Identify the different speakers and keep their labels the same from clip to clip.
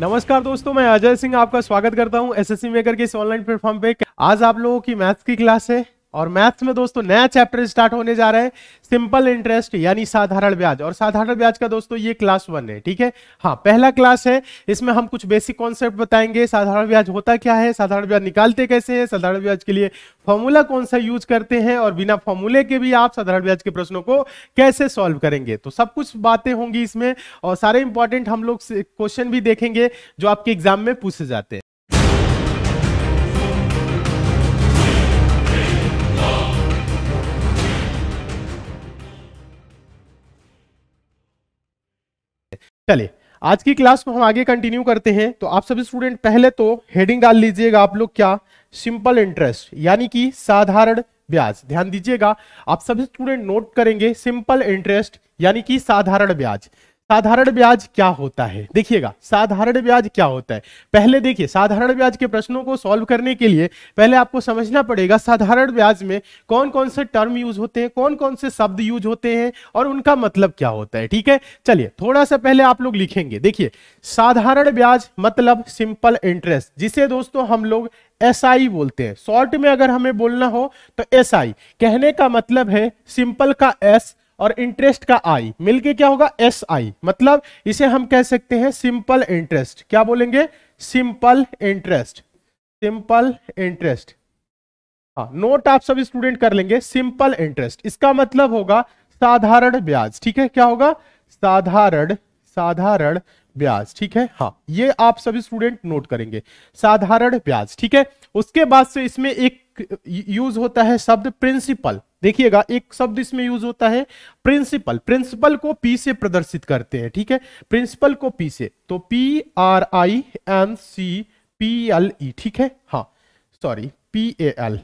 Speaker 1: नमस्कार दोस्तों मैं अजय सिंह आपका स्वागत करता हूं एसएससी मेकर के इस ऑनलाइन प्लेटफॉर्म पे आज आप लोगों की मैथ्स की क्लास है और मैथ्स में दोस्तों नया चैप्टर स्टार्ट होने जा रहा है सिंपल इंटरेस्ट यानी साधारण ब्याज और साधारण ब्याज का दोस्तों ये क्लास वन है ठीक है हाँ पहला क्लास है इसमें हम कुछ बेसिक कॉन्सेप्ट बताएंगे साधारण ब्याज होता क्या है साधारण ब्याज निकालते कैसे हैं साधारण ब्याज के लिए फॉर्मूला कौन सा यूज करते हैं और बिना फॉर्मूले के भी आप साधारण ब्याज के प्रश्नों को कैसे सॉल्व करेंगे तो सब कुछ बातें होंगी इसमें और सारे इंपॉर्टेंट हम लोग क्वेश्चन भी देखेंगे जो आपके एग्जाम में पूछे जाते हैं चलिए आज की क्लास को हम आगे कंटिन्यू करते हैं तो आप सभी स्टूडेंट पहले तो हेडिंग डाल लीजिएगा आप लोग क्या सिंपल इंटरेस्ट यानी कि साधारण ब्याज ध्यान दीजिएगा आप सभी स्टूडेंट नोट करेंगे सिंपल इंटरेस्ट यानी कि साधारण ब्याज साधारण ब्याज क्या होता है देखिएगा साधारण ब्याज क्या होता है पहले देखिए साधारण ब्याज के प्रश्नों को सॉल्व करने के लिए पहले आपको समझना पड़ेगा साधारण ब्याज में कौन कौन से टर्म यूज होते हैं कौन कौन से शब्द यूज होते हैं और उनका मतलब क्या होता है ठीक है चलिए थोड़ा सा पहले आप लोग लिखेंगे देखिए साधारण ब्याज मतलब सिंपल इंटरेस्ट जिसे दोस्तों हम लोग एस SI बोलते हैं शॉर्ट में अगर हमें बोलना हो तो एस SI. कहने का मतलब है सिंपल का एस और इंटरेस्ट का आई मिलके क्या होगा एस आई मतलब इसे हम कह सकते हैं सिंपल इंटरेस्ट क्या बोलेंगे सिंपल इंटरेस्ट सिंपल इंटरेस्ट हाँ नोट आप सभी स्टूडेंट कर लेंगे सिंपल इंटरेस्ट इसका मतलब होगा साधारण ब्याज ठीक है क्या होगा साधारण साधारण ब्याज ठीक है हाँ ये आप सभी स्टूडेंट नोट करेंगे साधारण ब्याज ठीक है उसके बाद से इसमें एक यूज होता है शब्द प्रिंसिपल देखिएगा एक शब्द इसमें यूज होता है प्रिंसिपल प्रिंसिपल को पी से प्रदर्शित करते हैं ठीक है प्रिंसिपल को पी से तो P R I N C P L E ठीक है हाँ sorry P A L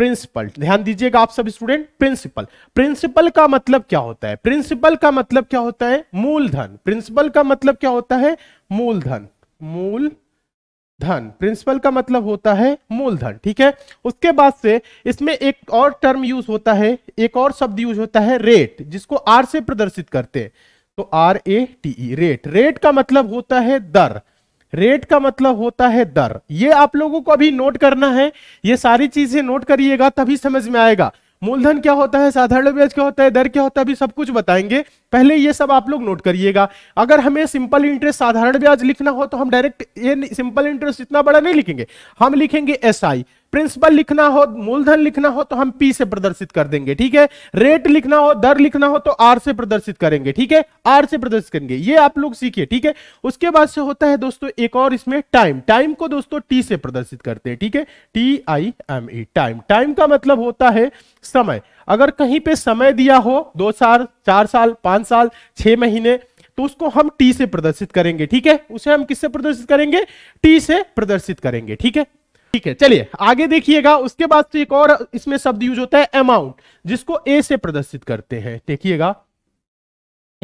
Speaker 1: principal ध्यान दीजिएगा आप सब स्टूडेंट प्रिंसिपल प्रिंसिपल का मतलब क्या होता है प्रिंसिपल का मतलब क्या होता है मूलधन प्रिंसिपल का मतलब क्या होता है मूलधन मूल धन प्रिंसिपल का मतलब होता है मूलधन ठीक है उसके बाद से इसमें एक और टर्म यूज होता है एक और शब्द यूज होता है रेट जिसको आर से प्रदर्शित करते हैं तो R A T E rate rate का मतलब होता है दर रेट का मतलब होता है दर ये आप लोगों को अभी नोट करना है ये सारी चीजें नोट करिएगा तभी समझ में आएगा मूलधन क्या होता है साधारण ब्याज क्या होता है दर क्या होता है अभी सब कुछ बताएंगे पहले ये सब आप लोग नोट करिएगा अगर हमें सिंपल इंटरेस्ट साधारण ब्याज लिखना हो तो हम डायरेक्ट ये सिंपल इंटरेस्ट इतना बड़ा नहीं लिखेंगे हम लिखेंगे एस SI. प्रिंसिपल लिखना हो मूलधन लिखना हो तो हम पी से प्रदर्शित कर देंगे ठीक है रेट लिखना हो दर लिखना हो तो आर से प्रदर्शित करेंगे ठीक है आर से प्रदर्शित करेंगे ये आप लोग सीखिए ठीक है उसके बाद से होता है दोस्तों एक और इसमें टाइम टाइम को दोस्तों टी से प्रदर्शित करते हैं ठीक है T I M E time time का मतलब होता है समय अगर कहीं पे समय दिया हो दो साल चार साल पांच साल छह महीने तो उसको हम टी से प्रदर्शित करेंगे ठीक है उसे हम किससे प्रदर्शित करेंगे टी से प्रदर्शित करेंगे ठीक है ठीक है चलिए आगे देखिएगा उसके बाद तो एक और इसमें शब्द यूज होता है अमाउंट जिसको ए से प्रदर्शित करते हैं देखिएगा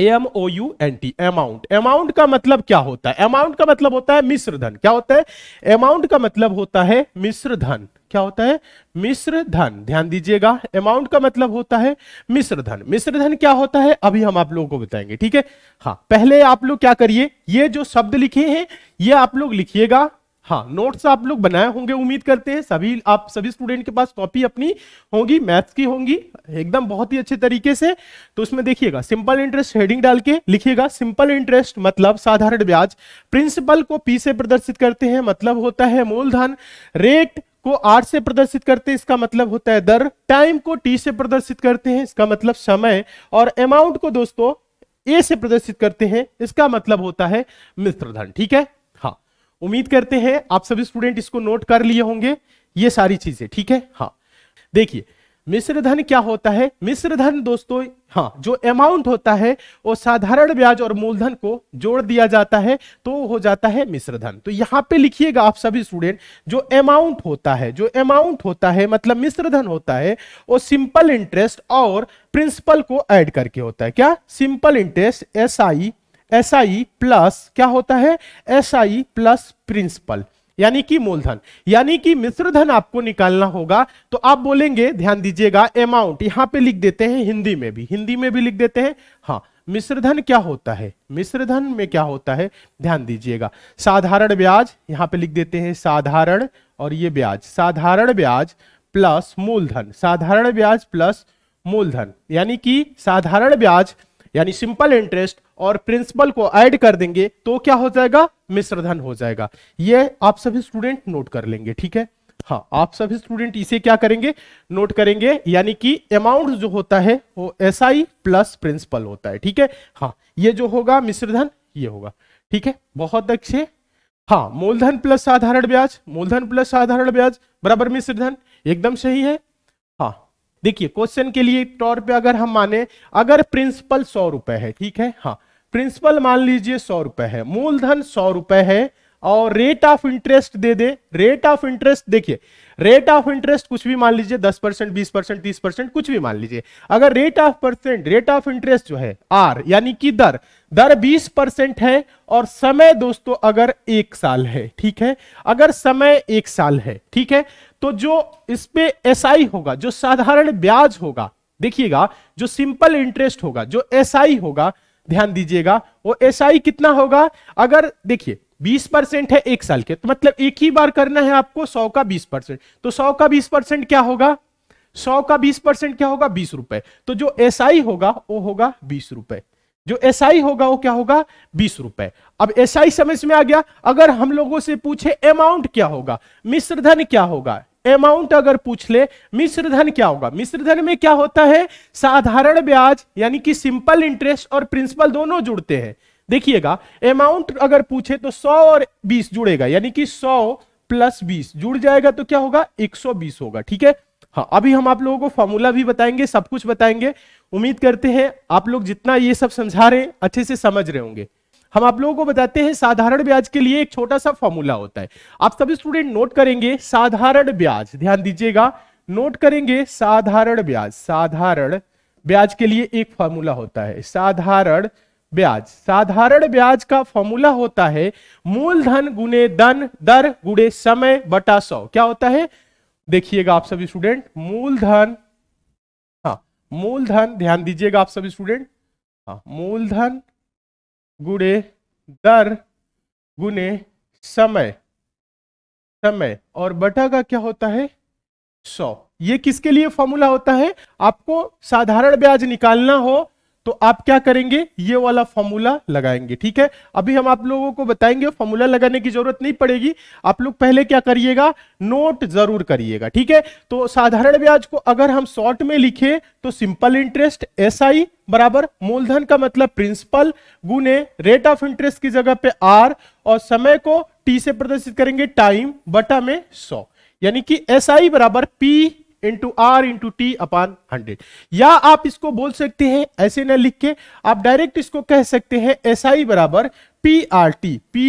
Speaker 1: M O U N T amount amount का मतलब क्या होता है अमाउंट का मतलब होता है मिश्र धन क्या होता है अमाउंट का मतलब होता है मिश्र धन क्या होता है मिश्र धन ध्यान दीजिएगा अमाउंट का मतलब होता है मिश्र धन मिश्र धन क्या होता है अभी हम आप लोगों को बताएंगे ठीक है हाँ पहले आप लोग क्या करिए ये जो शब्द लिखे हैं ये आप लोग लिखिएगा हाँ नोट्स आप लोग बनाए होंगे उम्मीद करते हैं सभी आप सभी स्टूडेंट के पास कॉपी अपनी होगी मैथ्स की होंगी एकदम बहुत ही अच्छे तरीके से तो उसमें देखिएगा सिंपल इंटरेस्ट हेडिंग डाल के लिखिएगा सिंपल इंटरेस्ट मतलब साधारण ब्याज प्रिंसिपल को पी से प्रदर्शित करते हैं मतलब होता है मूलधन रेट को आर से प्रदर्शित करते हैं इसका मतलब होता है दर टाइम को टी से प्रदर्शित करते हैं इसका मतलब समय और अमाउंट को दोस्तों ए से प्रदर्शित करते हैं इसका मतलब होता है मित्रधन ठीक है उम्मीद करते हैं आप सभी स्टूडेंट इसको नोट कर लिए होंगे ये सारी चीजें ठीक है हाँ देखिए मिश्र धन क्या होता है मिश्र धन दोस्तों हाँ जो अमाउंट होता है वो साधारण ब्याज और मूलधन को जोड़ दिया जाता है तो हो जाता है मिश्र धन तो यहाँ पे लिखिएगा आप सभी स्टूडेंट जो अमाउंट होता है जो अमाउंट होता है मतलब मिश्र धन होता है वो सिंपल इंटरेस्ट और प्रिंसिपल को ऐड करके होता है क्या simple interest S I S I plus क्या होता है एस आई प्लस प्रिंसिपल यानी कि मूलधन यानी कि मिश्र धन आपको निकालना होगा तो आप बोलेंगे ध्यान दीजिएगा अमाउंट यहां पे लिख देते हैं हिंदी में भी हिंदी में भी लिख देते हैं हाँ मिश्र धन क्या होता है मिश्र धन में क्या होता है ध्यान दीजिएगा साधारण ब्याज यहां पे लिख देते हैं साधारण और ये ब्याज साधारण ब्याज प्लस मूलधन साधारण ब्याज प्लस मूलधन यानी कि साधारण ब्याज यानी सिंपल इंटरेस्ट और प्रिंसिपल को ऐड कर देंगे तो क्या हो जाएगा मिश्रधन हो जाएगा ये आप सभी स्टूडेंट नोट कर लेंगे ठीक है हाँ आप सभी स्टूडेंट इसे क्या करेंगे नोट करेंगे यानी कि अमाउंट जो होता है वो एस आई प्लस प्रिंसिपल होता है ठीक है हाँ ये जो होगा मिश्रधन ये होगा ठीक है बहुत अच्छे हाँ मूलधन प्लस साधारण ब्याज मूलधन प्लस साधारण ब्याज बराबर मिश्रधन एकदम सही है हाँ देखिए क्वेश्चन के लिए तौर पे अगर हम माने अगर प्रिंसिपल सौ रुपए है ठीक है हाँ प्रिंसिपल मान लीजिए सौ रुपए है मूलधन सौ रुपए है और रेट ऑफ इंटरेस्ट दे दे रेट ऑफ इंटरेस्ट देखिए रेट ऑफ इंटरेस्ट कुछ भी मान लीजिए दस परसेंट बीस परसेंट तीस परसेंट कुछ भी मान लीजिए अगर rate of percent rate of interest जो है आर यानी कि दर दर बीस परसेंट है और समय दोस्तों अगर एक साल है ठीक है अगर समय एक साल है ठीक है तो जो इस पे SI होगा जो साधारण ब्याज होगा देखिएगा जो सिंपल इंटरेस्ट होगा जो एस SI होगा ध्यान दीजिएगा वो SI कितना होगा अगर देखिए 20 परसेंट है एक साल के तो मतलब एक ही बार करना है आपको 100 का 20 परसेंट तो 100 का 20 परसेंट क्या होगा 100 का 20 परसेंट क्या होगा बीस रुपए तो जो एस SI होगा वो होगा बीस रुपए जो एस SI होगा वो क्या होगा बीस रुपए अब एस SI समझ में आ गया अगर हम लोगों से पूछे अमाउंट क्या होगा मिश्र धन क्या होगा अमाउंट अगर पूछ ले मिश्र धन क्या होगा मिश्र धन में क्या होता है साधारण ब्याज यानी कि सिंपल इंटरेस्ट और प्रिंसिपल दोनों जुड़ते हैं देखिएगा अमाउंट अगर पूछे तो 100 और 20 जुड़ेगा यानी कि 100 प्लस 20 जुड़ जाएगा तो क्या होगा 120 होगा ठीक है हाँ अभी हम आप लोगों को फॉर्मूला भी बताएंगे सब कुछ बताएंगे उम्मीद करते हैं आप लोग जितना ये सब समझा रहे हैं अच्छे से समझ रहे होंगे हम आप लोगों को बताते हैं साधारण ब्याज के लिए एक छोटा सा फॉर्मूला होता है आप सभी स्टूडेंट नोट करेंगे साधारण ब्याज ध्यान दीजिएगा नोट करेंगे साधारण ब्याज साधारण ब्याज के लिए एक फॉर्मूला होता है साधारण ब्याज साधारण ब्याज का फॉर्मूला होता है मूलधन गुने दन दर गुणे समय बटा सौ क्या होता है देखिएगा आप सभी स्टूडेंट मूलधन हाँ मूलधन ध्यान दीजिएगा आप सभी स्टूडेंट हाँ मूलधन गुणे दर गुने समय समय और बटा का क्या होता है सौ ये किसके लिए फॉर्मूला होता है आपको साधारण ब्याज निकालना हो तो आप क्या करेंगे ये वाला फॉर्मूला लगाएंगे ठीक है अभी हम आप लोगों को बताएंगे फॉर्मूला लगाने की जरूरत नहीं पड़ेगी आप लोग पहले क्या करिएगा नोट जरूर करिएगा ठीक है तो साधारण ब्याज को अगर हम शॉर्ट में लिखे तो सिंपल इंटरेस्ट एस आई बराबर मूलधन का मतलब प्रिंसिपल गुने रेट ऑफ इंटरेस्ट की जगह पे आर और समय को टी से प्रदर्शित करेंगे टाइम बटा में सौ यानी कि एस आई बराबर P into R into T upon hundred या आप इसको बोल सकते हैं ऐसे ना लिख के आप डायरेक्ट इसको कह सकते हैं एस आई बराबर P R T P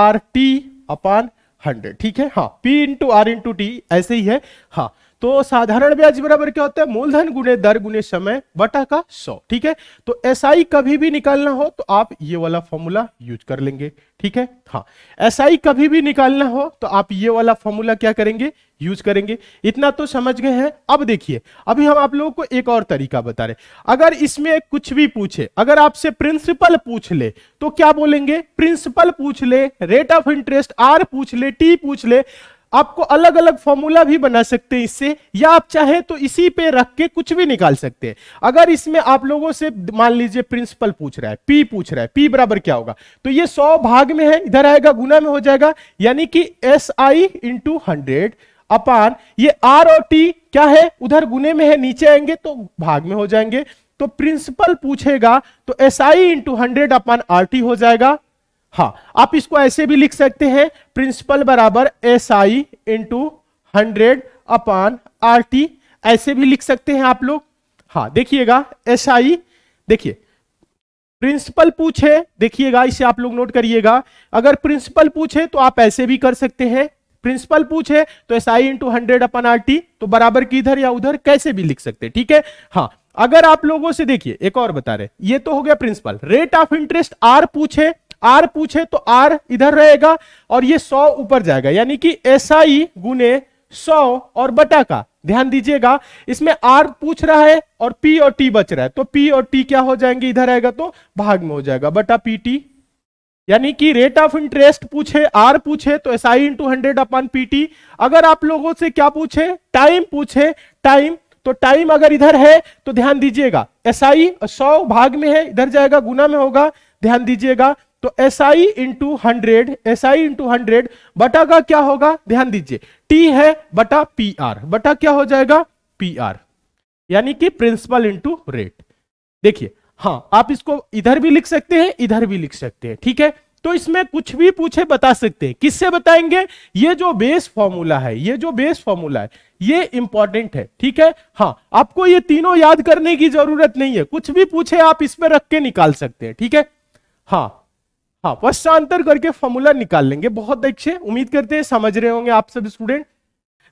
Speaker 1: R T upon hundred ठीक है हाँ P into R into T ऐसे ही है हाँ तो साधारण ब्याज बराबर क्या होता है मूलधन गुने दर गुने समय बटा का सौ ठीक है तो एसआई कभी भी निकालना हो तो आप ये वाला फॉर्मूला यूज कर लेंगे ठीक है हाँ एसआई कभी भी निकालना हो तो आप ये वाला फॉर्मूला क्या करेंगे यूज करेंगे इतना तो समझ गए हैं अब देखिए अभी हम आप लोगों को एक और तरीका बता रहे अगर इसमें कुछ भी पूछे अगर आपसे प्रिंसिपल पूछ ले तो क्या बोलेंगे प्रिंसिपल पूछ ले रेट ऑफ इंटरेस्ट आर पूछ ले टी पूछ ले आपको अलग अलग फॉर्मूला भी बना सकते हैं इससे या आप चाहे तो इसी पे रख के कुछ भी निकाल सकते हैं अगर इसमें आप लोगों से मान लीजिए प्रिंसिपल पूछ रहा है पी पूछ रहा है पी बराबर क्या होगा तो ये सौ भाग में है इधर आएगा गुना में हो जाएगा यानी कि S I into hundred upon ये आर और टी क्या है उधर गुने में है नीचे आएंगे तो भाग में हो जाएंगे तो प्रिंसिपल पूछेगा तो S I into hundred upon R T हो जाएगा हाँ आप इसको ऐसे भी लिख सकते हैं प्रिंसिपल बराबर S I into hundred upon R T ऐसे भी लिख सकते हैं आप लोग हाँ देखिएगा एस आई देखिए प्रिंसिपल पूछे देखिएगा इसे आप लोग नोट करिएगा अगर प्रिंसिपल पूछे तो आप ऐसे भी कर सकते हैं प्रिंसिपल पूछे तो S I into hundred upon R T तो बराबर की इधर या उधर कैसे भी लिख सकते हैं ठीक है हाँ अगर आप लोगों से देखिए एक और बता रहे ये तो हो गया principal rate of interest R पूछे आर पूछे तो आर इधर रहेगा और ये सौ ऊपर जाएगा यानी कि एस आई गुने सौ और बटा का ध्यान दीजिएगा इसमें आर पूछ रहा है और पी और टी बच रहा है तो पी और टी क्या हो जाएंगे इधर आएगा तो भाग में हो जाएगा बटा पी टी यानी कि रेट ऑफ इंटरेस्ट पूछे आर पूछे तो S I into hundred upon PT अगर आप लोगों से क्या पूछे टाइम पूछे टाइम तो टाइम अगर इधर है तो ध्यान दीजिएगा एस आई सौ भाग में है इधर जाएगा गुना में होगा ध्यान दीजिएगा तो S I into hundred S I into hundred बटा का क्या होगा ध्यान दीजिए टी है बटा पी आर बटा क्या हो जाएगा पी आर यानी कि प्रिंसिपल इंटू रेट देखिए हाँ आप इसको इधर भी लिख सकते हैं इधर भी लिख सकते हैं ठीक है तो इसमें कुछ भी पूछे बता सकते हैं किससे बताएंगे ये जो बेस फॉर्मूला है ये जो बेस फॉर्मूला है ये इंपॉर्टेंट है ठीक है हाँ आपको ये तीनों याद करने की जरूरत नहीं है कुछ भी पूछे आप इसमें रख के निकाल सकते हैं ठीक है हाँ हाँ वर्षांतर करके फॉर्मूला निकाल लेंगे बहुत अच्छे उम्मीद करते हैं समझ रहे होंगे आप सब स्टूडेंट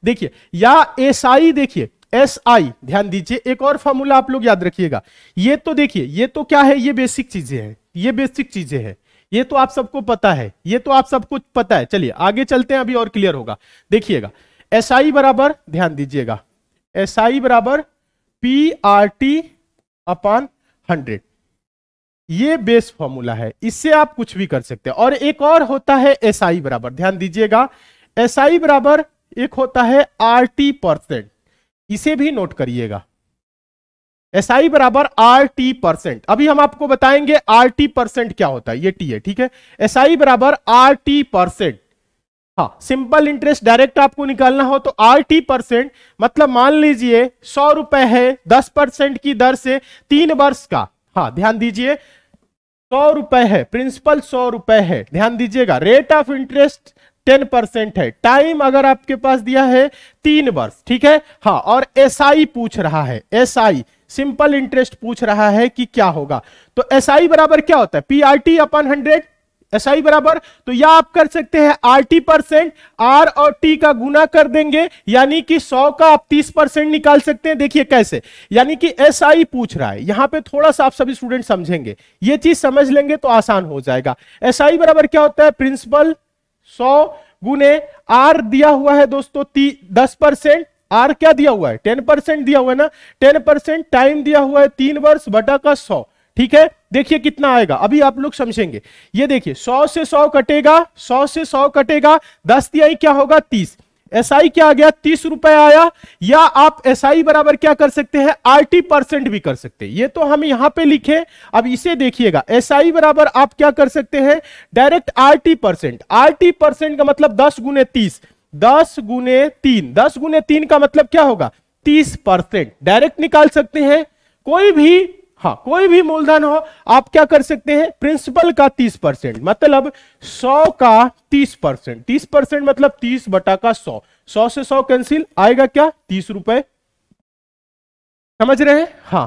Speaker 1: देखिए या एस आई देखिए एस आई ध्यान दीजिए एक और फॉर्मूला आप लोग याद रखिएगा ये तो देखिए ये तो क्या है ये बेसिक चीजें हैं ये बेसिक चीजें हैं ये तो आप सबको पता है ये तो आप सबको पता है चलिए आगे चलते हैं अभी और क्लियर होगा देखिएगा एस आई बराबर ध्यान दीजिएगा एस आई बराबर P R T upon hundred ये बेस फॉर्मूला है इससे आप कुछ भी कर सकते हैं और एक और होता है एस आई बराबर ध्यान दीजिएगा एस आई बराबर एक होता है आर टी परसेंट इसे भी नोट करिएगा एस आई बराबर आर टी परसेंट अभी हम आपको बताएंगे आर टी परसेंट क्या होता है ये टी है ठीक है एस आई बराबर आर टी परसेंट हाँ सिंपल इंटरेस्ट डायरेक्ट आपको निकालना हो तो आर टी परसेंट मतलब मान लीजिए सौ रुपए है दस परसेंट की दर से तीन वर्ष का हाँ ध्यान दीजिए सौ रुपए है प्रिंसिपल सौ रुपए है ध्यान दीजिएगा rate of interest ten percent है टाइम अगर आपके पास दिया है तीन वर्ष ठीक है हाँ और एसआई पूछ रहा है एसआई सिंपल इंटरेस्ट पूछ रहा है कि क्या होगा तो एसआई बराबर क्या होता है PRT upon hundred S I बराबर तो यह आप कर सकते हैं आर टी परसेंट आर और टी का गुना कर देंगे यानी कि 100 का आप 30 परसेंट निकाल सकते हैं देखिए कैसे यानी कि एस आई पूछ रहा है यहां पे थोड़ा सा आप सभी स्टूडेंट समझेंगे ये चीज समझ लेंगे तो आसान हो जाएगा एस आई बराबर क्या होता है प्रिंसिपल 100 गुने आर दिया हुआ है दोस्तों ती दस परसेंट आर क्या दिया हुआ है टेन परसेंट दिया हुआ है ना टेन परसेंट टाइम दिया हुआ है तीन वर्ष बटा का सौ ठीक है देखिए कितना आएगा अभी आप लोग समझेंगे ये देखिए सौ से सौ कटेगा सौ से सौ कटेगा दस दियाई क्या होगा तीस एस आई क्या आ गया तीस रुपए आया या आप एस आई बराबर क्या कर सकते हैं आर टी परसेंट भी कर सकते हैं ये तो हम यहां पे लिखे अब इसे देखिएगा एस आई बराबर आप क्या कर सकते हैं direct R T percent R T percent का मतलब दस गुने तीस दस गुने तीन दस गुने तीन का मतलब क्या होगा तीस परसेंट डायरेक्ट निकाल सकते हैं कोई भी हाँ कोई भी मूलधन हो आप क्या कर सकते हैं प्रिंसिपल का 30 परसेंट मतलब 100 का 30 परसेंट तीस परसेंट मतलब 30 बटा का 100 100 से 100 कैंसिल आएगा क्या तीस रुपए समझ रहे हैं हाँ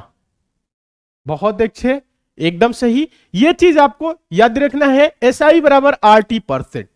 Speaker 1: बहुत अच्छे एकदम सही ये चीज आपको याद रखना है एस आई बराबर आर टी परसेंट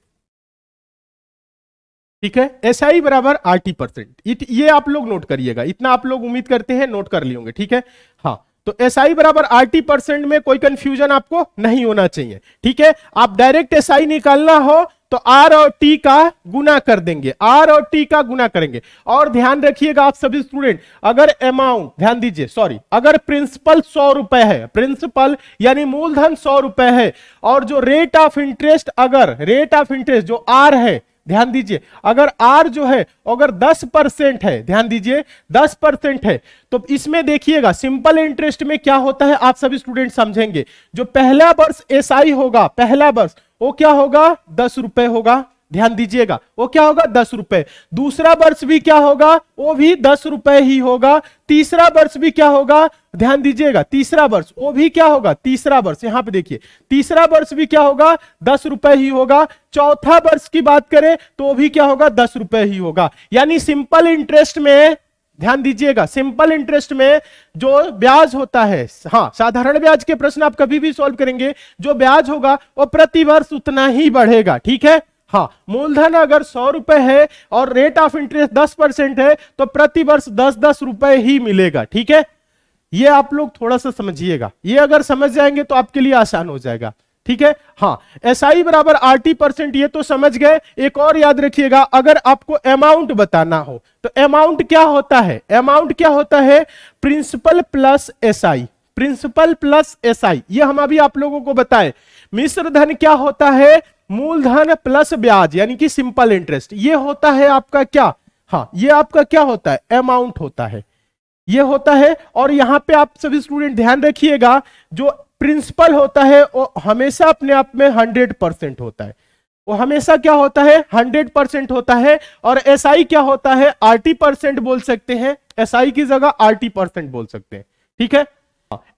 Speaker 1: ठीक है एस आई बराबर आर टी परसेंट ये आप लोग नोट करिएगा इतना आप लोग उम्मीद करते हैं नोट कर लिए ठीक है हाँ तो एस आई बराबर आर टी परसेंट में कोई कंफ्यूजन आपको नहीं होना चाहिए ठीक है आप डायरेक्ट एस आई निकालना हो तो आर और टी का गुना कर देंगे आर और टी का गुना करेंगे और ध्यान रखिएगा आप सभी स्टूडेंट अगर अमाउंट ध्यान दीजिए सॉरी अगर प्रिंसिपल सौ रुपए है प्रिंसिपल यानी मूलधन सौ रुपए है और जो रेट ऑफ इंटरेस्ट अगर रेट ऑफ इंटरेस्ट जो आर है ध्यान दीजिए अगर आर जो है अगर 10 परसेंट है ध्यान दीजिए 10 परसेंट है तो इसमें देखिएगा सिंपल इंटरेस्ट में क्या होता है आप सभी स्टूडेंट समझेंगे जो पहला वर्ष एसआई होगा पहला वर्ष वो क्या होगा दस रुपए होगा ध्यान दीजिएगा वो क्या होगा दस रुपए दूसरा वर्ष भी क्या होगा वो भी दस रुपए ही होगा तीसरा वर्ष भी क्या होगा ध्यान दीजिएगा तीसरा वर्ष वो भी क्या होगा तीसरा वर्ष यहां पे देखिए तीसरा वर्ष भी क्या होगा दस रुपए ही होगा चौथा वर्ष की बात करें तो भी क्या होगा दस रुपए ही होगा यानी सिंपल इंटरेस्ट में ध्यान दीजिएगा सिंपल इंटरेस्ट में जो ब्याज होता है हाँ साधारण ब्याज के प्रश्न आप कभी भी सॉल्व करेंगे जो ब्याज होगा वो प्रतिवर्ष उतना ही बढ़ेगा ठीक है हाँ मूलधन अगर सौ रुपए है और रेट ऑफ इंटरेस्ट दस परसेंट है तो प्रति वर्ष दस दस रुपए ही मिलेगा ठीक है ये आप लोग थोड़ा सा समझिएगा ये अगर समझ जाएंगे तो आपके लिए आसान हो जाएगा ठीक है हाँ एस आई बराबर आर टी परसेंट ये तो समझ गए एक और याद रखिएगा अगर आपको अमाउंट बताना हो तो अमाउंट क्या होता है अमाउंट क्या होता है principal plus S I principal plus S I ये हम अभी आप लोगों को बताएं मिश्र धन क्या होता है मूलधन प्लस ब्याज यानी कि सिंपल इंटरेस्ट ये होता है आपका क्या हाँ ये आपका क्या होता है अमाउंट होता है ये होता है और यहाँ पे आप सभी स्टूडेंट ध्यान रखिएगा जो प्रिंसिपल होता है वो हमेशा अपने आप में हंड्रेड परसेंट होता है वो हमेशा क्या होता है हंड्रेड परसेंट होता है और एस SI क्या होता है आरटी परसेंट बोल सकते हैं एस SI की जगह आरटी परसेंट बोल सकते हैं ठीक है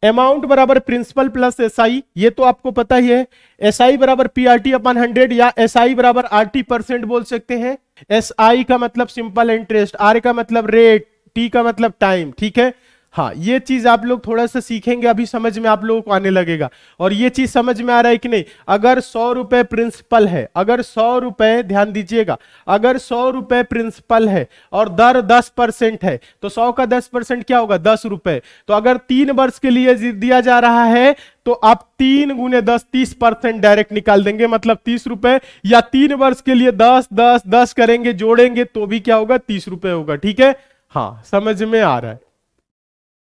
Speaker 1: अमाउंट बराबर प्रिंसिपल प्लस एसआई ये तो आपको पता ही है एसआई बराबर पीआरटी अपन हंड्रेड या एसआई बराबर आरटी परसेंट बोल सकते हैं एसआई का मतलब सिंपल इंटरेस्ट आर का मतलब रेट टी का मतलब टाइम ठीक है हाँ ये चीज आप लोग थोड़ा सा सीखेंगे अभी समझ में आप लोगों को आने लगेगा और ये चीज समझ में आ रहा है कि नहीं अगर सौ रुपए प्रिंसिपल है अगर सौ रुपए ध्यान दीजिएगा अगर सौ रुपए प्रिंसिपल है और दर दस परसेंट है तो सौ का दस परसेंट क्या होगा दस रुपए तो अगर तीन वर्ष के लिए दिया जा रहा है तो आप तीन गुने दस तीस परसेंट डायरेक्ट निकाल देंगे मतलब तीस रुपए या तीन वर्ष के लिए दस दस दस करेंगे जोड़ेंगे तो भी क्या होगा तीस रुपए होगा ठीक है हाँ समझ में आ रहा है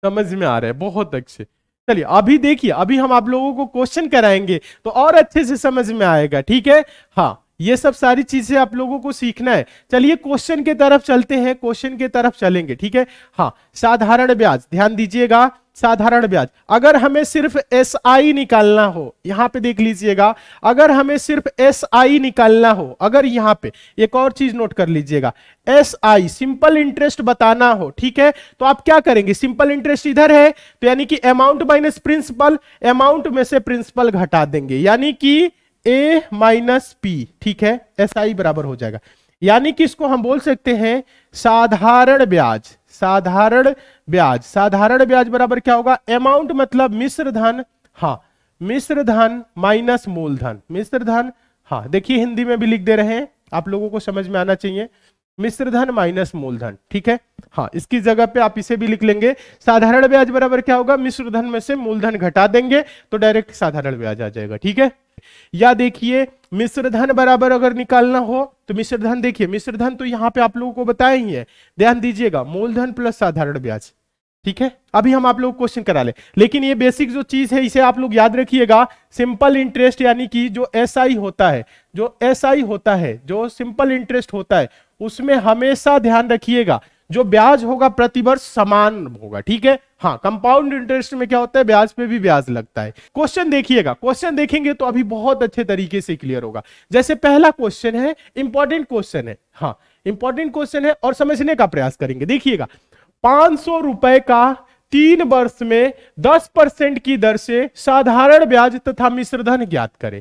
Speaker 1: समझ में आ रहा है बहुत अच्छे चलिए अभी देखिए अभी हम आप लोगों को क्वेश्चन कराएंगे तो और अच्छे से समझ में आएगा ठीक है हाँ ये सब सारी चीजें आप लोगों को सीखना है चलिए क्वेश्चन के तरफ चलते हैं क्वेश्चन के तरफ चलेंगे ठीक है हाँ साधारण ब्याज ध्यान दीजिएगा साधारण ब्याज अगर हमें सिर्फ एस आई निकालना हो यहां पे देख लीजिएगा अगर हमें सिर्फ एस आई निकालना हो अगर यहां पे एक और चीज नोट कर लीजिएगा एस आई सिंपल इंटरेस्ट बताना हो ठीक है तो आप क्या करेंगे सिंपल इंटरेस्ट इधर है तो यानी कि अमाउंट माइनस प्रिंसिपल अमाउंट में से प्रिंसिपल घटा देंगे यानी कि ए माइनस पी ठीक है एस आई बराबर हो जाएगा यानी कि इसको हम बोल सकते हैं साधारण ब्याज साधारण ब्याज साधारण ब्याज बराबर क्या होगा अमाउंट मतलब मिश्र धन हाँ मिश्र धन माइनस मूलधन मिश्र धन हाँ देखिए हिंदी में भी लिख दे रहे हैं आप लोगों को समझ में आना चाहिए मिश्रधन माइनस मूलधन ठीक है हाँ इसकी जगह पे आप इसे भी लिख लेंगे साधारण ब्याज बराबर क्या होगा मिश्रधन में से मूलधन घटा देंगे तो डायरेक्ट साधारण ब्याज आ जाएगा ठीक है या देखिए मिश्रधन बराबर अगर निकालना हो तो मिश्रधन देखिए मिश्रधन तो यहाँ पे आप लोगों को बताया ही है ध्यान दीजिएगा मूलधन प्लस साधारण ब्याज ठीक है अभी हम आप लोग क्वेश्चन करा ले। लेकिन ये बेसिक जो चीज है इसे आप लोग याद रखिएगा सिंपल इंटरेस्ट यानी कि जो एस SI होता है जो एस SI होता है जो सिंपल इंटरेस्ट होता है उसमें हमेशा ध्यान रखिएगा जो ब्याज होगा प्रतिवर्ष समान होगा ठीक है हाँ कंपाउंड इंटरेस्ट में क्या होता है ब्याज पे भी ब्याज लगता है क्वेश्चन देखिएगा क्वेश्चन देखेंगे तो अभी बहुत अच्छे तरीके से क्लियर होगा जैसे पहला क्वेश्चन है इंपॉर्टेंट क्वेश्चन है हाँ इंपॉर्टेंट क्वेश्चन है और समझने का प्रयास करेंगे देखिएगा पांच रुपए का तीन वर्ष में दस परसेंट की दर से साधारण ब्याज तथा मिश्रधन ज्ञात करें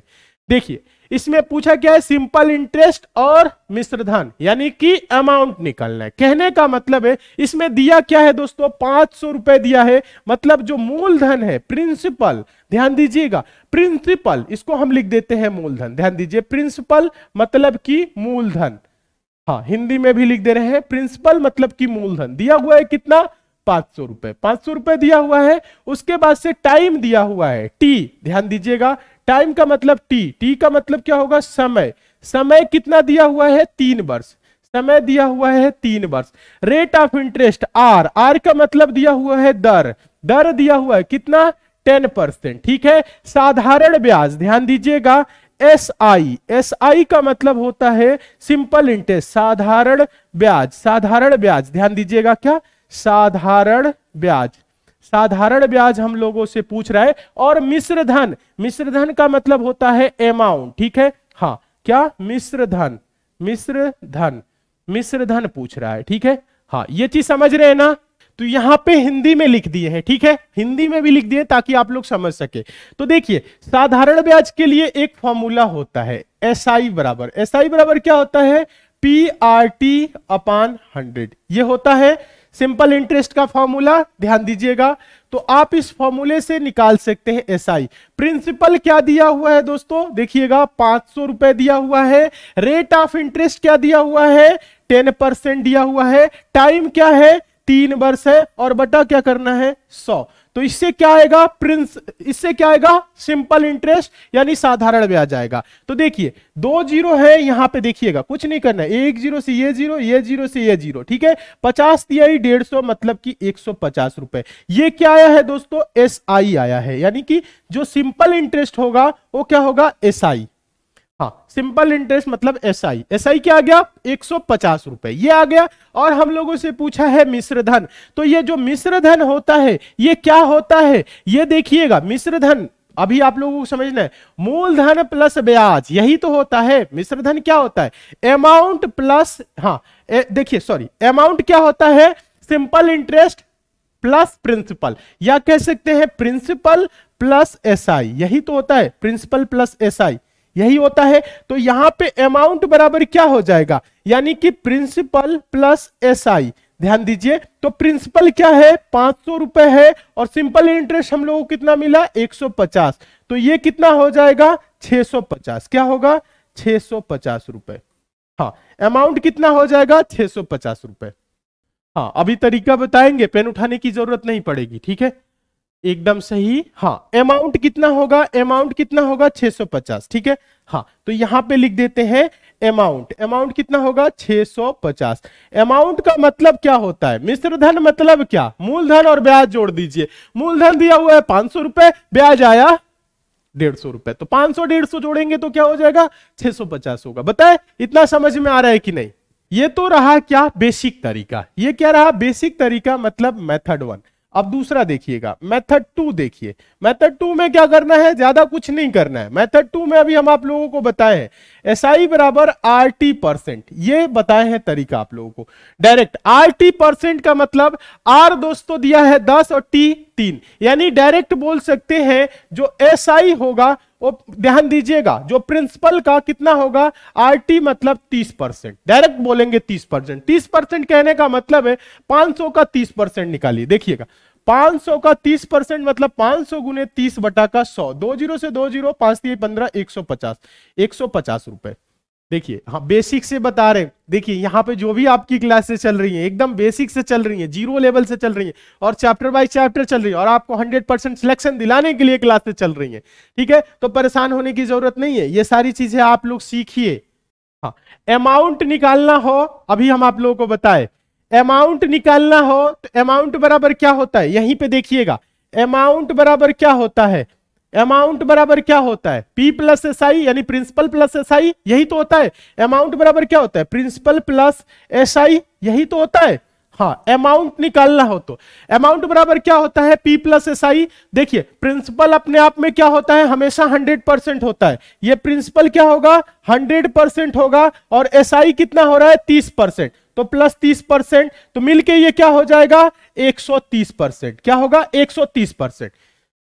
Speaker 1: देखिए इसमें पूछा क्या है सिंपल इंटरेस्ट और मिश्रधन यानी कि अमाउंट निकलना है कहने का मतलब है इसमें दिया क्या है दोस्तों पांच सौ रुपए दिया है मतलब जो मूलधन है प्रिंसिपल ध्यान दीजिएगा प्रिंसिपल इसको हम लिख देते हैं मूलधन ध्यान दीजिए प्रिंसिपल मतलब कि मूलधन हाँ हिंदी में भी लिख दे रहे हैं प्रिंसिपल मतलब की मूलधन दिया हुआ है कितना पांच सौ रुपए पांच सौ रुपए दिया हुआ है उसके बाद से टाइम दिया हुआ है टी ध्यान दीजिएगा टाइम का मतलब टी टी का मतलब क्या होगा समय समय कितना दिया हुआ है तीन वर्ष समय दिया हुआ है तीन वर्ष rate of interest R R का मतलब दिया हुआ है दर दर दिया हुआ है कितना टेन परसेंट ठीक है साधारण ब्याज ध्यान दीजिएगा एस आई एस आई का मतलब होता है सिंपल इंटरेस्ट साधारण ब्याज साधारण ब्याज ध्यान दीजिएगा क्या साधारण ब्याज साधारण ब्याज हम लोगों से पूछ रहा है और मिश्र धन मिश्र धन का मतलब होता है अमाउंट ठीक है हाँ क्या मिश्र धन मिश्र धन मिश्र धन पूछ रहा है ठीक है हाँ ये चीज समझ रहे हैं ना तो यहां पे हिंदी में लिख दिए हैं ठीक है हिंदी में भी लिख दिए ताकि आप लोग समझ सके तो देखिए साधारण ब्याज के लिए एक फॉर्मूला होता है एस आई बराबर एस आई बराबर क्या होता है P R T upon hundred ये होता है सिंपल इंटरेस्ट का फॉर्मूला ध्यान दीजिएगा तो आप इस फॉर्मूले से निकाल सकते हैं एस आई प्रिंसिपल क्या दिया हुआ है दोस्तों देखिएगा पांच सौ रुपए दिया हुआ है रेट ऑफ इंटरेस्ट क्या दिया हुआ है टेन परसेंट दिया हुआ है टाइम क्या है तीन वर्ष है और बटा क्या करना है सौ तो इससे क्या आएगा प्रिंस इससे क्या आएगा सिंपल इंटरेस्ट यानी साधारण ब्याज आएगा तो देखिए दो जीरो है यहां पे देखिएगा कुछ नहीं करना है एक जीरो से ये जीरो ये जीरो से ये जीरो ठीक है पचास दिया ही डेढ़ सौ मतलब कि एक सौ पचास रुपए ये क्या आया है दोस्तों एस आई आया है यानी कि जो सिंपल इंटरेस्ट होगा वो क्या होगा एस आई हाँ सिंपल इंटरेस्ट मतलब एस आई एस आई क्या आ गया एक सौ पचास रुपए ये आ गया और हम लोगों से पूछा है मिश्र धन तो ये जो मिश्र धन होता है ये क्या होता है ये देखिएगा मिश्र धन अभी आप लोगों को समझना है मूलधन प्लस ब्याज यही तो होता है मिश्र धन क्या होता है अमाउंट प्लस हाँ देखिए सॉरी अमाउंट क्या होता है सिंपल इंटरेस्ट प्लस प्रिंसिपल या कह सकते हैं प्रिंसिपल प्लस एसआई यही तो होता है प्रिंसिपल प्लस एसआई SI. यही होता है तो यहां पे अमाउंट बराबर क्या हो जाएगा यानी कि प्रिंसिपल प्लस एस आई ध्यान दीजिए तो प्रिंसिपल क्या है पांच सौ रुपए है और सिंपल इंटरेस्ट हम लोगों को कितना मिला एक सौ पचास तो ये कितना हो जाएगा छह सौ पचास क्या होगा छह सौ पचास रुपए हाँ अमाउंट कितना हो जाएगा छह सौ पचास रुपए हाँ अभी तरीका बताएंगे पेन उठाने की जरूरत नहीं पड़ेगी ठीक है एकदम सही हाँ अमाउंट कितना होगा अमाउंट कितना होगा 650 ठीक है हाँ तो यहां पे लिख देते हैं अमाउंट अमाउंट कितना होगा 650 अमाउंट का मतलब क्या होता है मिश्र धन मतलब क्या मूलधन और ब्याज जोड़ दीजिए मूलधन दिया हुआ है पांच सौ रुपए ब्याज आया डेढ़ सौ रुपए तो पांच सौ डेढ़ सौ जोड़ेंगे तो क्या हो जाएगा छह सौ पचास होगा बताए इतना समझ में आ रहा है कि नहीं ये तो रहा क्या बेसिक तरीका ये क्या रहा बेसिक तरीका मतलब मेथड वन अब दूसरा देखिएगा मेथड टू देखिए मेथड टू में क्या करना है ज्यादा कुछ नहीं करना है मेथड टू में अभी हम आप लोगों को बताए हैं एस आई बराबर आर टी परसेंट ये बताए हैं तरीका आप लोगों को डायरेक्ट आर टी परसेंट का मतलब आर दोस्तों दिया है दस और टी तीन यानी डायरेक्ट बोल सकते हैं जो एस SI आई होगा वो ध्यान दीजिएगा जो प्रिंसिपल का कितना होगा आरटी मतलब 30 परसेंट डायरेक्ट बोलेंगे 30 परसेंट तीस परसेंट कहने का मतलब है 500 का 30 परसेंट निकालिए देखिएगा 500 का 30 परसेंट मतलब 500 सौ गुने तीस बटा का 100 दो जीरो से दो जीरो पांच तीन पंद्रह एक सौ पचास एक सौ पचास रुपए देखिए हाँ बेसिक से बता रहे देखिए यहाँ पे जो भी आपकी क्लासेस चल रही हैं एकदम बेसिक से चल रही हैं जीरो लेवल से चल रही हैं और चैप्टर बाय चैप्टर चल रही है और आपको 100 परसेंट सिलेक्शन दिलाने के लिए क्लासेस चल रही हैं ठीक है तो परेशान होने की जरूरत नहीं है ये सारी चीजें आप लोग सीखिए हाँ अमाउंट निकालना हो अभी हम आप लोगों को बताए अमाउंट निकालना हो तो अमाउंट बराबर क्या होता है यहीं पर देखिएगा अमाउंट बराबर क्या होता है अमाउंट बराबर क्या होता है पी प्लस एस आई यानी प्रिंसिपल प्लस एस आई यही तो होता है अमाउंट बराबर क्या होता है प्रिंसिपल प्लस एस आई यही तो होता है हाँ अमाउंट निकालना हो तो अमाउंट बराबर क्या होता है पी प्लस एस आई देखिए प्रिंसिपल अपने आप में क्या होता है हमेशा हंड्रेड परसेंट होता है ये प्रिंसिपल क्या होगा हंड्रेड परसेंट होगा और एस आई कितना हो रहा है तीस परसेंट तो प्लस तीस परसेंट तो मिलके ये क्या हो जाएगा एक सौ तीस परसेंट क्या होगा एक सौ तीस परसेंट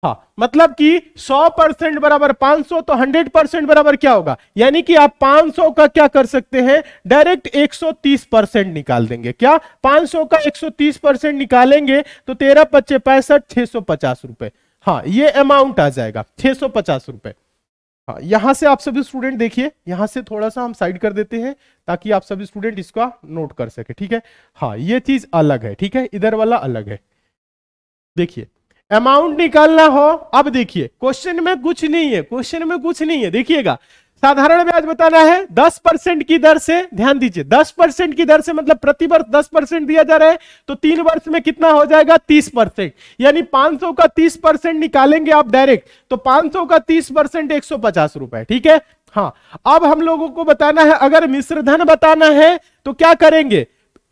Speaker 1: हाँ मतलब कि 100 परसेंट बराबर 500 तो 100 परसेंट बराबर क्या होगा यानी कि आप 500 का क्या कर सकते हैं डायरेक्ट 130 परसेंट निकाल देंगे क्या 500 का 130 परसेंट निकालेंगे तो तेरह पच्चे पैंसठ छह सौ पचास रुपए हाँ ये अमाउंट आ जाएगा छह सौ पचास रुपए हाँ यहां से आप सभी स्टूडेंट देखिए यहां से थोड़ा सा हम साइड कर देते हैं ताकि आप सभी स्टूडेंट इसका नोट कर सके ठीक है हाँ ये चीज अलग है ठीक है इधर वाला अलग है देखिए अमाउंट निकालना हो अब देखिए क्वेश्चन में कुछ नहीं है क्वेश्चन में कुछ नहीं है देखिएगा साधारण ब्याज बताना है दस परसेंट की दर से ध्यान दीजिए दस परसेंट की दर से मतलब प्रति वर्ष दस परसेंट दिया जा रहा है तो तीन वर्ष में कितना हो जाएगा तीस परसेंट यानी पांच सौ का तीस परसेंट निकालेंगे आप डायरेक्ट तो पांच सौ का तीस परसेंट एक सौ पचास रुपए ठीक है हाँ अब हम लोगों को बताना है अगर मिश्रधन बताना है तो क्या करेंगे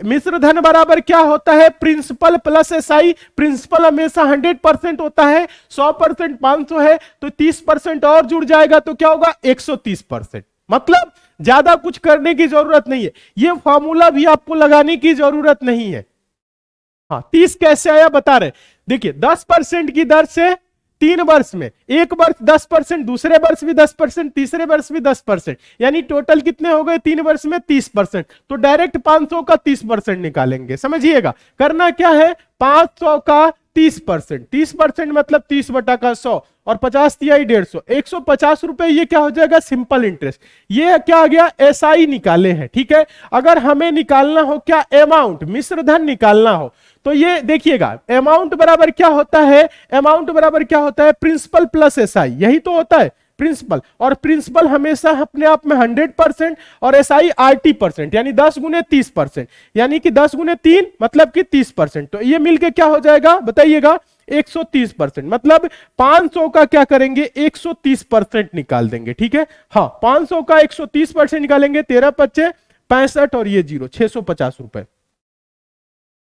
Speaker 1: मिश्र धन बराबर क्या होता है प्रिंसिपल प्लस एसआई प्रिंसिपल हमेशा 100 परसेंट होता है 100 परसेंट पांच है तो 30 परसेंट और जुड़ जाएगा तो क्या होगा 130 परसेंट मतलब ज्यादा कुछ करने की जरूरत नहीं है ये फॉर्मूला भी आपको लगाने की जरूरत नहीं है हाँ तीस कैसे आया बता रहे देखिए दस परसेंट की दर से तीन वर्ष में एक वर्ष दस परसेंट दूसरे वर्ष भी दस परसेंट तीसरे वर्ष भी दस परसेंट यानी टोटल कितने हो गए तीन वर्ष में तीस परसेंट तो डायरेक्ट पांच सौ का तीस परसेंट निकालेंगे समझिएगा करना क्या है पांच सौ का तीस परसेंट तीस परसेंट मतलब तीस बटा का सौ और पचास दिया डेढ़ सौ एक सौ पचास रुपए ये क्या हो जाएगा सिंपल इंटरेस्ट ये क्या आ गया एस आई निकाले हैं ठीक है अगर हमें निकालना हो क्या अमाउंट मिश्र धन निकालना हो तो ये देखिएगा अमाउंट बराबर क्या होता है अमाउंट बराबर क्या होता है प्रिंसिपल प्लस एस SI, यही तो होता है प्रिंसिपल और प्रिंसिपल हमेशा अपने आप में हंड्रेड परसेंट और S I R T percent यानी दस गुने तीस परसेंट यानी कि दस गुने तीन मतलब कि तीस परसेंट तो ये मिलके क्या हो जाएगा बताइएगा एक सौ तीस परसेंट मतलब पांच सौ का क्या करेंगे एक सौ तीस परसेंट निकाल देंगे ठीक है हाँ पांच सौ का एक सौ तीस परसेंट निकालेंगे तेरह पच्चे पैंसठ और ये जीरो छह सौ पचास रुपए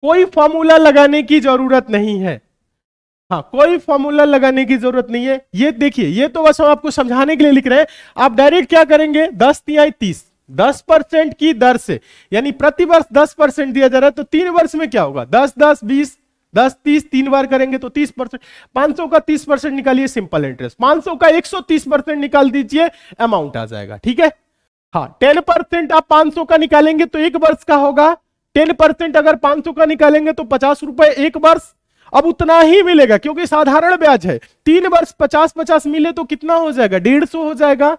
Speaker 1: कोई फॉर्मूला लगाने की जरूरत नहीं है हाँ कोई फॉर्मूला लगाने की जरूरत नहीं है ये देखिए ये तो बस हम आपको समझाने के लिए लिख रहे हैं आप डायरेक्ट क्या करेंगे दस तिहाई तीस दस परसेंट की दर से यानी प्रति वर्ष दस परसेंट दिया जा रहा है तो तीन वर्ष में क्या होगा दस दस बीस दस तीस तीन बार करेंगे तो तीस परसेंट पांच सौ का तीस परसेंट निकालिए सिंपल इंटरेस्ट पांच सौ का एक सौ तीस परसेंट निकाल दीजिए अमाउंट आ जाएगा ठीक है हाँ टेन परसेंट आप पांच सौ का निकालेंगे तो एक वर्ष का होगा टेन परसेंट अगर पांच सौ का निकालेंगे तो पचास रुपए एक वर्ष अब उतना ही मिलेगा क्योंकि साधारण ब्याज है तीन वर्ष पचास पचास मिले तो कितना हो जाएगा डेढ़ सौ हो जाएगा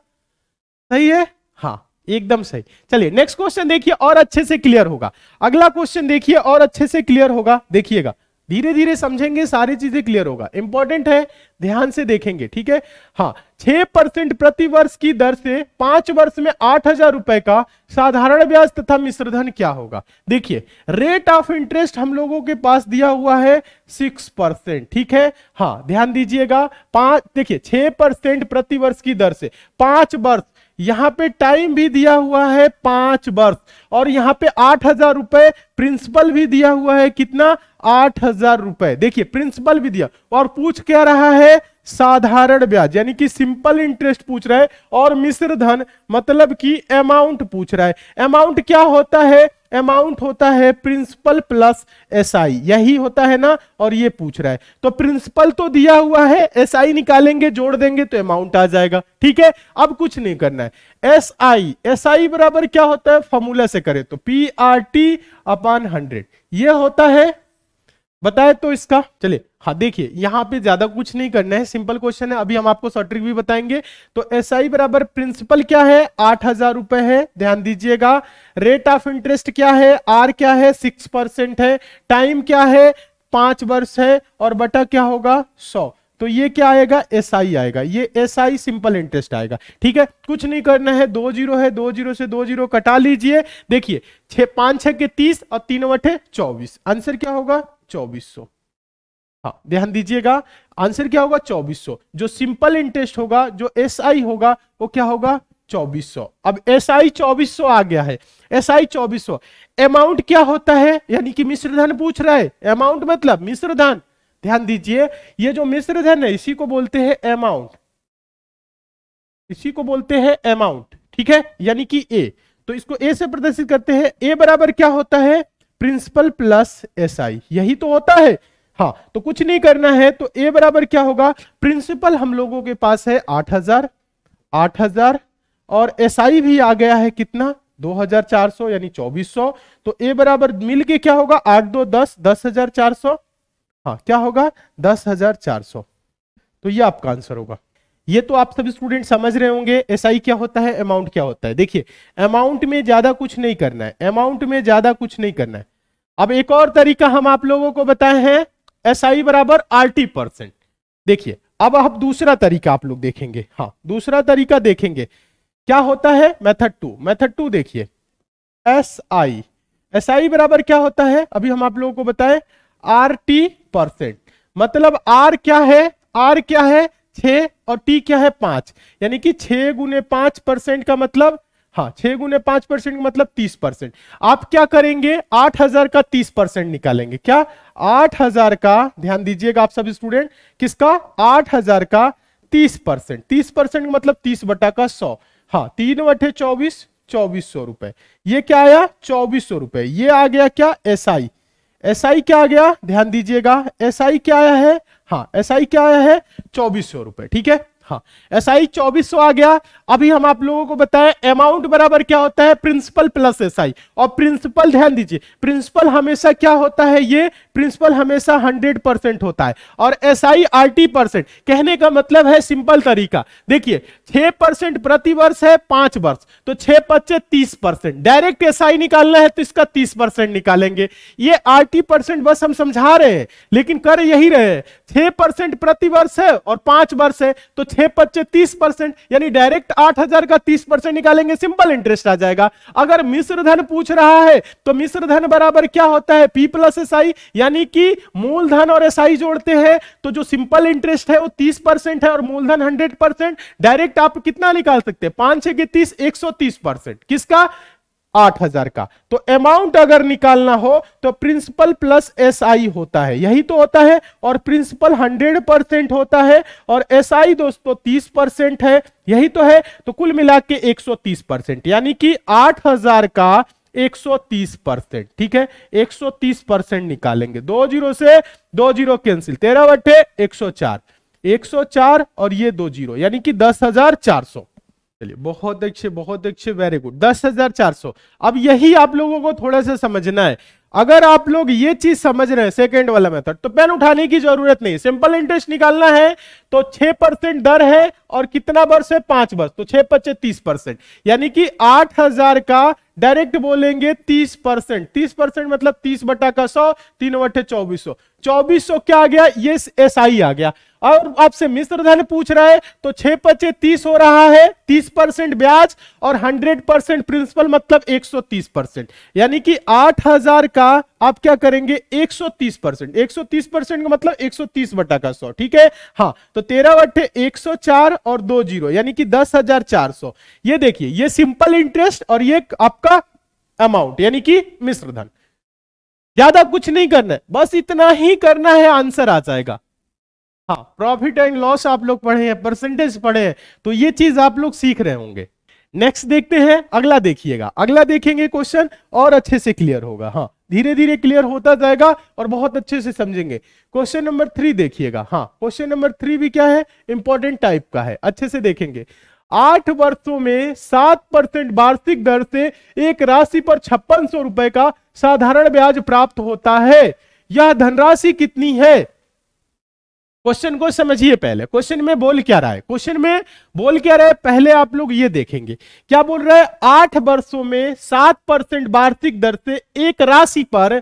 Speaker 1: सही है हाँ एकदम सही चलिए नेक्स्ट क्वेश्चन देखिए और अच्छे से क्लियर होगा अगला क्वेश्चन देखिए और अच्छे से क्लियर होगा देखिएगा धीरे धीरे समझेंगे सारी चीजें क्लियर होगा इंपॉर्टेंट है ध्यान से देखेंगे ठीक है हाँ छह परसेंट प्रति वर्ष की दर से पांच वर्ष में आठ हजार रुपए का साधारण ब्याज तथा मिश्रधन क्या होगा देखिए रेट ऑफ इंटरेस्ट हम लोगों के पास दिया हुआ है सिक्स परसेंट ठीक है हाँ ध्यान दीजिएगा पांच देखिए छह परसेंट प्रति वर्ष की दर से पांच वर्ष यहां पे टाइम भी दिया हुआ है पांच वर्ष और यहां पे आठ हजार रुपए प्रिंसिपल भी दिया हुआ है कितना आठ हजार रुपए देखिए प्रिंसिपल भी दिया और पूछ क्या रहा है साधारण ब्याज यानी कि सिंपल इंटरेस्ट पूछ रहा है और मिश्र धन मतलब कि अमाउंट पूछ रहा है अमाउंट क्या होता है अमाउंट होता है प्रिंसिपल प्लस एसआई यही होता है ना और ये पूछ रहा है तो प्रिंसिपल तो दिया हुआ है एसआई निकालेंगे जोड़ देंगे तो अमाउंट आ जाएगा ठीक है अब कुछ नहीं करना है एसआई एसआई बराबर क्या होता है फॉर्मूला से करें तो P R T upon hundred ये होता है बताए तो इसका चलिए हाँ देखिए यहाँ पे ज्यादा कुछ नहीं करना है सिंपल क्वेश्चन है अभी हम आपको शॉर्ट्रिक भी बताएंगे तो एस आई बराबर प्रिंसिपल क्या है आठ हजार रुपए है ध्यान दीजिएगा रेट ऑफ इंटरेस्ट क्या है आर क्या है सिक्स परसेंट है टाइम क्या है पांच वर्ष है और बटा क्या होगा सौ तो ये क्या आएगा एस आई आएगा ये एस आई सिंपल इंटरेस्ट आएगा ठीक है कुछ नहीं करना है दो जीरो है दो जीरो से दो जीरो कटा लीजिए देखिए छह पांच छह के तीस और तीन वटे चौबीस आंसर क्या होगा चौबीस सौ हाँ ध्यान दीजिएगा आंसर क्या होगा 2400 जो सिंपल इंटरेस्ट होगा जो एस SI होगा वो क्या होगा 2400 अब एस SI 2400 आ गया है एस SI 2400 अमाउंट क्या होता है यानी कि मिश्र धन पूछ रहा है अमाउंट मतलब मिश्र धन ध्यान दीजिए ये जो मिश्र धन है इसी को बोलते हैं अमाउंट इसी को बोलते हैं अमाउंट ठीक है यानी कि ए तो इसको ए से प्रदर्शित करते हैं ए बराबर क्या होता है प्रिंसिपल प्लस एस आई यही तो होता है हाँ तो कुछ नहीं करना है तो ए बराबर क्या होगा प्रिंसिपल हम लोगों के पास है आठ हजार आठ हजार और एस आई भी आ गया है कितना 2400 यानी 2400 तो ए बराबर मिल के क्या होगा आठ दो दस दस हजार चार सौ हाँ क्या होगा दस हजार चार सौ तो ये आपका आंसर होगा ये तो आप सब स्टूडेंट समझ रहे होंगे एस SI क्या होता है अमाउंट क्या होता है देखिए अमाउंट में ज्यादा कुछ नहीं करना है अमाउंट में ज्यादा कुछ नहीं करना है अब एक और तरीका हम आप लोगों को बताए हैं एस SI बराबर आर टी परसेंट देखिए अब आप दूसरा तरीका आप लोग देखेंगे हाँ दूसरा तरीका देखेंगे क्या होता है मैथड टू मैथड टू देखिए एस आई एस आई बराबर क्या होता है अभी हम आप लोगों को बताएं आर टी परसेंट मतलब आर क्या है आर क्या है छ और टी क्या है पांच यानी कि छह गुने पांच परसेंट का मतलब हाँ छह गुने पांच परसेंट का मतलब तीस परसेंट आप क्या करेंगे आठ हजार का तीस परसेंट निकालेंगे क्या आठ हजार का ध्यान दीजिएगा आप सब स्टूडेंट किसका आठ हजार का तीस परसेंट तीस परसेंट मतलब तीस बटा का सौ हाँ तीन बटे चौबीस चौबीस सौ रुपए ये क्या आया चौबीस सौ रुपए ये आ गया क्या एस आई एस आई क्या आ गया ध्यान दीजिएगा एस आई क्या आया है हाँ एस SI क्या आया है चौबीस सौ रुपए ठीक है हाँ एस आई चौबीस सौ आ गया अभी हम आप लोगों को बताएं अमाउंट बराबर क्या होता है प्रिंसिपल प्लस एस SI. और प्रिंसिपल ध्यान दीजिए प्रिंसिपल हमेशा क्या होता है ये प्रिंसिपल हमेशा हंड्रेड परसेंट होता है और S I R T percent कहने का मतलब है सिंपल तरीका देखिए छह परसेंट प्रति वर्ष है पांच वर्ष तो छह पच्चे तीस परसेंट डायरेक्ट एस आई निकालना है तो इसका तीस परसेंट निकालेंगे ये आरटी परसेंट बस हम समझा रहे हैं लेकिन कर यही रहे हैं छह परसेंट प्रति वर्ष है और पांच वर्ष है तो छह पच्चे तीस परसेंट यानी डायरेक्ट आठ हजार का तीस परसेंट निकालेंगे सिंपल इंटरेस्ट आ जाएगा अगर मिश्र धन पूछ रहा है तो मिश्र धन बराबर क्या होता है पी प्लस एस आई यानी कि मूलधन और एस आई जोड़ते हैं तो जो सिंपल इंटरेस्ट है वो तीस परसेंट है और मूलधन हंड्रेड परसेंट डायरेक्ट आप कितना निकाल सकते हैं पांच छह के तीस एक सौ तीस परसेंट किसका आठ हजार का तो अमाउंट अगर निकालना हो तो प्रिंसिपल प्लस एस आई होता है यही तो होता है और प्रिंसिपल हंड्रेड परसेंट होता है और एस आई दोस्तों तीस परसेंट है यही तो है तो कुल मिला के एक सौ तीस परसेंट यानी कि आठ हजार का 130 परसेंट ठीक है 130 परसेंट निकालेंगे दो जीरो से दो जीरो कैंसिल तेरह बटे 104 104 और ये दो जीरो यानी कि दस हजार चार सौ चलिए बहुत अच्छे बहुत अच्छे वेरी गुड दस हजार चार सौ अब यही आप लोगों को थोड़ा सा समझना है अगर आप लोग ये चीज समझ रहे हैं सेकेंड वाला मेथड तो पेन उठाने की जरूरत नहीं सिंपल इंटरेस्ट निकालना है तो छह परसेंट दर है और कितना वर्ष है पांच वर्ष तो छह पच्चे तीस परसेंट यानी कि आठ हजार का डायरेक्ट बोलेंगे तीस परसेंट तीस परसेंट मतलब तीस बटा का सौ तीन बटे चौबीस सौ चौबीस सौ क्या आ गया ये एस आई आ गया और आपसे मिश्र धन पूछ रहा है तो छह पच्चे तीस हो रहा है तीस परसेंट ब्याज और हंड्रेड परसेंट प्रिंसिपल मतलब एक सौ तीस परसेंट यानी कि आठ हजार का आप क्या करेंगे एक सौ तीस परसेंट एक सौ तीस परसेंट का मतलब एक सौ तीस बटा का सौ ठीक है हाँ तो तेरह बटे एक सौ चार और दो जीरो यानी कि दस हजार चार सौ ये देखिए ये सिंपल इंटरेस्ट और ये आपका अमाउंट यानी कि मिश्र धन ज्यादा कुछ नहीं करना है बस इतना ही करना है आंसर आ जाएगा हाँ प्रॉफिट एंड लॉस आप लोग पढ़े हैं परसेंटेज पढ़े हैं तो ये चीज आप लोग सीख रहे होंगे नेक्स्ट देखते हैं अगला देखिएगा अगला देखेंगे क्वेश्चन और अच्छे से क्लियर होगा हाँ धीरे धीरे क्लियर होता जाएगा और बहुत अच्छे से समझेंगे क्वेश्चन नंबर थ्री देखिएगा हाँ क्वेश्चन नंबर थ्री भी क्या है इंपॉर्टेंट टाइप का है अच्छे से देखेंगे आठ वर्षों में सात परसेंट वार्षिक दर से एक राशि पर छप्पन सौ रुपए का साधारण ब्याज प्राप्त होता है यह धनराशि कितनी है क्वेश्चन को समझिए पहले क्वेश्चन में बोल क्या रहा है क्वेश्चन में बोल क्या रहा है पहले आप लोग ये देखेंगे क्या बोल रहा है आठ वर्षों में सात परसेंट वार्षिक दर से एक राशि पर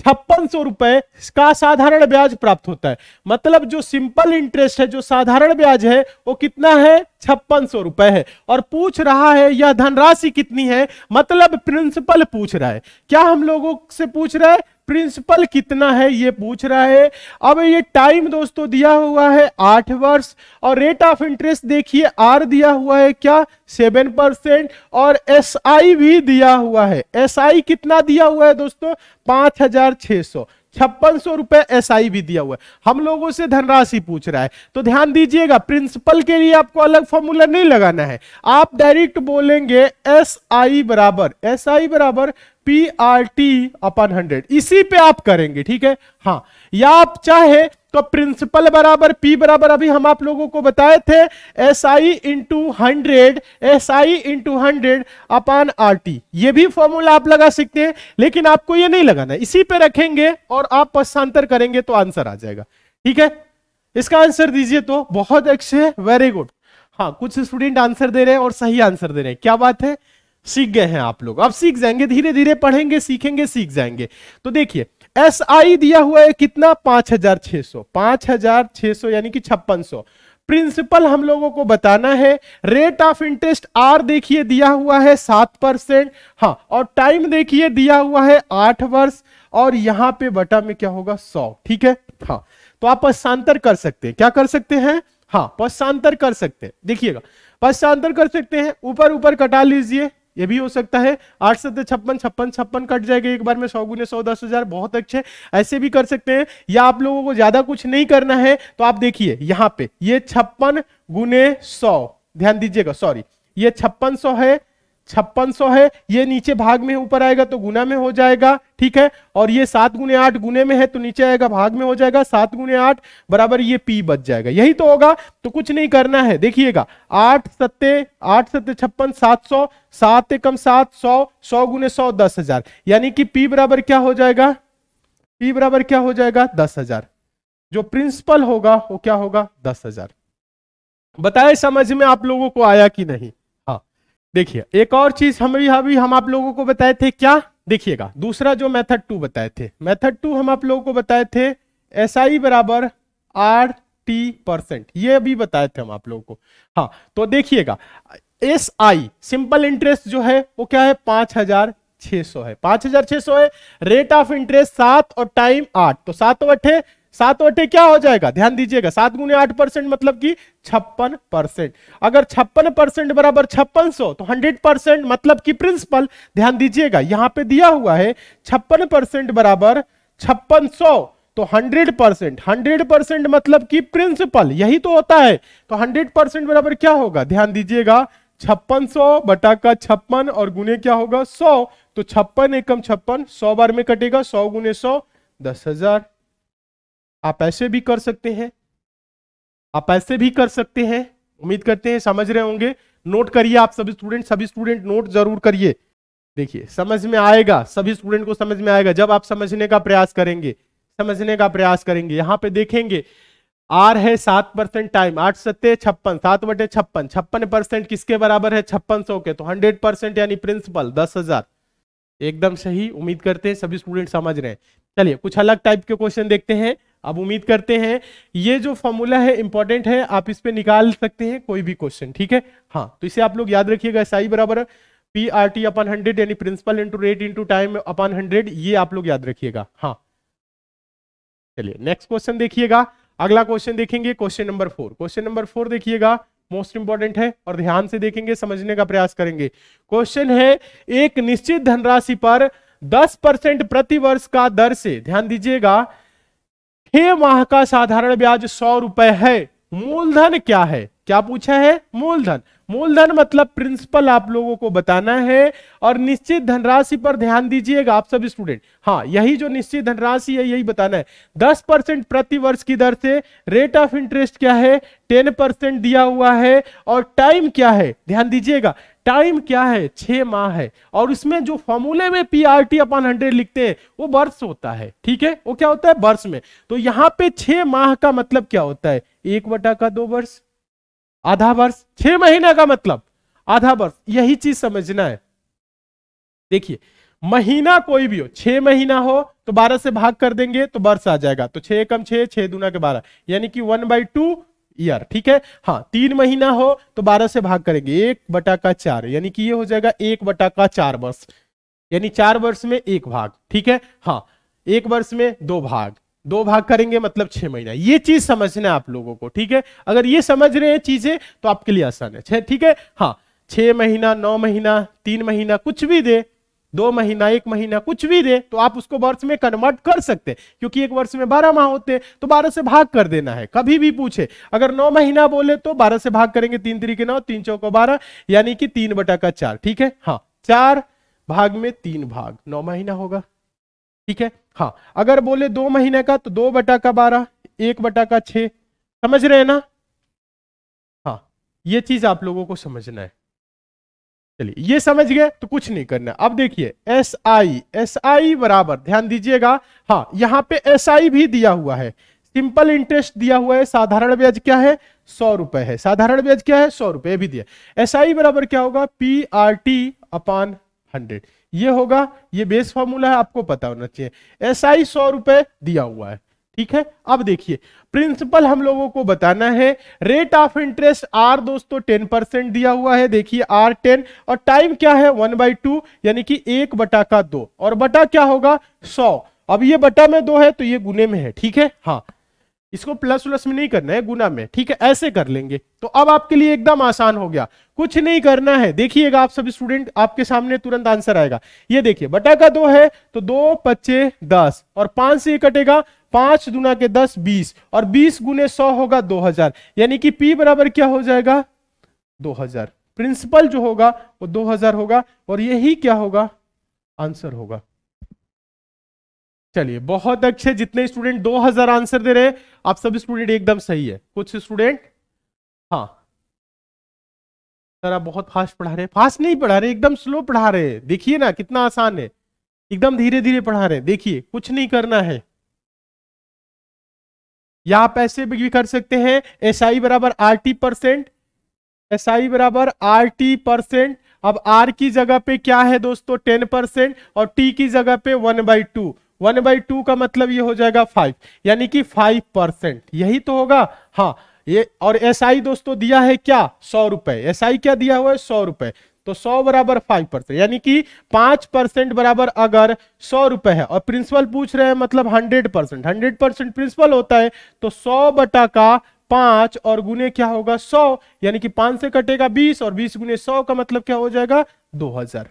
Speaker 1: छप्पन सौ रुपए का साधारण ब्याज प्राप्त होता है मतलब जो सिंपल इंटरेस्ट है जो साधारण ब्याज है वो कितना है छप्पन सौ रुपए है और पूछ रहा है यह धनराशि कितनी है मतलब प्रिंसिपल पूछ रहा है क्या हम लोगों से पूछ रहा है प्रिंसिपल कितना है ये पूछ रहा है अब ये टाइम दोस्तों दिया हुआ है आठ वर्ष और रेट ऑफ इंटरेस्ट देखिए आर दिया हुआ है क्या सेवन परसेंट और एस आई भी दिया हुआ है एस आई कितना दिया हुआ है दोस्तों पांच हजार छह सौ छप्पन सौ रुपए एस आई भी दिया हुआ है हम लोगों से धनराशि पूछ रहा है तो ध्यान दीजिएगा प्रिंसिपल के लिए आपको अलग फॉर्मूला नहीं लगाना है आप डायरेक्ट बोलेंगे एस आई बराबर एस आई बराबर P R T upon hundred इसी पे आप करेंगे ठीक है हाँ या आप चाहे तो प्रिंसिपल बराबर पी बराबर अभी हम आप लोगों को बताए थे S I into hundred S I into hundred upon R T ये भी फॉर्मूला आप लगा सकते हैं लेकिन आपको ये नहीं लगाना इसी पे रखेंगे और आप पश्चांतर करेंगे तो आंसर आ जाएगा ठीक है इसका आंसर दीजिए तो बहुत अच्छे वेरी गुड हाँ कुछ स्टूडेंट आंसर दे रहे हैं और सही आंसर दे रहे हैं क्या बात है सीख गए हैं आप लोग अब सीख जाएंगे धीरे धीरे पढ़ेंगे सीखेंगे सीख जाएंगे तो देखिए एस आई दिया हुआ है कितना पांच हजार छह सौ पांच हजार छह सौ यानी कि छप्पन सौ प्रिंसिपल हम लोगों को बताना है रेट ऑफ इंटरेस्ट आर देखिए दिया हुआ है सात परसेंट हाँ और टाइम देखिए दिया हुआ है आठ वर्ष और यहां पे बटा में क्या होगा सौ ठीक है हाँ तो आप पश्चांतर कर सकते हैं क्या कर सकते हैं हाँ पश्चांतर कर सकते हैं देखिएगा पश्चांतर कर सकते हैं ऊपर ऊपर कटा लीजिए ये भी हो सकता है आठ सत्य छप्पन छप्पन छप्पन कट जाएगा एक बार में सौ गुने सौ दस हजार बहुत अच्छे ऐसे भी कर सकते हैं या आप लोगों को ज्यादा कुछ नहीं करना है तो आप देखिए यहाँ पे ये छप्पन गुने सौ ध्यान दीजिएगा सॉरी ये छप्पन सौ है छप्पन सौ है ये नीचे भाग में ऊपर आएगा तो गुना में हो जाएगा ठीक है और ये सात गुने आठ गुने में है तो नीचे आएगा भाग में हो जाएगा सात गुने आठ बराबर ये पी बच जाएगा यही तो होगा तो कुछ नहीं करना है देखिएगा आठ सत्ते आठ सत्ते छप्पन सात सौ सात एकम सात सौ सौ गुने सौ दस हजार यानी कि पी बराबर क्या हो जाएगा पी बराबर क्या हो जाएगा दस हजार जो प्रिंसिपल होगा वो क्या होगा दस हजार बताए समझ में आप लोगों को आया कि नहीं देखिए एक और चीज हम अभी अभी हम आप लोगों को बताए थे क्या देखिएगा दूसरा जो मेथड टू बताए थे मेथड टू हम आप लोगों को बताए थे एस आई बराबर आर टी परसेंट ये भी बताए थे हम आप लोगों को हाँ तो देखिएगा एस आई सिंपल इंटरेस्ट जो है वो क्या है पांच हजार छह सौ है पांच हजार छह सौ है रेट ऑफ इंटरेस्ट सात और टाइम आठ तो सात और अठे सात बटे क्या हो जाएगा ध्यान दीजिएगा सात गुने आठ परसेंट मतलब कि छप्पन परसेंट अगर छप्पन परसेंट बराबर छप्पन सौ तो हंड्रेड परसेंट मतलब कि प्रिंसिपल ध्यान दीजिएगा यहां पे दिया हुआ है छप्पन परसेंट बराबर छप्पन सौ तो हंड्रेड परसेंट हंड्रेड परसेंट मतलब कि प्रिंसिपल यही तो होता है तो हंड्रेड परसेंट बराबर क्या होगा ध्यान दीजिएगा छप्पन सौ बटा का छप्पन और गुने क्या होगा सौ तो छप्पन एकम छप्पन सौ बार में कटेगा सौ गुने सौ दस हजार आप ऐसे भी कर सकते हैं आप ऐसे भी कर सकते हैं उम्मीद करते हैं समझ रहे होंगे नोट करिए आप सभी स्टूडेंट सभी स्टूडेंट नोट जरूर करिए देखिए समझ में आएगा सभी स्टूडेंट को समझ में आएगा जब आप समझने का प्रयास करेंगे समझने का प्रयास करेंगे यहाँ पे देखेंगे आर है सात परसेंट टाइम आठ सत्य छप्पन सात बटे छप्पन छप्पन परसेंट किसके बराबर है छप्पन सौ के तो हंड्रेड परसेंट यानी प्रिंसिपल दस हजार एकदम सही उम्मीद करते हैं सभी स्टूडेंट समझ रहे हैं चलिए कुछ अलग टाइप के क्वेश्चन देखते हैं अब उम्मीद करते हैं ये जो फॉर्मूला है इंपॉर्टेंट है आप इस पर निकाल सकते हैं कोई भी क्वेश्चन ठीक है हाँ तो इसे आप लोग याद रखिएगा एसआई बराबर P R T upon hundred यानी principal into rate into time upon hundred ये आप लोग याद रखिएगा हाँ चलिए नेक्स्ट क्वेश्चन देखिएगा अगला क्वेश्चन देखेंगे question number four question number four देखिएगा मोस्ट इंपॉर्टेंट है और ध्यान से देखेंगे समझने का प्रयास करेंगे क्वेश्चन है एक निश्चित धनराशि पर दस परसेंट प्रति वर्ष का दर से ध्यान दीजिएगा छह माह का साधारण ब्याज सौ रुपए है मूलधन क्या है क्या पूछा है मूलधन मूलधन मतलब प्रिंसिपल आप लोगों को बताना है और निश्चित धनराशि पर ध्यान दीजिएगा आप सब स्टूडेंट हाँ यही जो निश्चित धनराशि है यही बताना है दस परसेंट प्रति वर्ष की दर से रेट ऑफ इंटरेस्ट क्या है टेन परसेंट दिया हुआ है और टाइम क्या है ध्यान दीजिएगा टाइम क्या है छह माह है और इसमें जो फॉर्मूले में P R T upon hundred लिखते हैं वो वर्ष होता है ठीक है वो क्या होता है वर्ष में तो यहाँ पे छह माह का मतलब क्या होता है एक बटा का दो वर्ष आधा वर्ष छह महीना का मतलब आधा वर्ष यही चीज समझना है देखिए महीना कोई भी हो छह महीना हो तो बारह से भाग कर देंगे तो वर्ष आ जाएगा तो छह कम छह छह दुना के बारह यानी कि वन बाई टू ईयर ठीक है हाँ तीन महीना हो तो बारह से भाग करेंगे एक बटा का चार यानी कि ये हो जाएगा एक बटा का चार वर्ष यानी चार वर्ष में एक भाग ठीक है हाँ एक वर्ष में दो भाग दो भाग करेंगे मतलब छह महीना ये चीज समझना है आप लोगों को ठीक है अगर ये समझ रहे हैं चीजें तो आपके लिए आसान है ठीक है हाँ छह महीना नौ महीना तीन महीना कुछ भी दे दो महीना एक महीना कुछ भी दे तो आप उसको वर्ष में कन्वर्ट कर सकते हैं क्योंकि एक वर्ष में बारह माह होते हैं तो बारह से भाग कर देना है कभी भी पूछे अगर नौ महीना बोले तो बारह से भाग करेंगे तीन तरीके नौ तीन चौको बारह यानी कि तीन बटा का चार ठीक है हाँ चार भाग में तीन भाग नौ महीना होगा ठीक है हाँ अगर बोले दो महीने का तो दो बटा का बारह एक बटा का छ समझ रहे हैं ना हाँ ये चीज आप लोगों को समझना है चलिए ये समझ गए तो कुछ नहीं करना अब देखिए एस आई एस आई बराबर ध्यान दीजिएगा हाँ यहाँ पे एस आई भी दिया हुआ है सिंपल इंटरेस्ट दिया हुआ है साधारण ब्याज क्या है सौ रुपए है साधारण ब्याज क्या है सौ रुपए भी दिया एस आई बराबर क्या होगा P R T upon hundred ये होगा ये बेस फॉर्मूला है आपको पता होना चाहिए एस आई सौ रुपए दिया हुआ है ठीक है अब देखिए प्रिंसिपल हम लोगों को बताना है रेट ऑफ इंटरेस्ट आर दोस्तों टेन परसेंट दिया हुआ है देखिए आर टेन और टाइम क्या है वन बाई टू यानी कि एक बटा का दो और बटा क्या होगा सौ अब ये बटा में दो है तो ये गुने में है ठीक है हाँ इसको प्लस प्लस में नहीं करना है गुना में ठीक है ऐसे कर लेंगे तो अब आपके लिए एकदम आसान हो गया कुछ नहीं करना है देखिएगा आप सभी स्टूडेंट आपके सामने तुरंत आंसर आएगा ये देखिए बटा का दो है तो दो पच्चे दस और पांच से कटेगा पांच दुना के दस बीस और बीस गुने सौ होगा दो हजार यानी कि पी बराबर क्या हो जाएगा दो हजार प्रिंसिपल जो होगा वो दो हजार होगा और यही क्या होगा आंसर होगा चलिए बहुत अच्छे जितने स्टूडेंट दो हजार आंसर दे रहे हैं आप सब स्टूडेंट एकदम सही है कुछ स्टूडेंट हाँ सर आप बहुत फास्ट पढ़ा रहे फास्ट नहीं पढ़ा रहे एकदम स्लो पढ़ा रहे देखिए ना कितना आसान है एकदम धीरे धीरे पढ़ा रहे देखिए कुछ नहीं करना है यहां आप ऐसे भी कर सकते हैं एस आई बराबर R T percent S I बराबर आर टी परसेंट अब आर की जगह पे क्या है दोस्तों टेन परसेंट और टी की जगह पे one by two one by two का मतलब ये हो जाएगा फाइव यानी कि फाइव परसेंट यही तो होगा हाँ ये और एस SI दोस्तों दिया है क्या सौ रुपए एस SI क्या दिया हुआ है सौ रुपए तो सौ बराबर फाइव परसेंट यानी कि पांच परसेंट बराबर अगर सौ रुपए है और प्रिंसिपल पूछ रहे हैं मतलब hundred percent hundred percent principal होता है तो सौ बटा का पांच और गुने क्या होगा सौ यानी कि पांच से कटेगा बीस और बीस गुने सौ का मतलब क्या हो जाएगा दो हजार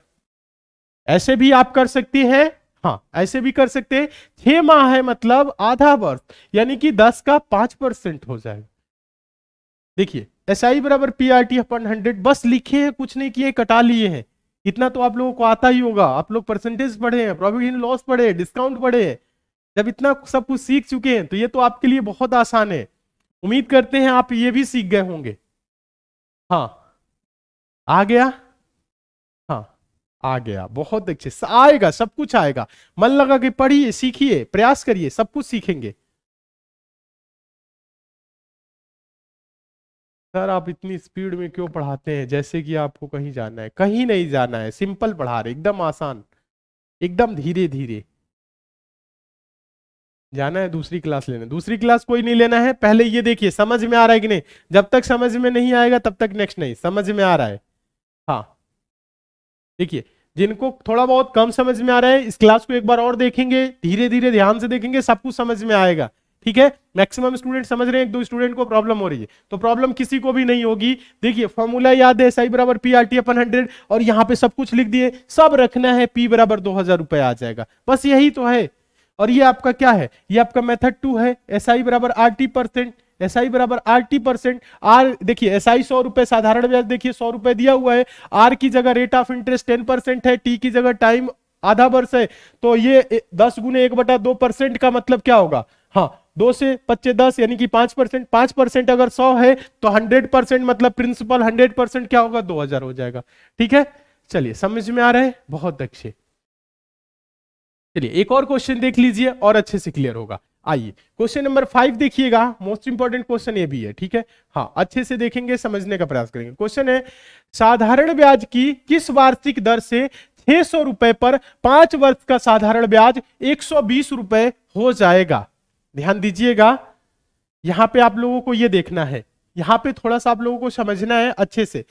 Speaker 1: ऐसे भी आप कर सकती हैं हाँ ऐसे भी कर सकते हैं छह माह है मतलब आधा वर्ष यानी कि दस का पांच परसेंट हो जाएगा देखिए एस आई बराबर P R T upon hundred बस लिखे हैं कुछ नहीं किए कटा लिए हैं इतना तो आप लोगों को आता ही होगा आप लोग परसेंटेज पढ़े हैं प्रॉफिट इन लॉस पढ़े हैं डिस्काउंट पढ़े हैं जब इतना सब कुछ सीख चुके हैं तो ये तो आपके लिए बहुत आसान है उम्मीद करते हैं आप ये भी सीख गए होंगे हाँ आ गया हाँ आ गया बहुत अच्छे आएगा सब कुछ आएगा मन लगा के पढ़िए सीखिए प्रयास करिए सब कुछ सीखेंगे सर आप इतनी स्पीड में क्यों पढ़ाते हैं जैसे कि आपको कहीं जाना है कहीं नहीं जाना है सिंपल पढ़ा रहे एकदम आसान एकदम धीरे धीरे जाना है दूसरी क्लास लेना दूसरी क्लास कोई नहीं लेना है पहले ये देखिए समझ में आ रहा है कि नहीं जब तक समझ में नहीं आएगा तब तक नेक्स्ट नहीं समझ में आ रहा है हाँ देखिए जिनको थोड़ा बहुत कम समझ में आ रहा है इस क्लास को एक बार और देखेंगे धीरे धीरे ध्यान से देखेंगे सब कुछ समझ में आएगा ठीक है मैक्सिमम स्टूडेंट समझ रहे हैं एक दो स्टूडेंट को प्रॉब्लम हो रही है तो प्रॉब्लम किसी को भी नहीं होगी देखिए फॉर्मूला याद है साई बराबर P R T upon hundred और यहाँ पे सब कुछ लिख दिए सब रखना है पी बराबर दो हजार रुपए आ जाएगा बस यही तो है और ये आपका क्या है ये आपका मेथड टू है एस आई बराबर R T percent S I बराबर आर टी परसेंट आर देखिए एस आई सौ रुपए साधारण ब्याज देखिए सौ रुपए दिया हुआ है आर की जगह rate of interest ten percent है टी की जगह टाइम आधा वर्ष है तो ये दस गुने एक बटा दो परसेंट का मतलब क्या होगा हाँ दो से पच्चे दस यानी कि पांच परसेंट पांच परसेंट अगर सौ है तो हंड्रेड परसेंट मतलब प्रिंसिपल हंड्रेड परसेंट क्या होगा दो हजार हो जाएगा ठीक है चलिए समझ में आ रहे हैं बहुत अच्छे चलिए एक और क्वेश्चन देख लीजिए और अच्छे से क्लियर होगा आइए क्वेश्चन नंबर फाइव देखिएगा मोस्ट इंपॉर्टेंट क्वेश्चन ये भी है ठीक है हाँ अच्छे से देखेंगे समझने का प्रयास करेंगे क्वेश्चन है साधारण ब्याज की किस वार्षिक दर से छह सौ रुपए पर पांच वर्ष का साधारण ब्याज एक सौ बीस रुपए हो जाएगा ध्यान दीजिएगा यहां पे आप लोगों को ये देखना है यहां पे थोड़ा सा आप लोगों को समझना है अच्छे से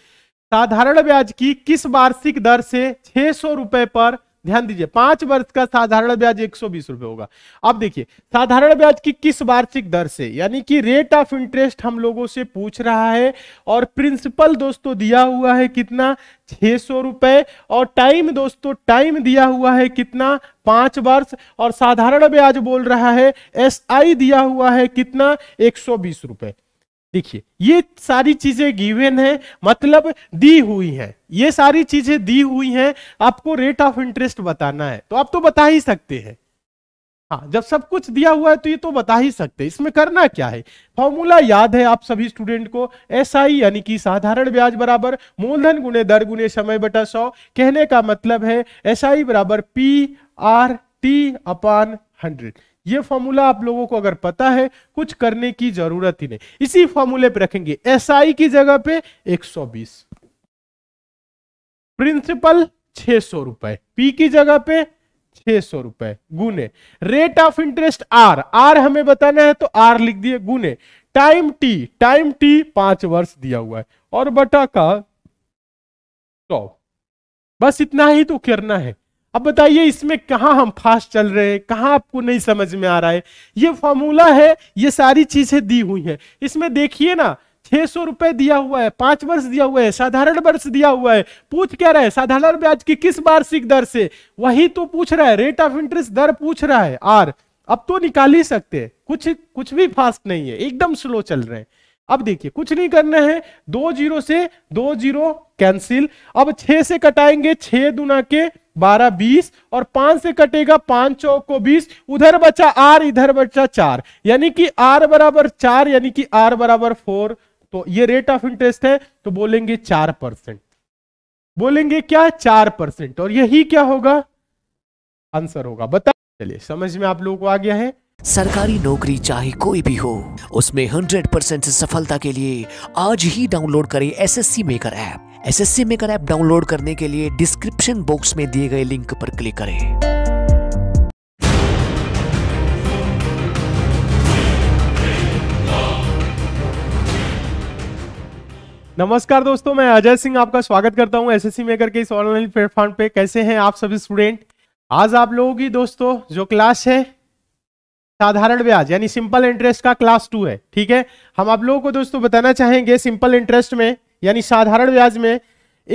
Speaker 1: साधारण ब्याज की किस वार्षिक दर से छह सौ रुपए पर ध्यान दीजिए पांच वर्ष का साधारण ब्याज एक सौ बीस रुपए होगा अब देखिए साधारण ब्याज की किस वार्षिक दर से यानी कि रेट ऑफ इंटरेस्ट हम लोगों से पूछ रहा है और प्रिंसिपल दोस्तों दिया हुआ है कितना छह सौ रुपए और टाइम दोस्तों टाइम दिया हुआ है कितना पांच वर्ष और साधारण ब्याज बोल रहा है एस आई दिया हुआ है कितना एक सौ बीस रुपए देखिए ये सारी चीजें गिवन है मतलब दी हुई है ये सारी चीजें दी हुई हैं आपको रेट ऑफ इंटरेस्ट बताना है तो आप तो बता ही सकते हैं हाँ जब सब कुछ दिया हुआ है तो ये तो बता ही सकते हैं इसमें करना क्या है फॉर्मूला याद है आप सभी स्टूडेंट को एस आई यानी कि साधारण ब्याज बराबर मूलधन गुने दर गुने समय बटा सौ कहने का मतलब है एस आई बराबर P R T upon hundred ये फॉर्मूला आप लोगों को अगर पता है कुछ करने की जरूरत ही नहीं इसी फॉर्मूले पर रखेंगे एस आई की जगह पे 120 प्रिंसिपल छह सौ रुपए पी की जगह पे छह सौ रुपए गुने rate of interest R R हमें बताना है तो आर लिख दिए गुने टाइम टी टाइम टी पांच वर्ष दिया हुआ है और बटा का सौ तो, बस इतना ही तो करना है अब बताइए इसमें कहाँ हम फास्ट चल रहे हैं कहाँ आपको नहीं समझ में आ रहा है ये फॉर्मूला है ये सारी चीजें दी हुई हैं इसमें देखिए ना छह सौ रुपए दिया हुआ है पांच वर्ष दिया हुआ है साधारण वर्ष दिया हुआ है पूछ क्या रहा है साधारण ब्याज की किस वार्षिक दर से वही तो पूछ रहा है रेट ऑफ इंटरेस्ट दर पूछ रहा है आर अब तो निकाल ही सकते कुछ कुछ भी फास्ट नहीं है एकदम स्लो चल रहे हैं अब देखिए कुछ नहीं करना है दो जीरो से दो जीरो कैंसिल अब छह से कटाएंगे छह दुना के बारह बीस और पांच से कटेगा पांच चौक को बीस उधर बचा आर इधर बचा चार यानी कि आर बराबर चार यानी कि आर बराबर फोर तो ये रेट ऑफ इंटरेस्ट है तो बोलेंगे चार परसेंट बोलेंगे क्या चार परसेंट और यही क्या होगा आंसर होगा बता चलिए समझ में आप लोगों को आ गया है सरकारी नौकरी चाहे कोई भी हो उसमें 100 परसेंट सफलता के लिए आज ही डाउनलोड करें SSC maker app SSC maker app download करने के लिए डिस्क्रिप्शन बॉक्स में दिए गए लिंक पर क्लिक करें नमस्कार दोस्तों मैं अजय सिंह आपका स्वागत करता हूं एसएससी मेकर के इस ऑनलाइन प्लेटफॉर्म पे कैसे हैं आप सभी स्टूडेंट आज आप लोगों की दोस्तों जो क्लास है साधारण ब्याज यानी सिंपल इंटरेस्ट का क्लास टू है ठीक है हम आप लोगों को दोस्तों बताना चाहेंगे सिंपल इंटरेस्ट में यानी साधारण ब्याज में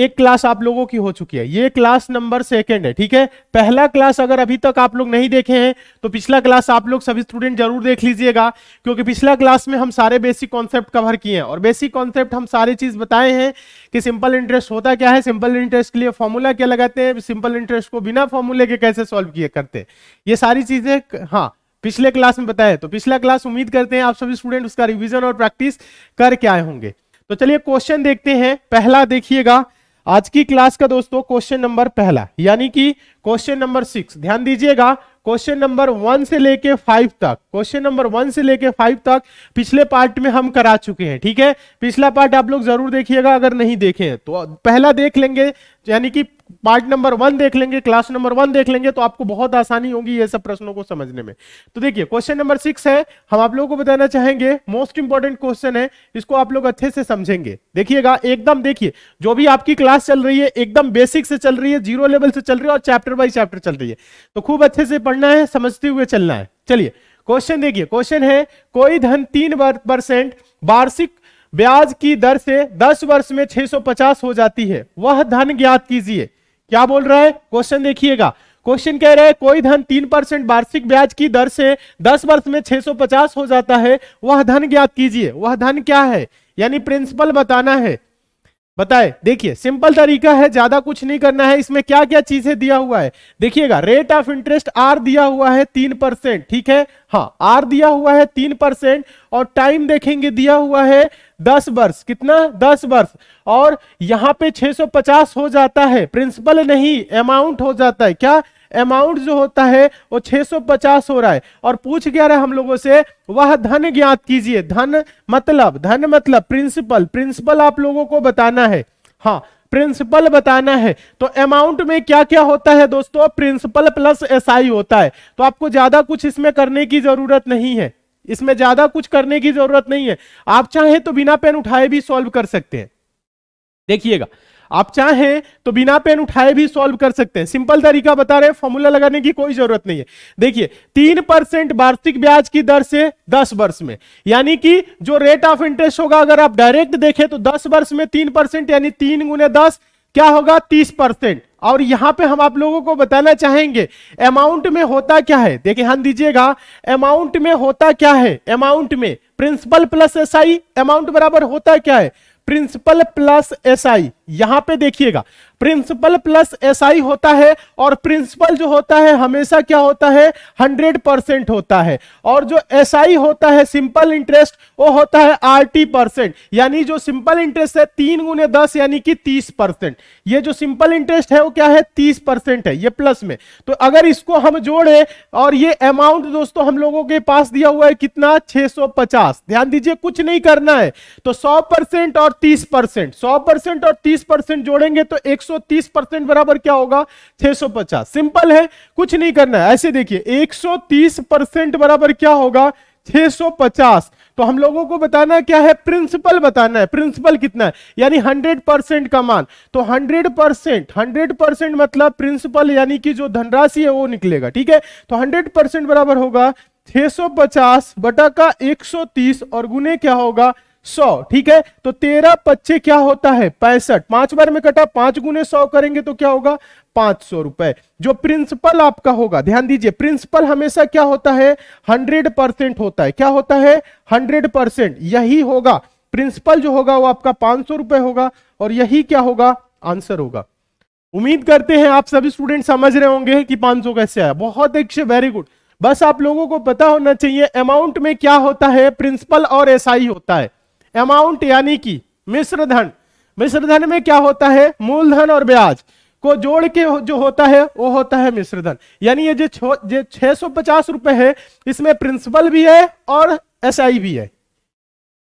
Speaker 1: एक क्लास आप लोगों की हो चुकी है ये क्लास नंबर सेकेंड है ठीक है पहला क्लास अगर अभी तक आप लोग नहीं देखे हैं तो पिछला क्लास आप लोग सभी स्टूडेंट जरूर देख लीजिएगा क्योंकि पिछला क्लास में हम सारे बेसिक कॉन्सेप्ट कवर किए हैं और बेसिक कॉन्सेप्ट हम सारे चीज बताए हैं कि सिंपल इंटरेस्ट होता क्या है सिंपल इंटरेस्ट के लिए फॉर्मूला क्या लगाते हैं सिंपल इंटरेस्ट को बिना फॉर्मूले के कैसे सॉल्व किए करते हैं ये सारी चीजें हाँ पिछले क्लास में बताए तो पिछला क्लास उम्मीद करते हैं आप सभी स्टूडेंट उसका रिविजन और प्रैक्टिस करके आए होंगे तो चलिए क्वेश्चन देखते हैं पहला देखिएगा आज की क्लास का दोस्तों क्वेश्चन नंबर पहला यानी कि क्वेश्चन नंबर सिक्स ध्यान दीजिएगा क्वेश्चन नंबर वन से लेके फाइव तक क्वेश्चन नंबर वन से लेके फाइव तक पिछले पार्ट में हम करा चुके हैं ठीक है पिछला पार्ट आप लोग जरूर देखिएगा अगर नहीं देखे तो पहला देख लेंगे यानी कि पार्ट नंबर वन देख लेंगे क्लास नंबर वन देख लेंगे तो आपको बहुत आसानी होगी ये सब प्रश्नों को समझने में तो देखिए क्वेश्चन नंबर सिक्स है हम आप लोगों को बताना चाहेंगे मोस्ट इंपॉर्टेंट क्वेश्चन है इसको आप लोग अच्छे से समझेंगे देखिएगा एकदम देखिए जो भी आपकी क्लास चल रही है एकदम बेसिक से चल रही है जीरो लेवल से चल रही है और चैप्टर बाई चैप्टर चल रही है तो खूब अच्छे से पढ़ना है समझते हुए चलना है चलिए क्वेश्चन देखिए क्वेश्चन है कोई धन तीन परसेंट वार्षिक ब्याज की दर से 10 वर्ष में 650 हो जाती है वह धन ज्ञात कीजिए क्या बोल रहा है क्वेश्चन देखिएगा क्वेश्चन कह रहे हैं कोई धन तीन परसेंट वार्षिक ब्याज की दर से 10 वर्ष में 650 हो जाता है वह धन ज्ञात कीजिए वह धन क्या है यानी प्रिंसिपल बताना है बताए देखिए सिंपल तरीका है ज्यादा कुछ नहीं करना है इसमें क्या क्या चीजें दिया हुआ है देखिएगा रेट ऑफ इंटरेस्ट आर दिया हुआ है तीन परसेंट ठीक है हाँ आर दिया हुआ है तीन परसेंट और टाइम देखेंगे दिया हुआ है दस वर्ष कितना दस वर्ष और यहाँ पे 650 हो जाता है प्रिंसिपल नहीं अमाउंट हो जाता है क्या अमाउंट जो होता है वो 650 हो रहा है और पूछ गया रहा हम लोगों से वह धन ज्ञात कीजिए धन मतलब धन मतलब प्रिंसिपल प्रिंसिपल आप लोगों को बताना है हाँ प्रिंसिपल बताना है तो अमाउंट में क्या क्या होता है दोस्तों प्रिंसिपल प्लस एसआई होता है तो आपको ज्यादा कुछ इसमें करने की जरूरत नहीं है इसमें ज्यादा कुछ करने की जरूरत नहीं है आप चाहें तो बिना पेन उठाए भी सॉल्व कर सकते हैं देखिएगा आप चाहें तो बिना पेन उठाए भी सॉल्व कर सकते हैं सिंपल तरीका बता रहे हैं फॉर्मूला लगाने की कोई जरूरत नहीं है देखिए तीन परसेंट वार्षिक ब्याज की दर से दस वर्ष में यानी कि जो रेट ऑफ इंटरेस्ट होगा अगर आप डायरेक्ट देखें तो दस वर्ष में तीन परसेंट यानी तीन गुने दस क्या होगा तीस परसेंट और यहां पे हम आप लोगों को बताना चाहेंगे अमाउंट में होता क्या है देखिए ध्यान हाँ दीजिएगा अमाउंट में होता क्या है अमाउंट में प्रिंसिपल प्लस एसआई अमाउंट बराबर होता क्या है प्रिंसिपल प्लस एसआई यहां पे देखिएगा प्रिंसिपल प्लस एसआई होता है और प्रिंसिपल जो होता है हमेशा क्या होता है 100 परसेंट होता है और जो एसआई होता है सिंपल इंटरेस्ट वो होता है टी परसेंट यानी जो सिंपल इंटरेस्ट है तीन गुने दस यानी कि 30 परसेंट ये जो सिंपल इंटरेस्ट है वो क्या है 30 परसेंट है ये प्लस में तो अगर इसको हम जोड़े और ये अमाउंट दोस्तों हम लोगों के पास दिया हुआ है कितना छे ध्यान दीजिए कुछ नहीं करना है तो सौ परसेंट और तीस परसेंट सौ परसेंट और तीस 130 परसेंट जोड़ेंगे तो 130 परसेंट बराबर क्या होगा 650 सिंपल है कुछ नहीं करना है ऐसे देखिए 130 परसेंट बराबर क्या होगा 650 तो हम लोगों को बताना क्या है प्रिंसिपल बताना है प्रिंसिपल कितना है यानी 100 परसेंट का मान तो 100 परसेंट हंड्रेड परसेंट मतलब प्रिंसिपल यानी कि जो धनराशि है वो निकलेगा ठीक है तो 100 परसेंट बराबर होगा 650 बटा का 130 और गुने क्या होगा सौ ठीक है तो तेरह पच्चे क्या होता है पैंसठ पांच बार में कटा पांच गुने सौ करेंगे तो क्या होगा पांच सौ रुपए जो प्रिंसिपल आपका होगा ध्यान दीजिए प्रिंसिपल हमेशा क्या होता है हंड्रेड परसेंट होता है क्या होता है हंड्रेड परसेंट यही होगा प्रिंसिपल जो होगा वो आपका पांच सौ रुपए होगा और यही क्या होगा आंसर होगा उम्मीद करते हैं आप सभी स्टूडेंट समझ रहे होंगे कि सौ कैसे आया बहुत अच्छे वेरी गुड बस आप लोगों को पता होना चाहिए अमाउंट में क्या होता है प्रिंसिपल और एसआई होता है अमाउंट यानी कि मिश्र धन मिश्र धन में क्या होता है मूलधन और ब्याज को जोड़ के जो होता है वो होता है मिश्र धन यानी ये जो छह सौ पचास रुपए है इसमें प्रिंसिपल भी है और एस भी है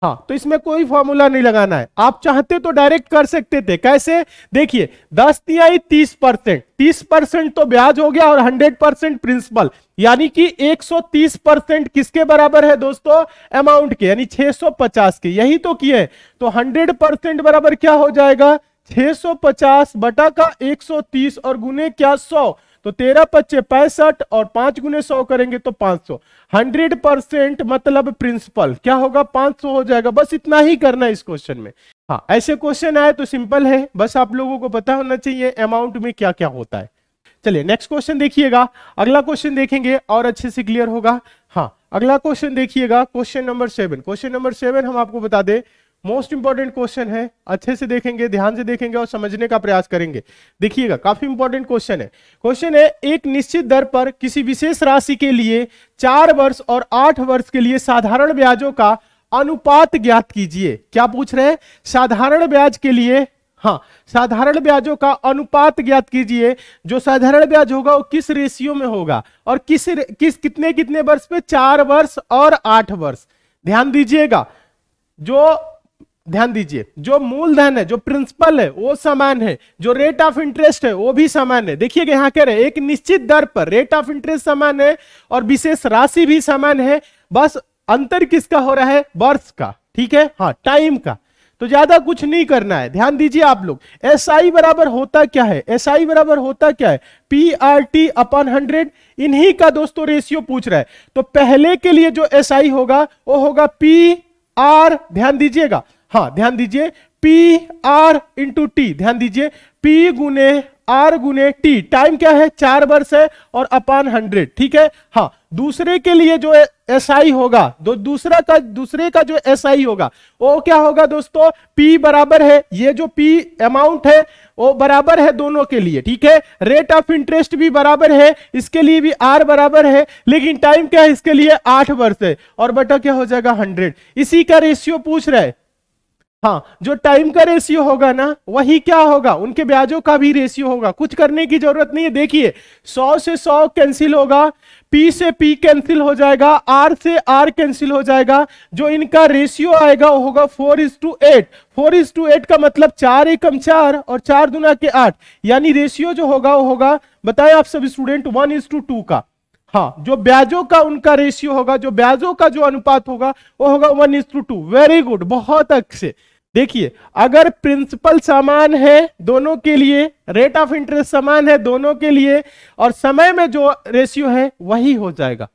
Speaker 1: हाँ तो इसमें कोई फॉर्मूला नहीं लगाना है आप चाहते तो डायरेक्ट कर सकते थे कैसे देखिए दस दिया तीस परसेंट तीस परसेंट तो ब्याज हो गया और हंड्रेड परसेंट प्रिंसिपल यानी कि एक सौ तीस परसेंट किसके बराबर है दोस्तों अमाउंट के यानी छह सौ पचास के यही तो किए तो हंड्रेड परसेंट बराबर क्या हो जाएगा पचास बटा का तीस और गुने क्या सौ तो तेरह पच्चे पैंसठ और पांच गुने सौ करेंगे तो पांच सौ हंड्रेड परसेंट मतलब प्रिंसिपल क्या होगा पांच सौ हो जाएगा बस इतना ही करना है इस क्वेश्चन में हाँ ऐसे क्वेश्चन आए तो सिंपल है बस आप लोगों को पता होना चाहिए अमाउंट में क्या क्या होता है चलिए नेक्स्ट क्वेश्चन देखिएगा अगला क्वेश्चन देखेंगे और अच्छे से क्लियर होगा हाँ अगला क्वेश्चन देखिएगा question number seven question number seven हम आपको बता दें मोस्ट इंपॉर्टेंट क्वेश्चन है अच्छे से देखेंगे ध्यान से देखेंगे और समझने का प्रयास करेंगे देखिएगा काफी इंपॉर्टेंट क्वेश्चन है क्वेश्चन है एक निश्चित दर पर किसी विशेष राशि के लिए चार वर्ष और आठ वर्ष के लिए साधारण ब्याजों का अनुपात ज्ञात कीजिए क्या पूछ रहे हैं साधारण ब्याज के लिए हाँ साधारण ब्याजों का अनुपात ज्ञात कीजिए जो साधारण ब्याज होगा वो किस रेशियो में होगा और किस किस कितने कितने वर्ष पे चार वर्ष और आठ वर्ष ध्यान दीजिएगा जो ध्यान दीजिए जो मूलधन है जो प्रिंसिपल है वो समान है जो रेट ऑफ इंटरेस्ट है वो भी समान है देखिएगा कह रहे एक निश्चित दर पर रेट ऑफ इंटरेस्ट समान है और विशेष राशि भी समान है बस अंतर किसका हो रहा है वर्ष का ठीक है हाँ टाइम का तो ज्यादा कुछ नहीं करना है ध्यान दीजिए आप लोग एस आई बराबर होता क्या है एस आई बराबर होता क्या है P R T upon hundred इन्हीं का दोस्तों रेशियो पूछ रहा है तो पहले के लिए जो एस आई होगा वो होगा पी आर ध्यान दीजिएगा हाँ ध्यान दीजिए पी आर इंटू टी ध्यान दीजिए पी गुने आर गुने टी टाइम क्या है चार वर्ष है और अपान हंड्रेड ठीक है हाँ दूसरे के लिए जो एस आई होगा दो दूसरा का दूसरे का जो एस आई होगा वो क्या होगा दोस्तों पी बराबर है ये जो पी अमाउंट है वो बराबर है दोनों के लिए ठीक है रेट ऑफ इंटरेस्ट भी बराबर है इसके लिए भी आर बराबर है लेकिन टाइम क्या है इसके लिए आठ वर्ष है और बटा क्या हो जाएगा हंड्रेड इसी का रेशियो पूछ रहा है हाँ जो टाइम का रेशियो होगा ना वही क्या होगा उनके ब्याजों का भी रेशियो होगा कुछ करने की जरूरत नहीं है देखिए सौ से सौ कैंसिल होगा पी से पी कैंसिल हो जाएगा आर से आर कैंसिल हो जाएगा जो इनका रेशियो आएगा वो होगा four is to eight four is to eight का मतलब चार एकम चार और चार दुना के आठ यानी रेशियो जो होगा वो होगा बताए आप सब student one is to two का हाँ जो ब्याजों का उनका रेशियो होगा जो ब्याजों का जो अनुपात होगा वो होगा one is to two very good बहुत अच्छे देखिए अगर प्रिंसिपल समान है दोनों के लिए रेट ऑफ इंटरेस्ट समान है दोनों के लिए और समय में जो रेशियो है वही हो जाएगा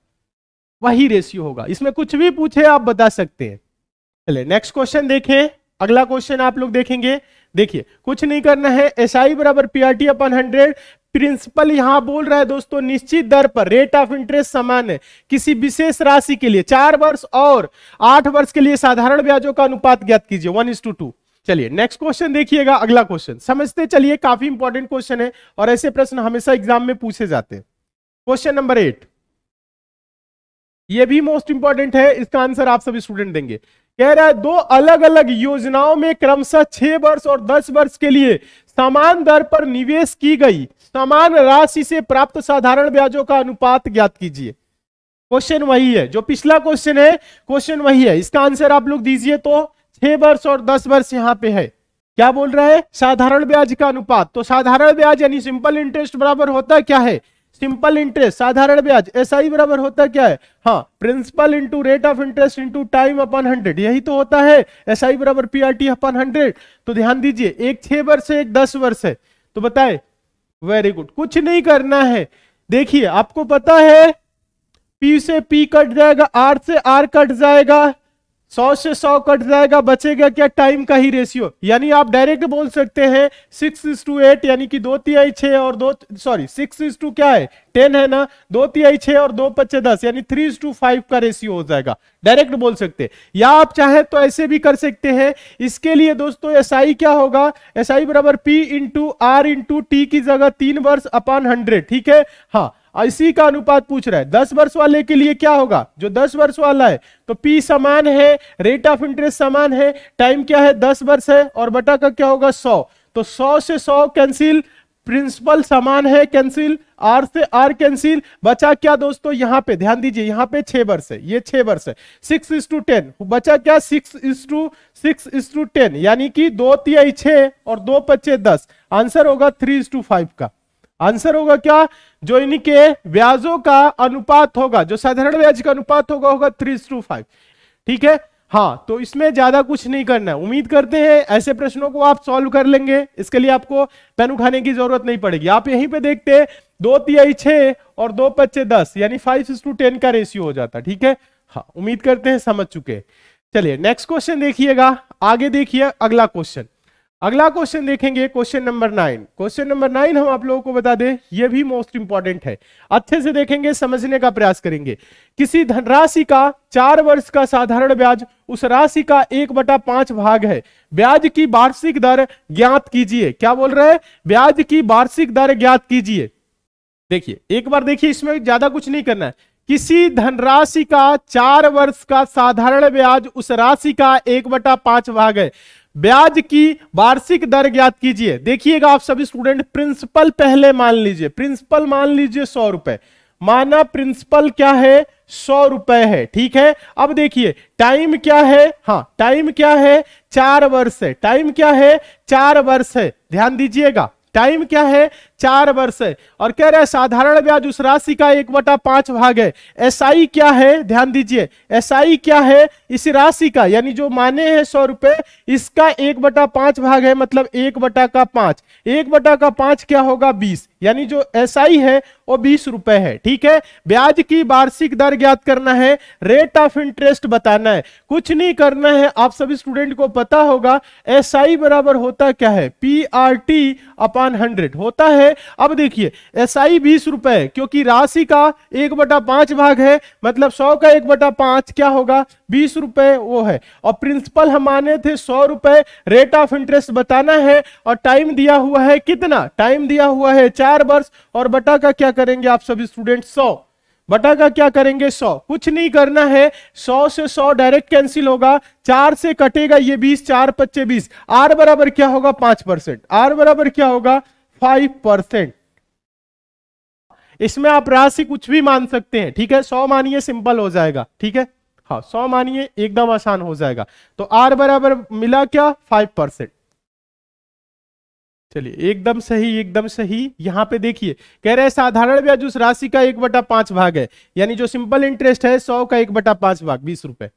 Speaker 1: वही रेशियो होगा इसमें कुछ भी पूछे आप बता सकते हैं चले नेक्स्ट क्वेश्चन देखें अगला क्वेश्चन आप लोग देखेंगे देखिए कुछ नहीं करना है एस आई बराबर P R T upon hundred principal यहां बोल रहा है दोस्तों निश्चित दर पर रेट ऑफ इंटरेस्ट समान है किसी विशेष राशि के लिए चार वर्ष और आठ वर्ष के लिए साधारण ब्याजों का अनुपात ज्ञात कीजिए वन इज टू टू चलिए नेक्स्ट क्वेश्चन देखिएगा अगला क्वेश्चन समझते चलिए काफी इंपॉर्टेंट क्वेश्चन है और ऐसे प्रश्न हमेशा एग्जाम में पूछे जाते हैं क्वेश्चन नंबर एट ये भी मोस्ट इंपॉर्टेंट है इसका आंसर आप सभी स्टूडेंट देंगे कह रहा है दो अलग अलग योजनाओं में क्रमशः छह वर्ष और दस वर्ष के लिए समान दर पर निवेश की गई समान राशि से प्राप्त साधारण ब्याजों का अनुपात ज्ञात कीजिए क्वेश्चन वही है जो पिछला क्वेश्चन है क्वेश्चन वही है इसका आंसर आप लोग दीजिए तो छह वर्ष और दस वर्ष यहाँ पे है क्या बोल रहा है साधारण ब्याज का अनुपात तो साधारण ब्याज यानी सिंपल इंटरेस्ट बराबर होता क्या है सिंपल इंटरेस्ट साधारण ब्याज एस आई बराबर होता क्या है हाँ principal into rate of interest into time upon hundred यही तो होता है एस आई बराबर P R T upon hundred तो ध्यान दीजिए एक छह वर्ष है एक दस वर्ष है तो बताए वेरी गुड कुछ नहीं करना है देखिए आपको पता है पी से पी कट जाएगा आर से आर कट जाएगा सौ से सौ कट जाएगा बचेगा क्या टाइम का ही रेशियो यानी आप डायरेक्ट बोल सकते हैं सिक्स इज टू एट यानी कि दो तिहाई छ और दो सॉरी सिक्स इज टू क्या है टेन है ना दो तिहाई छ और दो पच्चे दस यानी थ्री इज टू फाइव का रेशियो हो जाएगा डायरेक्ट बोल सकते हैं या आप चाहे तो ऐसे भी कर सकते हैं इसके लिए दोस्तों एस SI क्या होगा एस SI बराबर P into R into T की जगह तीन वर्ष अपान हंड्रेड ठीक है हाँ इसी का अनुपात पूछ रहा है दस वर्ष वाले के लिए क्या होगा जो दस वर्ष वाला है तो पी समान है रेट ऑफ इंटरेस्ट समान है टाइम क्या है दस वर्ष है और बटा का क्या होगा सौ तो सौ से सौ कैंसिल प्रिंसिपल समान है कैंसिल आर से आर कैंसिल बचा क्या दोस्तों यहां पे ध्यान दीजिए यहां पे छह वर्ष है ये छह वर्ष है सिक्स इज टू टेन बचा क्या six is to six is to ten यानी कि दो तिहाई छह और दो पच्चे दस आंसर होगा थ्री इज टू फाइव का आंसर होगा क्या जो इनके ब्याजों का अनुपात होगा जो साधारण ब्याज का अनुपात होगा होगा थ्री टू फाइव ठीक है हाँ तो इसमें ज्यादा कुछ नहीं करना है उम्मीद करते हैं ऐसे प्रश्नों को आप सॉल्व कर लेंगे इसके लिए आपको पेन उठाने की जरूरत नहीं पड़ेगी आप यहीं पे देखते हैं दो तिहाई छे और दो पच्चे दस यानी फाइव टू टेन का रेशियो हो जाता ठीक है हाँ उम्मीद करते हैं समझ चुके चलिए नेक्स्ट क्वेश्चन देखिएगा आगे देखिए अगला क्वेश्चन अगला क्वेश्चन देखेंगे question number nine question number nine हम आप लोगों को बता दें यह भी मोस्ट इंपॉर्टेंट है अच्छे से देखेंगे समझने का प्रयास करेंगे किसी धनराशि का चार वर्ष का साधारण ब्याज उस राशि का एक बटा पांच भाग है ब्याज की वार्षिक दर ज्ञात कीजिए क्या बोल रहे हैं ब्याज की वार्षिक दर ज्ञात कीजिए देखिए एक बार देखिए इसमें ज्यादा कुछ नहीं करना है किसी धनराशि का चार वर्ष का साधारण ब्याज उस राशि का एक बटा पांच भाग है ब्याज की वार्षिक दर ज्ञात कीजिए देखिएगा आप सभी स्टूडेंट प्रिंसिपल पहले मान लीजिए प्रिंसिपल मान लीजिए सौ रुपए माना प्रिंसिपल क्या है सौ रुपए है ठीक है अब देखिए टाइम क्या है हाँ टाइम क्या है चार वर्ष है टाइम क्या है चार वर्ष है ध्यान दीजिएगा टाइम क्या है चार वर्ष है और कह रहे हैं साधारण ब्याज उस राशि का एक बटा पांच भाग है एसआई क्या है ध्यान दीजिए एसआई क्या है इस राशि का यानी जो माने हैं सौ रुपए इसका एक बटा पांच भाग है मतलब एक बटा का पांच एक बटा का पांच क्या होगा बीस यानी जो एसआई है वो बीस रुपए है ठीक है ब्याज की वार्षिक दर ज्ञात करना है रेट ऑफ इंटरेस्ट बताना है कुछ नहीं करना है आप सभी स्टूडेंट को पता होगा एसआई बराबर होता क्या है P R T upon hundred होता है है अब देखिए एस आई बीस रुपए क्योंकि राशि का एक बटा पांच भाग है मतलब सौ का एक बटा पांच क्या होगा बीस रुपए वो है और प्रिंसिपल हम माने थे सौ रुपए रेट ऑफ इंटरेस्ट बताना है और टाइम दिया हुआ है कितना टाइम दिया हुआ है चार वर्ष और बटा का क्या करेंगे आप सभी स्टूडेंट सौ बटा का क्या करेंगे सौ कुछ नहीं करना है सौ से सौ डायरेक्ट कैंसिल होगा चार से कटेगा ये बीस चार पच्चे बीस आर बराबर क्या होगा पांच परसेंट आर बराबर क्या होगा फाइव परसेंट इसमें आप राशि कुछ भी मान सकते हैं ठीक है सौ मानिए सिंपल हो जाएगा ठीक है हाँ सौ मानिए एकदम आसान हो जाएगा तो आर बराबर मिला क्या फाइव परसेंट चलिए एकदम सही एकदम सही यहां पे देखिए कह रहे हैं साधारण ब्याज उस राशि का एक बटा पांच भाग है यानी जो सिंपल इंटरेस्ट है सौ का एक बटा पांच भाग बीस रुपए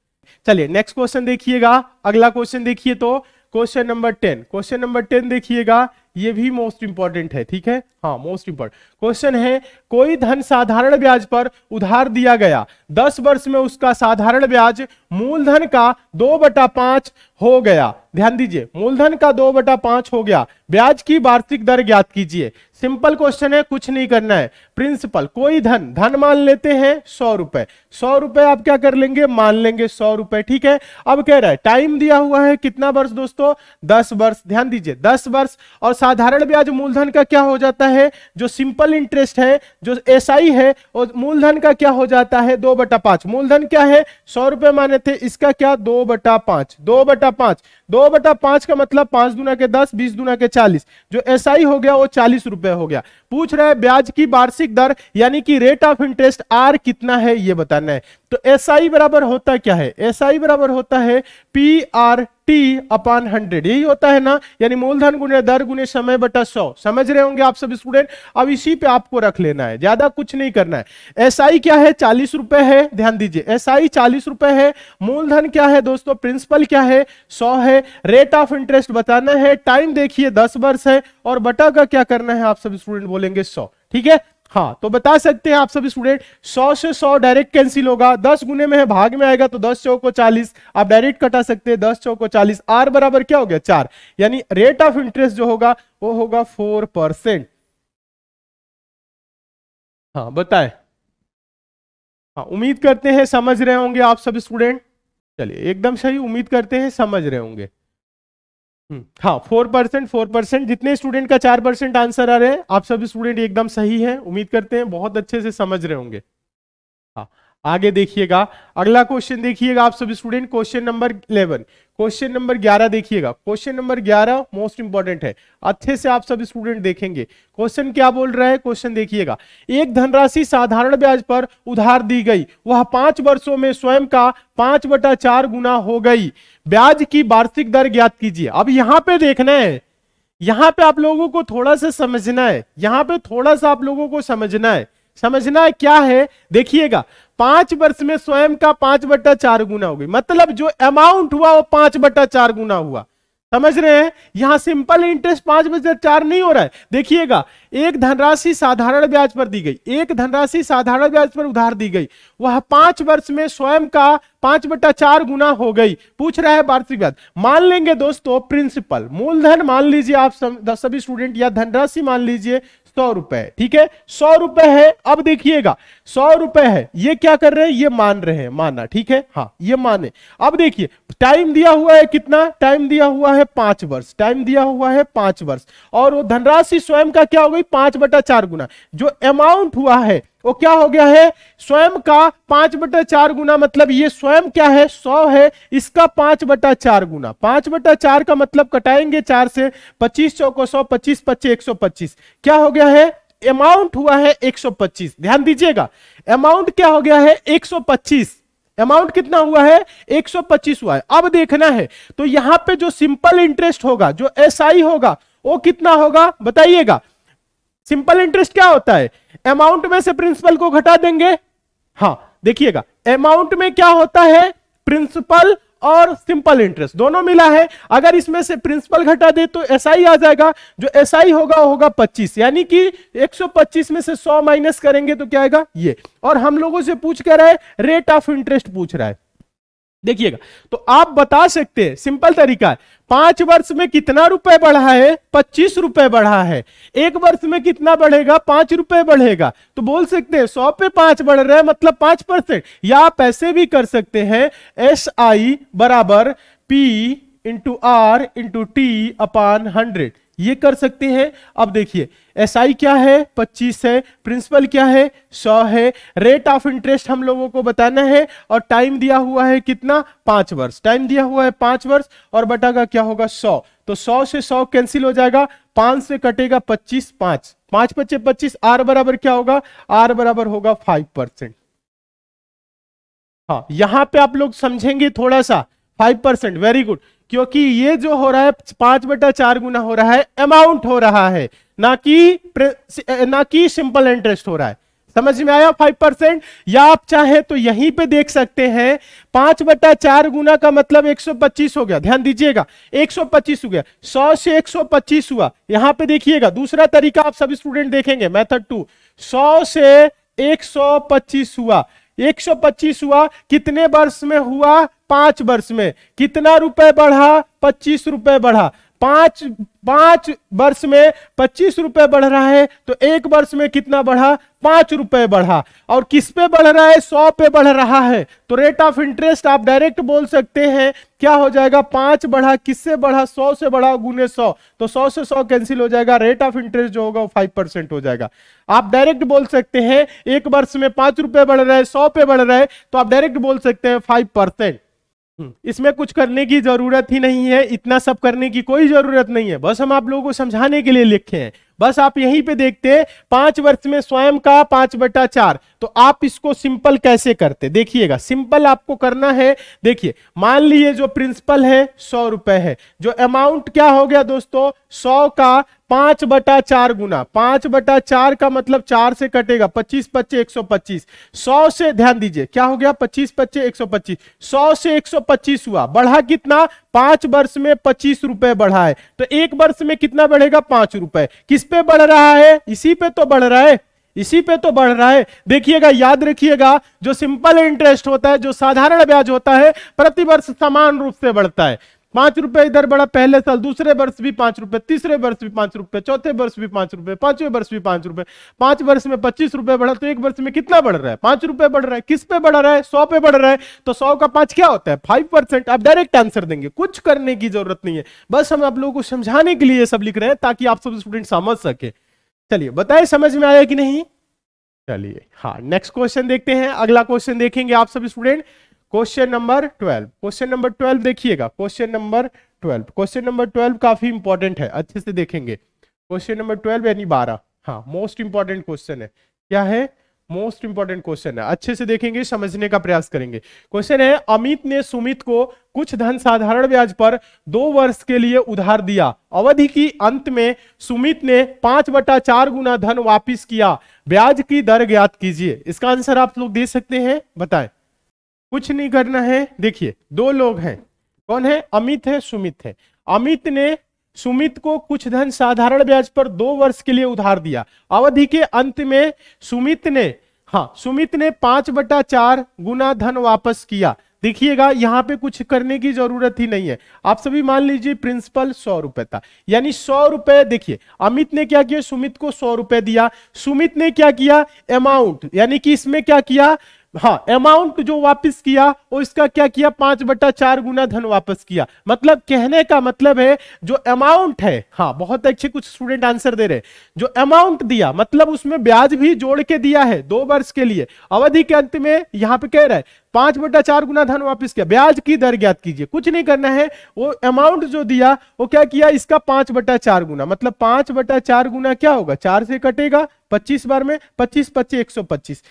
Speaker 1: चलिए नेक्स्ट क्वेश्चन देखिएगा अगला क्वेश्चन देखिए तो question number ten question number ten देखिएगा ये भी मोस्ट इंपॉर्टेंट है ठीक है हाँ मोस्ट इंपॉर्टेंट क्वेश्चन है कोई धन साधारण ब्याज पर उधार दिया गया दस वर्ष में उसका साधारण ब्याज मूलधन का दो बटा पांच हो गया ध्यान दीजिए मूलधन का दो बटा पांच हो गया ब्याज की वार्षिक दर ज्ञात कीजिए सिंपल क्वेश्चन है कुछ नहीं करना है प्रिंसिपल कोई धन धन मान लेते हैं सौ रुपए सौ रुपए आप क्या कर लेंगे मान लेंगे सौ रुपए ठीक है अब कह रहा है टाइम दिया हुआ है कितना वर्ष दोस्तों दस वर्ष ध्यान दीजिए दस वर्ष और साधारण ब्याज मूलधन का क्या हो जाता है जो सिंपल इंटरेस्ट है जो एस है और मूलधन का क्या हो जाता है दो बटा पांच मूलधन क्या है सौ रुपए माने थे इसका क्या दो बटा पांच दो बटा पांच दो बटा पांच का मतलब पांच दुना के दस बीस दुना के चालीस जो एस हो गया वो चालीस रुपए हो गया पूछ रहे ब्याज की वार्षिक दर यानी कि रेट ऑफ इंटरेस्ट आर कितना है ये बताना है तो एस बराबर होता क्या है एस बराबर होता है P R T upon hundred यही होता है ना यानी मूलधन गुने दर गुने समय बटा सौ समझ रहे होंगे आप सब स्टूडेंट अब इसी पे आपको रख लेना है ज्यादा कुछ नहीं करना है एस क्या है चालीस रुपए है ध्यान दीजिए एस आई चालीस रुपए है मूलधन क्या है दोस्तों प्रिंसिपल क्या है सौ है रेट ऑफ इंटरेस्ट बताना है टाइम देखिए दस वर्ष है और बटा का क्या करना है आप सब स्टूडेंट बोलेंगे सौ ठीक है हाँ तो बता सकते हैं आप सभी स्टूडेंट सौ से 100 डायरेक्ट कैंसिल होगा दस गुने में है भाग में आएगा तो 10 चौक को चालीस आप डायरेक्ट कटा सकते हैं दस चौक को चालीस आर बराबर क्या हो गया चार यानी रेट ऑफ इंटरेस्ट जो होगा वो होगा फोर परसेंट हाँ बताए हाँ उम्मीद करते हैं समझ रहे होंगे आप सब स्टूडेंट चलिए एकदम सही उम्मीद करते हैं समझ रहे होंगे हम्म, हाँ फोर परसेंट फोर परसेंट जितने स्टूडेंट का चार परसेंट आंसर आ रहे हैं आप सभी स्टूडेंट एकदम सही हैं उम्मीद करते हैं बहुत अच्छे से समझ रहे होंगे हाँ आगे देखिएगा अगला क्वेश्चन देखिएगा आप सभी student question number eleven question number ग्यारह देखिएगा क्वेश्चन नंबर ग्यारह मोस्ट इंपॉर्टेंट है अच्छे से आप सभी स्टूडेंट देखेंगे क्वेश्चन क्या बोल रहा है क्वेश्चन देखिएगा एक धनराशि साधारण ब्याज पर उधार दी गई वह पांच वर्षों में स्वयं का पांच बटा चार गुना हो गई ब्याज की वार्षिक दर ज्ञात कीजिए अब यहां पे देखना है यहां पे आप लोगों को थोड़ा सा समझना है यहां पे थोड़ा सा आप लोगों को समझना है समझना है क्या है देखिएगा पांच वर्ष में स्वयं का पांच बट्टा चार गुना हो गई मतलब जो अमाउंट हुआ वो पांच बट्टा चार गुना हुआ समझ रहे हैं यहां सिंपल इंटरेस्ट पांच बजे चार नहीं हो रहा है देखिएगा एक धनराशि साधारण ब्याज पर दी गई एक धनराशि साधारण ब्याज पर उधार दी गई वह पांच वर्ष में स्वयं का पांच बट्टा चार गुना हो गई पूछ रहा है वार्षिक ब्याज मान लेंगे दोस्तों प्रिंसिपल मूलधन मान लीजिए आप सभी स्टूडेंट या धनराशि मान लीजिए सौ रुपए ठीक है सौ रुपए है अब देखिएगा सौ रुपए है ये क्या कर रहे हैं ये मान रहे हैं माना ठीक है हाँ ये माने अब देखिए टाइम दिया हुआ है कितना टाइम दिया हुआ है पांच वर्ष टाइम दिया हुआ है पांच वर्ष और वो धनराशि स्वयं का क्या हो गई पांच बटा चार गुना जो अमाउंट हुआ है वो क्या हो गया है स्वयं का पांच बटा चार गुना मतलब ये स्वयं क्या है सौ है इसका पांच बटा चार गुना पांच बटा चार का मतलब कटाएंगे चार से पच्चीस चौको सौ पच्चीस पच्चीस एक सौ पच्चीस क्या हो गया है अमाउंट हुआ है एक सौ पच्चीस ध्यान दीजिएगा अमाउंट क्या हो गया है एक सौ पच्चीस अमाउंट कितना हुआ है 125 हुआ है अब देखना है तो यहां पे जो सिंपल इंटरेस्ट होगा जो एसआई SI होगा वो कितना होगा बताइएगा सिंपल इंटरेस्ट क्या होता है अमाउंट में से प्रिंसिपल को घटा देंगे हाँ देखिएगा अमाउंट में क्या होता है प्रिंसिपल और सिंपल इंटरेस्ट दोनों मिला है अगर इसमें से प्रिंसिपल घटा दे तो एस SI आ जाएगा जो एस SI होगा होगा 25 यानी कि 125 में से 100 माइनस करेंगे तो क्या आएगा ये और हम लोगों से पूछ कर रहा है रेट ऑफ इंटरेस्ट पूछ रहा है देखिएगा तो आप बता सकते हैं सिंपल तरीका है पांच वर्ष में कितना रुपए बढ़ा है पच्चीस रुपए बढ़ा है एक वर्ष में कितना बढ़ेगा पांच रुपए बढ़ेगा तो बोल सकते हैं सौ पे पांच बढ़ रहा है मतलब पांच परसेंट या आप ऐसे भी कर सकते हैं एस आई बराबर P into R into T upon hundred ये कर सकते हैं अब देखिए एसआई क्या है 25 है प्रिंसिपल क्या है 100 है रेट ऑफ इंटरेस्ट हम लोगों को बताना है और टाइम दिया हुआ है कितना पांच वर्ष टाइम दिया हुआ है पांच वर्ष और बटा का क्या होगा 100 तो 100 से 100 कैंसिल हो जाएगा पांच से कटेगा पच्चीस पांच पांच पच्चे पच्चीस आर बराबर क्या होगा आर बराबर होगा फाइव परसेंट हाँ यहां पे आप लोग समझेंगे थोड़ा सा फाइव परसेंट वेरी गुड क्योंकि ये जो हो रहा है पांच बटा चार गुना हो रहा है अमाउंट हो रहा है ना कि ना कि सिंपल इंटरेस्ट हो रहा है समझ में आया फाइव परसेंट या आप चाहे तो यहीं पे देख सकते हैं पांच बटा चार गुना का मतलब 125 हो गया ध्यान दीजिएगा 125 हो गया 100 से 125 हुआ यहां पे देखिएगा दूसरा तरीका आप सभी स्टूडेंट देखेंगे मेथड टू 100 से 125 हुआ 125 हुआ कितने वर्ष में हुआ पांच वर्ष में कितना रुपए बढ़ा पच्चीस रुपए बढ़ा पांच पांच वर्ष में पच्चीस रुपए बढ़ रहा है तो एक वर्ष में कितना बढ़ा पांच रुपए बढ़ा और किस पे बढ़ रहा है सौ पे बढ़ रहा है तो रेट ऑफ इंटरेस्ट आप डायरेक्ट बोल सकते हैं क्या हो जाएगा पांच बढ़ा किससे बढ़ा सौ से बढ़ा गुने सौ तो सौ से सौ कैंसिल हो जाएगा रेट ऑफ इंटरेस्ट जो होगा वो फाइव परसेंट हो जाएगा आप डायरेक्ट बोल सकते हैं एक वर्ष में पांच रुपए बढ़ रहा है सौ पे बढ़ रहा है तो आप डायरेक्ट बोल सकते हैं फाइव परसेंट इसमें कुछ करने की जरूरत ही नहीं है इतना सब करने की कोई जरूरत नहीं है बस हम आप लोगों को समझाने के लिए लिखे हैं बस आप यहीं पे देखते पांच वर्ष में स्वयं का पांच बटा चार तो आप इसको सिंपल कैसे करते देखिएगा सिंपल आपको करना है देखिए मान लीजिए जो प्रिंसिपल है सौ रुपए है जो अमाउंट क्या हो गया दोस्तों सौ का पांच बटा चार गुना पांच बटा चार का मतलब चार से कटेगा पच्चीस पच्चे एक सौ पच्चीस सौ से ध्यान दीजिए क्या हो गया पच्चीस पच्चे एक सौ पच्चीस सौ से एक सौ पच्चीस हुआ बढ़ा कितना पांच वर्ष में पच्चीस रुपए बढ़ा है तो एक वर्ष में कितना बढ़ेगा पांच रुपए किस पे बढ़ रहा है इसी पे तो बढ़ रहा है इसी पे तो बढ़ रहा है देखिएगा याद रखिएगा जो सिंपल इंटरेस्ट होता है जो साधारण ब्याज होता है प्रतिवर्ष समान रूप से बढ़ता है पांच रुपए इधर बढ़ा पहले साल दूसरे वर्ष भी पांच रुपए तीसरे वर्ष भी पांच रुपए चौथे वर्ष भी पांच रुपए पांचवें वर्ष भी पांच रुपए पांच वर्ष में पच्चीस रुपए बढ़ा तो एक वर्ष में कितना बढ़ रहा है पांच रुपए बढ़ रहा है किस पे बढ़ रहा है सौ पे बढ़ रहा है तो सौ का पांच क्या होता है फाइव परसेंट आप डायरेक्ट आंसर देंगे कुछ करने की जरूरत नहीं है बस हम आप लोगों को समझाने के लिए सब लिख रहे हैं ताकि आप सब स्टूडेंट समझ सके चलिए बताए समझ में आया कि नहीं चलिए हाँ नेक्स्ट क्वेश्चन देखते हैं अगला क्वेश्चन देखेंगे आप सब student question number twelve question number twelve देखिएगा question number twelve question number twelve काफी इंपॉर्टेंट है अच्छे से देखेंगे क्वेश्चन नंबर ट्वेल्व यानी बारह हाँ मोस्ट इंपॉर्टेंट क्वेश्चन है क्या है मोस्ट इंपॉर्टेंट क्वेश्चन है अच्छे से देखेंगे समझने का प्रयास करेंगे क्वेश्चन है अमित ने सुमित को कुछ धन साधारण ब्याज पर दो वर्ष के लिए उधार दिया अवधि की अंत में सुमित ने पांच बटा चार गुना धन वापिस किया ब्याज की दर ज्ञात कीजिए इसका आंसर आप लोग दे सकते हैं बताएं कुछ नहीं करना है देखिए दो लोग हैं कौन है अमित है सुमित है अमित ने सुमित को कुछ धन साधारण ब्याज पर दो वर्ष के लिए उधार दिया अवधि के अंत में सुमित ने हाँ सुमित ने पांच बटा चार गुना धन वापस किया देखिएगा यहाँ पे कुछ करने की जरूरत ही नहीं है आप सभी मान लीजिए प्रिंसिपल सौ रुपए था यानी सौ रुपए देखिए अमित ने क्या किया सुमित को सौ रुपए दिया सुमित ने क्या किया अमाउंट यानी कि इसमें क्या किया हाँ अमाउंट जो वापस किया वो इसका क्या किया पांच बट्टा चार गुना धन वापस किया मतलब कहने का मतलब है जो अमाउंट है हाँ बहुत अच्छे कुछ स्टूडेंट आंसर दे रहे जो अमाउंट दिया मतलब उसमें ब्याज भी जोड़ के दिया है दो वर्ष के लिए अवधि के अंत में यहाँ पे कह रहा है पांच बट्टा चार गुना धन वापस किया ब्याज की दर ज्ञात कीजिए कुछ नहीं करना है वो अमाउंट जो दिया वो क्या किया इसका पांच बट्टा चार गुना मतलब पांच बट्टा चार गुना क्या होगा चार से कटेगा पच्चीस बार में पच्चीस पच्चीस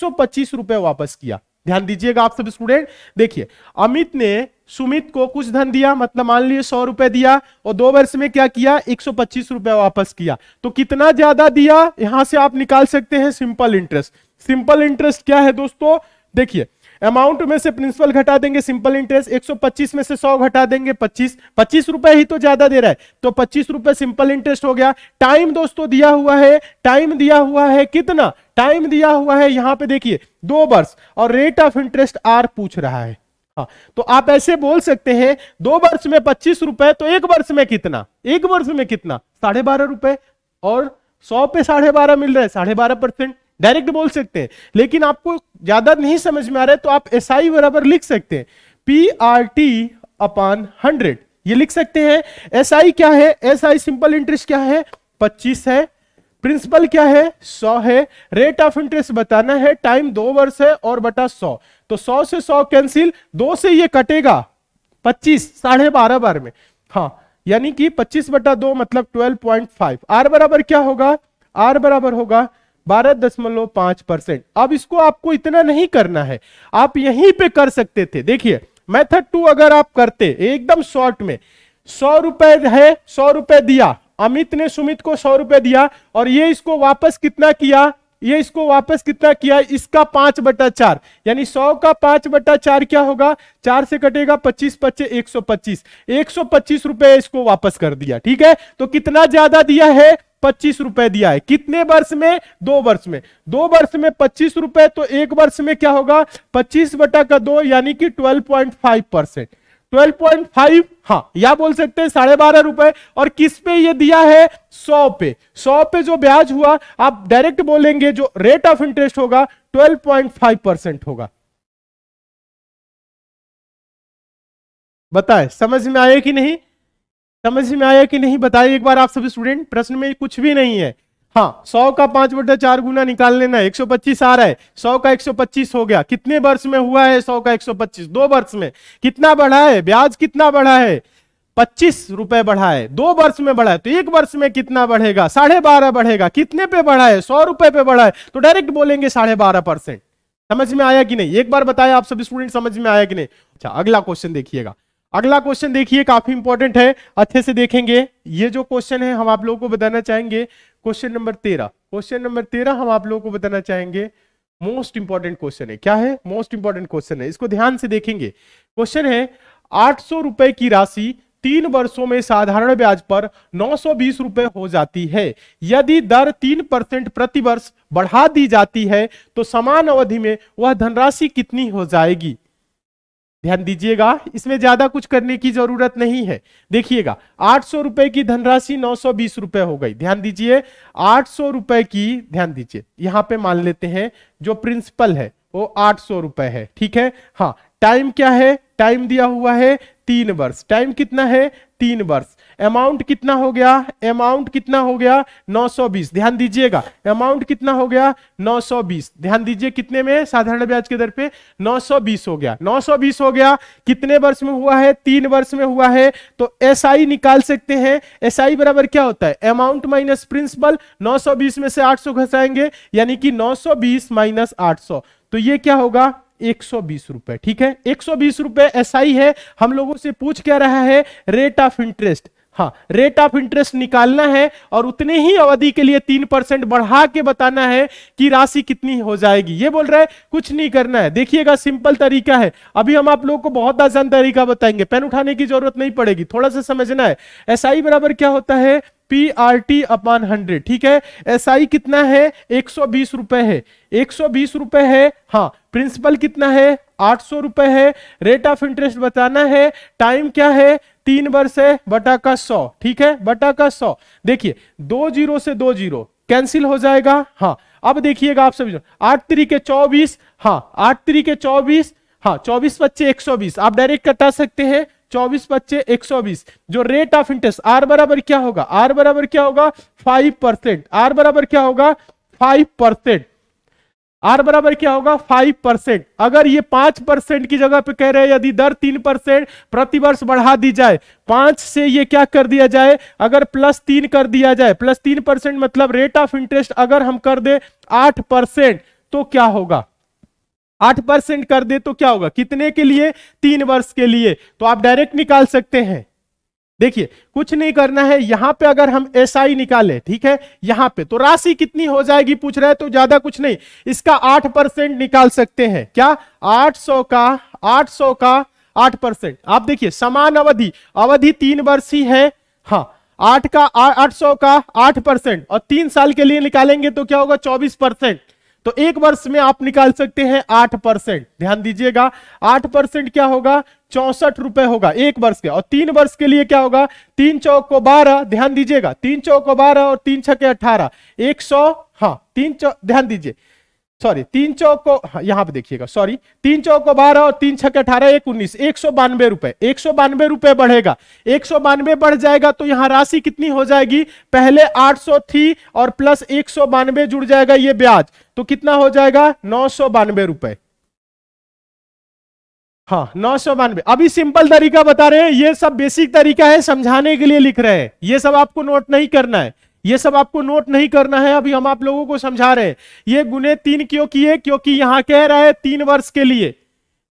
Speaker 1: सौ पच्चीस रुपए वापस किया ध्यान दीजिएगा आप सब स्टूडेंट देखिए अमित ने सुमित को कुछ धन दिया मतलब मान लिए सौ रुपए दिया और दो वर्ष में क्या किया एक सौ पच्चीस रुपए वापस किया तो कितना ज्यादा दिया यहां से आप निकाल सकते हैं सिंपल इंटरेस्ट सिंपल इंटरेस्ट क्या है दोस्तों देखिए अमाउंट में से प्रिंसिपल घटा देंगे सिंपल इंटरेस्ट 125 में से 100 घटा देंगे 25 पच्चीस रुपए ही तो ज्यादा दे रहा है तो पच्चीस रुपए सिंपल इंटरेस्ट हो गया टाइम दोस्तों दिया हुआ है टाइम दिया हुआ है कितना टाइम दिया हुआ है यहां पे देखिए दो वर्ष और रेट ऑफ इंटरेस्ट आर पूछ रहा है हाँ तो आप ऐसे बोल सकते हैं दो वर्ष में पच्चीस रुपए तो एक वर्ष में कितना एक वर्ष में कितना साढ़े बारह रुपए और सौ पे साढ़े बारह मिल रहा है साढ़े बारह परसेंट डायरेक्ट बोल सकते हैं लेकिन आपको ज्यादा नहीं समझ में आ रहा है तो आप एस आई बराबर लिख सकते हैं P R T upon hundred ये लिख सकते हैं एस आई क्या है एस आई सिंपल इंटरेस्ट क्या है पच्चीस है प्रिंसिपल क्या है सौ है रेट ऑफ इंटरेस्ट बताना है टाइम दो वर्ष है और बटा सौ तो सौ से सौ कैंसिल दो से ये कटेगा पच्चीस साढ़े बारह बार में हाँ यानी कि पच्चीस बटा दो मतलब ट्वेल्व पॉइंट फाइव आर बराबर क्या होगा आर बराबर होगा बारह दशमलव पांच परसेंट अब इसको आपको इतना नहीं करना है आप यहीं पे कर सकते थे देखिए मेथड टू अगर आप करते एकदम शॉर्ट में सौ रुपए है सौ रुपए दिया अमित ने सुमित को सौ रुपए दिया और ये इसको वापस कितना किया ये इसको वापस कितना किया इसका पांच बटा चार यानी सौ का पांच बटा चार क्या होगा चार से कटेगा पच्चीस पच्चीस एक सौ पच्चीस एक सौ पच्चीस रुपए इसको वापस कर दिया ठीक है तो कितना ज्यादा दिया है पच्चीस रुपए दिया है कितने वर्ष में दो वर्ष में दो वर्ष में पच्चीस रुपए तो एक वर्ष में क्या होगा पच्चीस बटा का दो यानी कि twelve point five percent twelve point five हाँ या बोल सकते हैं साढ़े बारह रुपए और किस पे ये दिया है सौ पे सौ पे जो ब्याज हुआ आप डायरेक्ट बोलेंगे जो रेट ऑफ इंटरेस्ट होगा ट्वेल्व पॉइंट फाइव परसेंट होगा बताए समझ में आए कि नहीं समझ में आया कि नहीं बताइए एक बार आप सभी स्टूडेंट प्रश्न में कुछ भी नहीं है हाँ सौ का पांच बटा चार गुना निकाल लेना है पच्चीस आ रहा है सौ का एक सौ पच्चीस हो गया कितने वर्ष में हुआ है सौ का एक सौ पच्चीस दो वर्ष में कितना बढ़ा है ब्याज कितना बढ़ा है पच्चीस रुपए बढ़ा है दो वर्ष में बढ़ा है तो एक वर्ष में कितना बढ़ेगा साढ़े बारह बढ़ेगा कितने पे बढ़ा है सौ रुपए पे बढ़ा है तो डायरेक्ट बोलेंगे साढ़े बारह परसेंट समझ में आया कि नहीं एक बार बताया आप सभी स्टूडेंट समझ में आया कि नहीं अच्छा अगला क्वेश्चन देखिएगा अगला क्वेश्चन देखिए काफी इंपॉर्टेंट है अच्छे से देखेंगे ये जो क्वेश्चन है हम आप लोगों को बताना चाहेंगे क्वेश्चन नंबर तेरह क्वेश्चन नंबर तेरह हम आप लोगों को बताना चाहेंगे मोस्ट इंपॉर्टेंट क्वेश्चन है क्या है मोस्ट इंपॉर्टेंट क्वेश्चन है इसको ध्यान से देखेंगे क्वेश्चन है आठ रुपए की राशि तीन वर्षों में साधारण ब्याज पर नौ रुपए हो जाती है यदि दर तीन परसेंट प्रतिवर्ष बढ़ा दी जाती है तो समान अवधि में वह धनराशि कितनी हो जाएगी ध्यान दीजिएगा इसमें ज्यादा कुछ करने की जरूरत नहीं है देखिएगा आठ सौ रुपए की धनराशि नौ सौ बीस रुपए हो गई ध्यान दीजिए आठ सौ रुपए की ध्यान दीजिए यहां पे मान लेते हैं जो प्रिंसिपल है वो आठ सौ रुपए है ठीक है हाँ टाइम क्या है टाइम दिया हुआ है तीन वर्ष टाइम कितना है तीन वर्ष अमाउंट कितना हो गया अमाउंट कितना हो गया 920 ध्यान दीजिएगा अमाउंट कितना हो गया 920 ध्यान दीजिए कितने में साधारण ब्याज के दर पे 920 हो गया 920 हो गया कितने वर्ष में हुआ है तीन वर्ष में हुआ है तो एस SI निकाल सकते हैं एस SI बराबर क्या होता है अमाउंट माइनस प्रिंसिपल 920 में से 800 घसाएंगे यानी कि नौ सौ माइनस आठ तो ये क्या होगा एक सौ बीस रुपए ठीक है एक सौ बीस रुपए ऐसा ही है हम लोगों से पूछ क्या रहा है रेट ऑफ इंटरेस्ट हाँ रेट ऑफ इंटरेस्ट निकालना है और उतने ही अवधि के लिए तीन परसेंट बढ़ा के बताना है कि राशि कितनी हो जाएगी ये बोल रहा है कुछ नहीं करना है देखिएगा सिंपल तरीका है अभी हम आप लोगों को बहुत आसान तरीका बताएंगे पेन उठाने की जरूरत नहीं पड़ेगी थोड़ा सा समझना है एस आई बराबर क्या होता है P R T upon hundred ठीक है एस आई कितना है एक सौ बीस रुपए है एक सौ बीस रुपए है हाँ प्रिंसिपल कितना है आठ सौ रुपए है रेट ऑफ इंटरेस्ट बताना है टाइम क्या है तीन वर्ष है बटा का सौ ठीक है बटा का सौ देखिए दो जीरो से दो जीरो कैंसिल हो जाएगा हाँ अब देखिएगा आप सभी आठ तरीके चौबीस हाँ आठ तरीके चौबीस हाँ चौबीस बच्चे एक सौ बीस आप डायरेक्ट कटा सकते हैं चौबीस बच्चे एक सौ बीस जो रेट ऑफ इंटरेस्ट आर बराबर क्या होगा आर बराबर क्या होगा फाइव परसेंट आर बराबर क्या होगा फाइव परसेंट आर बराबर क्या होगा फाइव परसेंट अगर ये पांच परसेंट की जगह पे कह रहे हैं यदि दर तीन परसेंट प्रतिवर्ष बढ़ा दी जाए पांच से ये क्या कर दिया जाए अगर प्लस तीन कर दिया जाए प्लस तीन परसेंट मतलब रेट ऑफ इंटरेस्ट अगर हम कर दे आठ परसेंट तो क्या होगा आठ परसेंट कर दे तो क्या होगा कितने के लिए तीन वर्ष के लिए तो आप डायरेक्ट निकाल सकते हैं देखिए कुछ नहीं करना है यहां पे अगर हम एस आई निकाले ठीक है यहां पे तो राशि कितनी हो जाएगी पूछ रहे तो ज्यादा कुछ नहीं इसका आठ परसेंट निकाल सकते हैं क्या आठ सौ का आठ सौ का आठ परसेंट आप देखिए समान अवधि अवधि तीन वर्ष ही है हाँ आठ का आठ सौ का आठ परसेंट और तीन साल के लिए निकालेंगे तो क्या होगा चौबीस परसेंट तो एक वर्ष में आप निकाल सकते हैं आठ परसेंट ध्यान दीजिएगा आठ परसेंट क्या होगा चौसठ रुपए होगा एक वर्ष के और तीन वर्ष के लिए क्या होगा तीन चौक को बारह ध्यान दीजिएगा तीन चौक को बारह और तीन छके अठारह एक सौ हाँ तीन चौक ध्यान दीजिए सॉरी तीन चौक को हाँ, यहां पे देखिएगा सॉरी तीन चौक को बारह और तीन छके अठारह एक उन्नीस एक सौ बानवे रुपए एक सौ बानवे रुपए बढ़ेगा एक सौ बानवे बढ़ जाएगा तो यहाँ राशि कितनी हो जाएगी पहले आठ सौ थी और प्लस एक सौ बानवे जुड़ जाएगा ये ब्याज तो कितना हो जाएगा नौ सौ बानवे रुपए हाँ नौ सौ बानवे अभी सिंपल तरीका बता रहे हैं ये सब बेसिक तरीका है समझाने के लिए लिख रहे हैं ये सब आपको नोट नहीं करना है ये सब आपको नोट नहीं करना है अभी हम आप लोगों को समझा रहे हैं ये गुने तीन क्यों किए क्योंकि यहां कह रहा है तीन वर्ष के लिए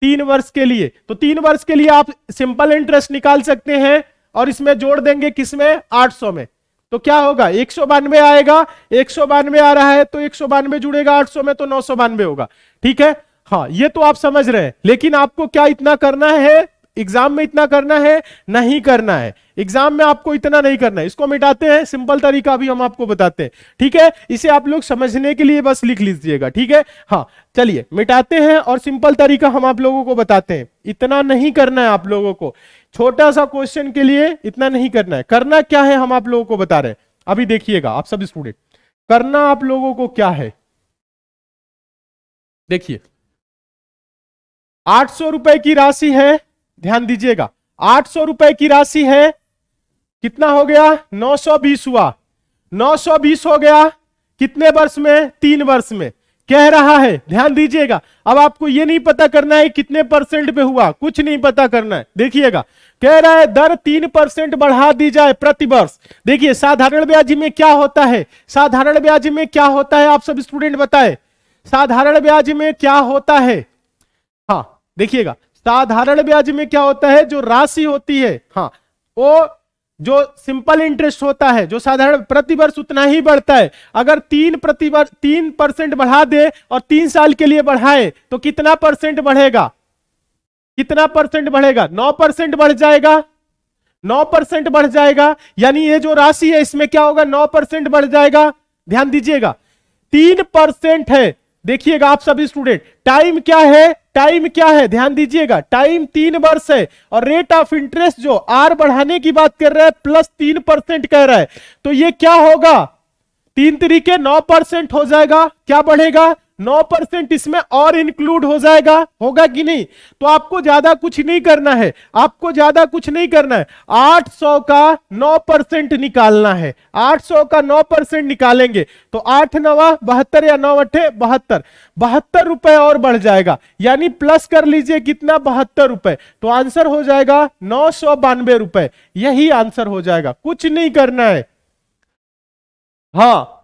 Speaker 1: तीन वर्ष के लिए तो तीन वर्ष के लिए आप सिंपल इंटरेस्ट निकाल सकते हैं और इसमें जोड़ देंगे किसमें आठ सौ में तो क्या होगा एक सौ बानवे आएगा एक सौ बानवे आ रहा है तो एक सौ बानवे जुड़ेगा आठ सौ में तो नौ सौ बानवे होगा ठीक है हाँ ये तो आप समझ रहे हैं लेकिन आपको क्या इतना करना है एग्जाम में इतना करना है नहीं करना है एग्जाम में आपको इतना नहीं करना है इसको मिटाते हैं सिंपल तरीका भी हम आपको बताते हैं ठीक है इसे आप लोग समझने के लिए बस लिख लीजिएगा ठीक है हाँ चलिए मिटाते हैं और सिंपल तरीका हम आप लोगों को बताते हैं इतना नहीं करना है आप लोगों को छोटा सा क्वेश्चन के लिए इतना नहीं करना है करना क्या है हम आप लोगों को बता रहे हैं अभी देखिएगा आप सब स्टूडेंट करना आप लोगों को क्या है देखिए आठ सौ रुपए की राशि है ध्यान दीजिएगा आठ सौ रुपए की राशि है कितना हो गया नौ सौ बीस हुआ नौ सौ बीस हो गया कितने वर्ष में तीन वर्ष में कह रहा है ध्यान दीजिएगा अब आपको यह नहीं पता करना है कितने परसेंट पे हुआ कुछ नहीं पता करना है देखिएगा कह रहा है दर तीन परसेंट बढ़ा दी जाए प्रतिवर्ष देखिए साधारण ब्याज में क्या होता है साधारण ब्याज में क्या होता है आप सब स्टूडेंट बताए साधारण ब्याज में क्या होता है देखिएगा साधारण ब्याज में क्या होता है जो राशि होती है हाँ वो जो सिंपल इंटरेस्ट होता है जो साधारण प्रतिवर्ष उतना ही बढ़ता है अगर तीन प्रतिवर्ष तीन परसेंट बढ़ा दे और तीन साल के लिए बढ़ाए तो कितना परसेंट बढ़ेगा कितना परसेंट बढ़ेगा नौ परसेंट बढ़ जाएगा नौ परसेंट बढ़ जाएगा यानी ये जो राशि है इसमें क्या होगा नौ परसेंट बढ़ जाएगा ध्यान दीजिएगा तीन परसेंट है देखिएगा आप सभी स्टूडेंट टाइम क्या है टाइम क्या है ध्यान दीजिएगा टाइम तीन वर्ष है और रेट ऑफ इंटरेस्ट जो आर बढ़ाने की बात कर रहा है प्लस तीन परसेंट कह रहा है तो ये क्या होगा तीन तरीके नौ परसेंट हो जाएगा क्या बढ़ेगा नौ परसेंट इसमें और इंक्लूड हो जाएगा होगा कि नहीं तो आपको ज्यादा कुछ नहीं करना है आपको ज्यादा कुछ नहीं करना है आठ सौ का नौ परसेंट निकालना है आठ सौ का नौ परसेंट निकालेंगे तो आठ नवा बहत्तर या नौ अठे बहत्तर बहत्तर रुपए और बढ़ जाएगा यानी प्लस कर लीजिए कितना बहत्तर रुपए तो आंसर हो जाएगा नौ सौ बानवे रुपए यही आंसर हो जाएगा कुछ नहीं करना है हाँ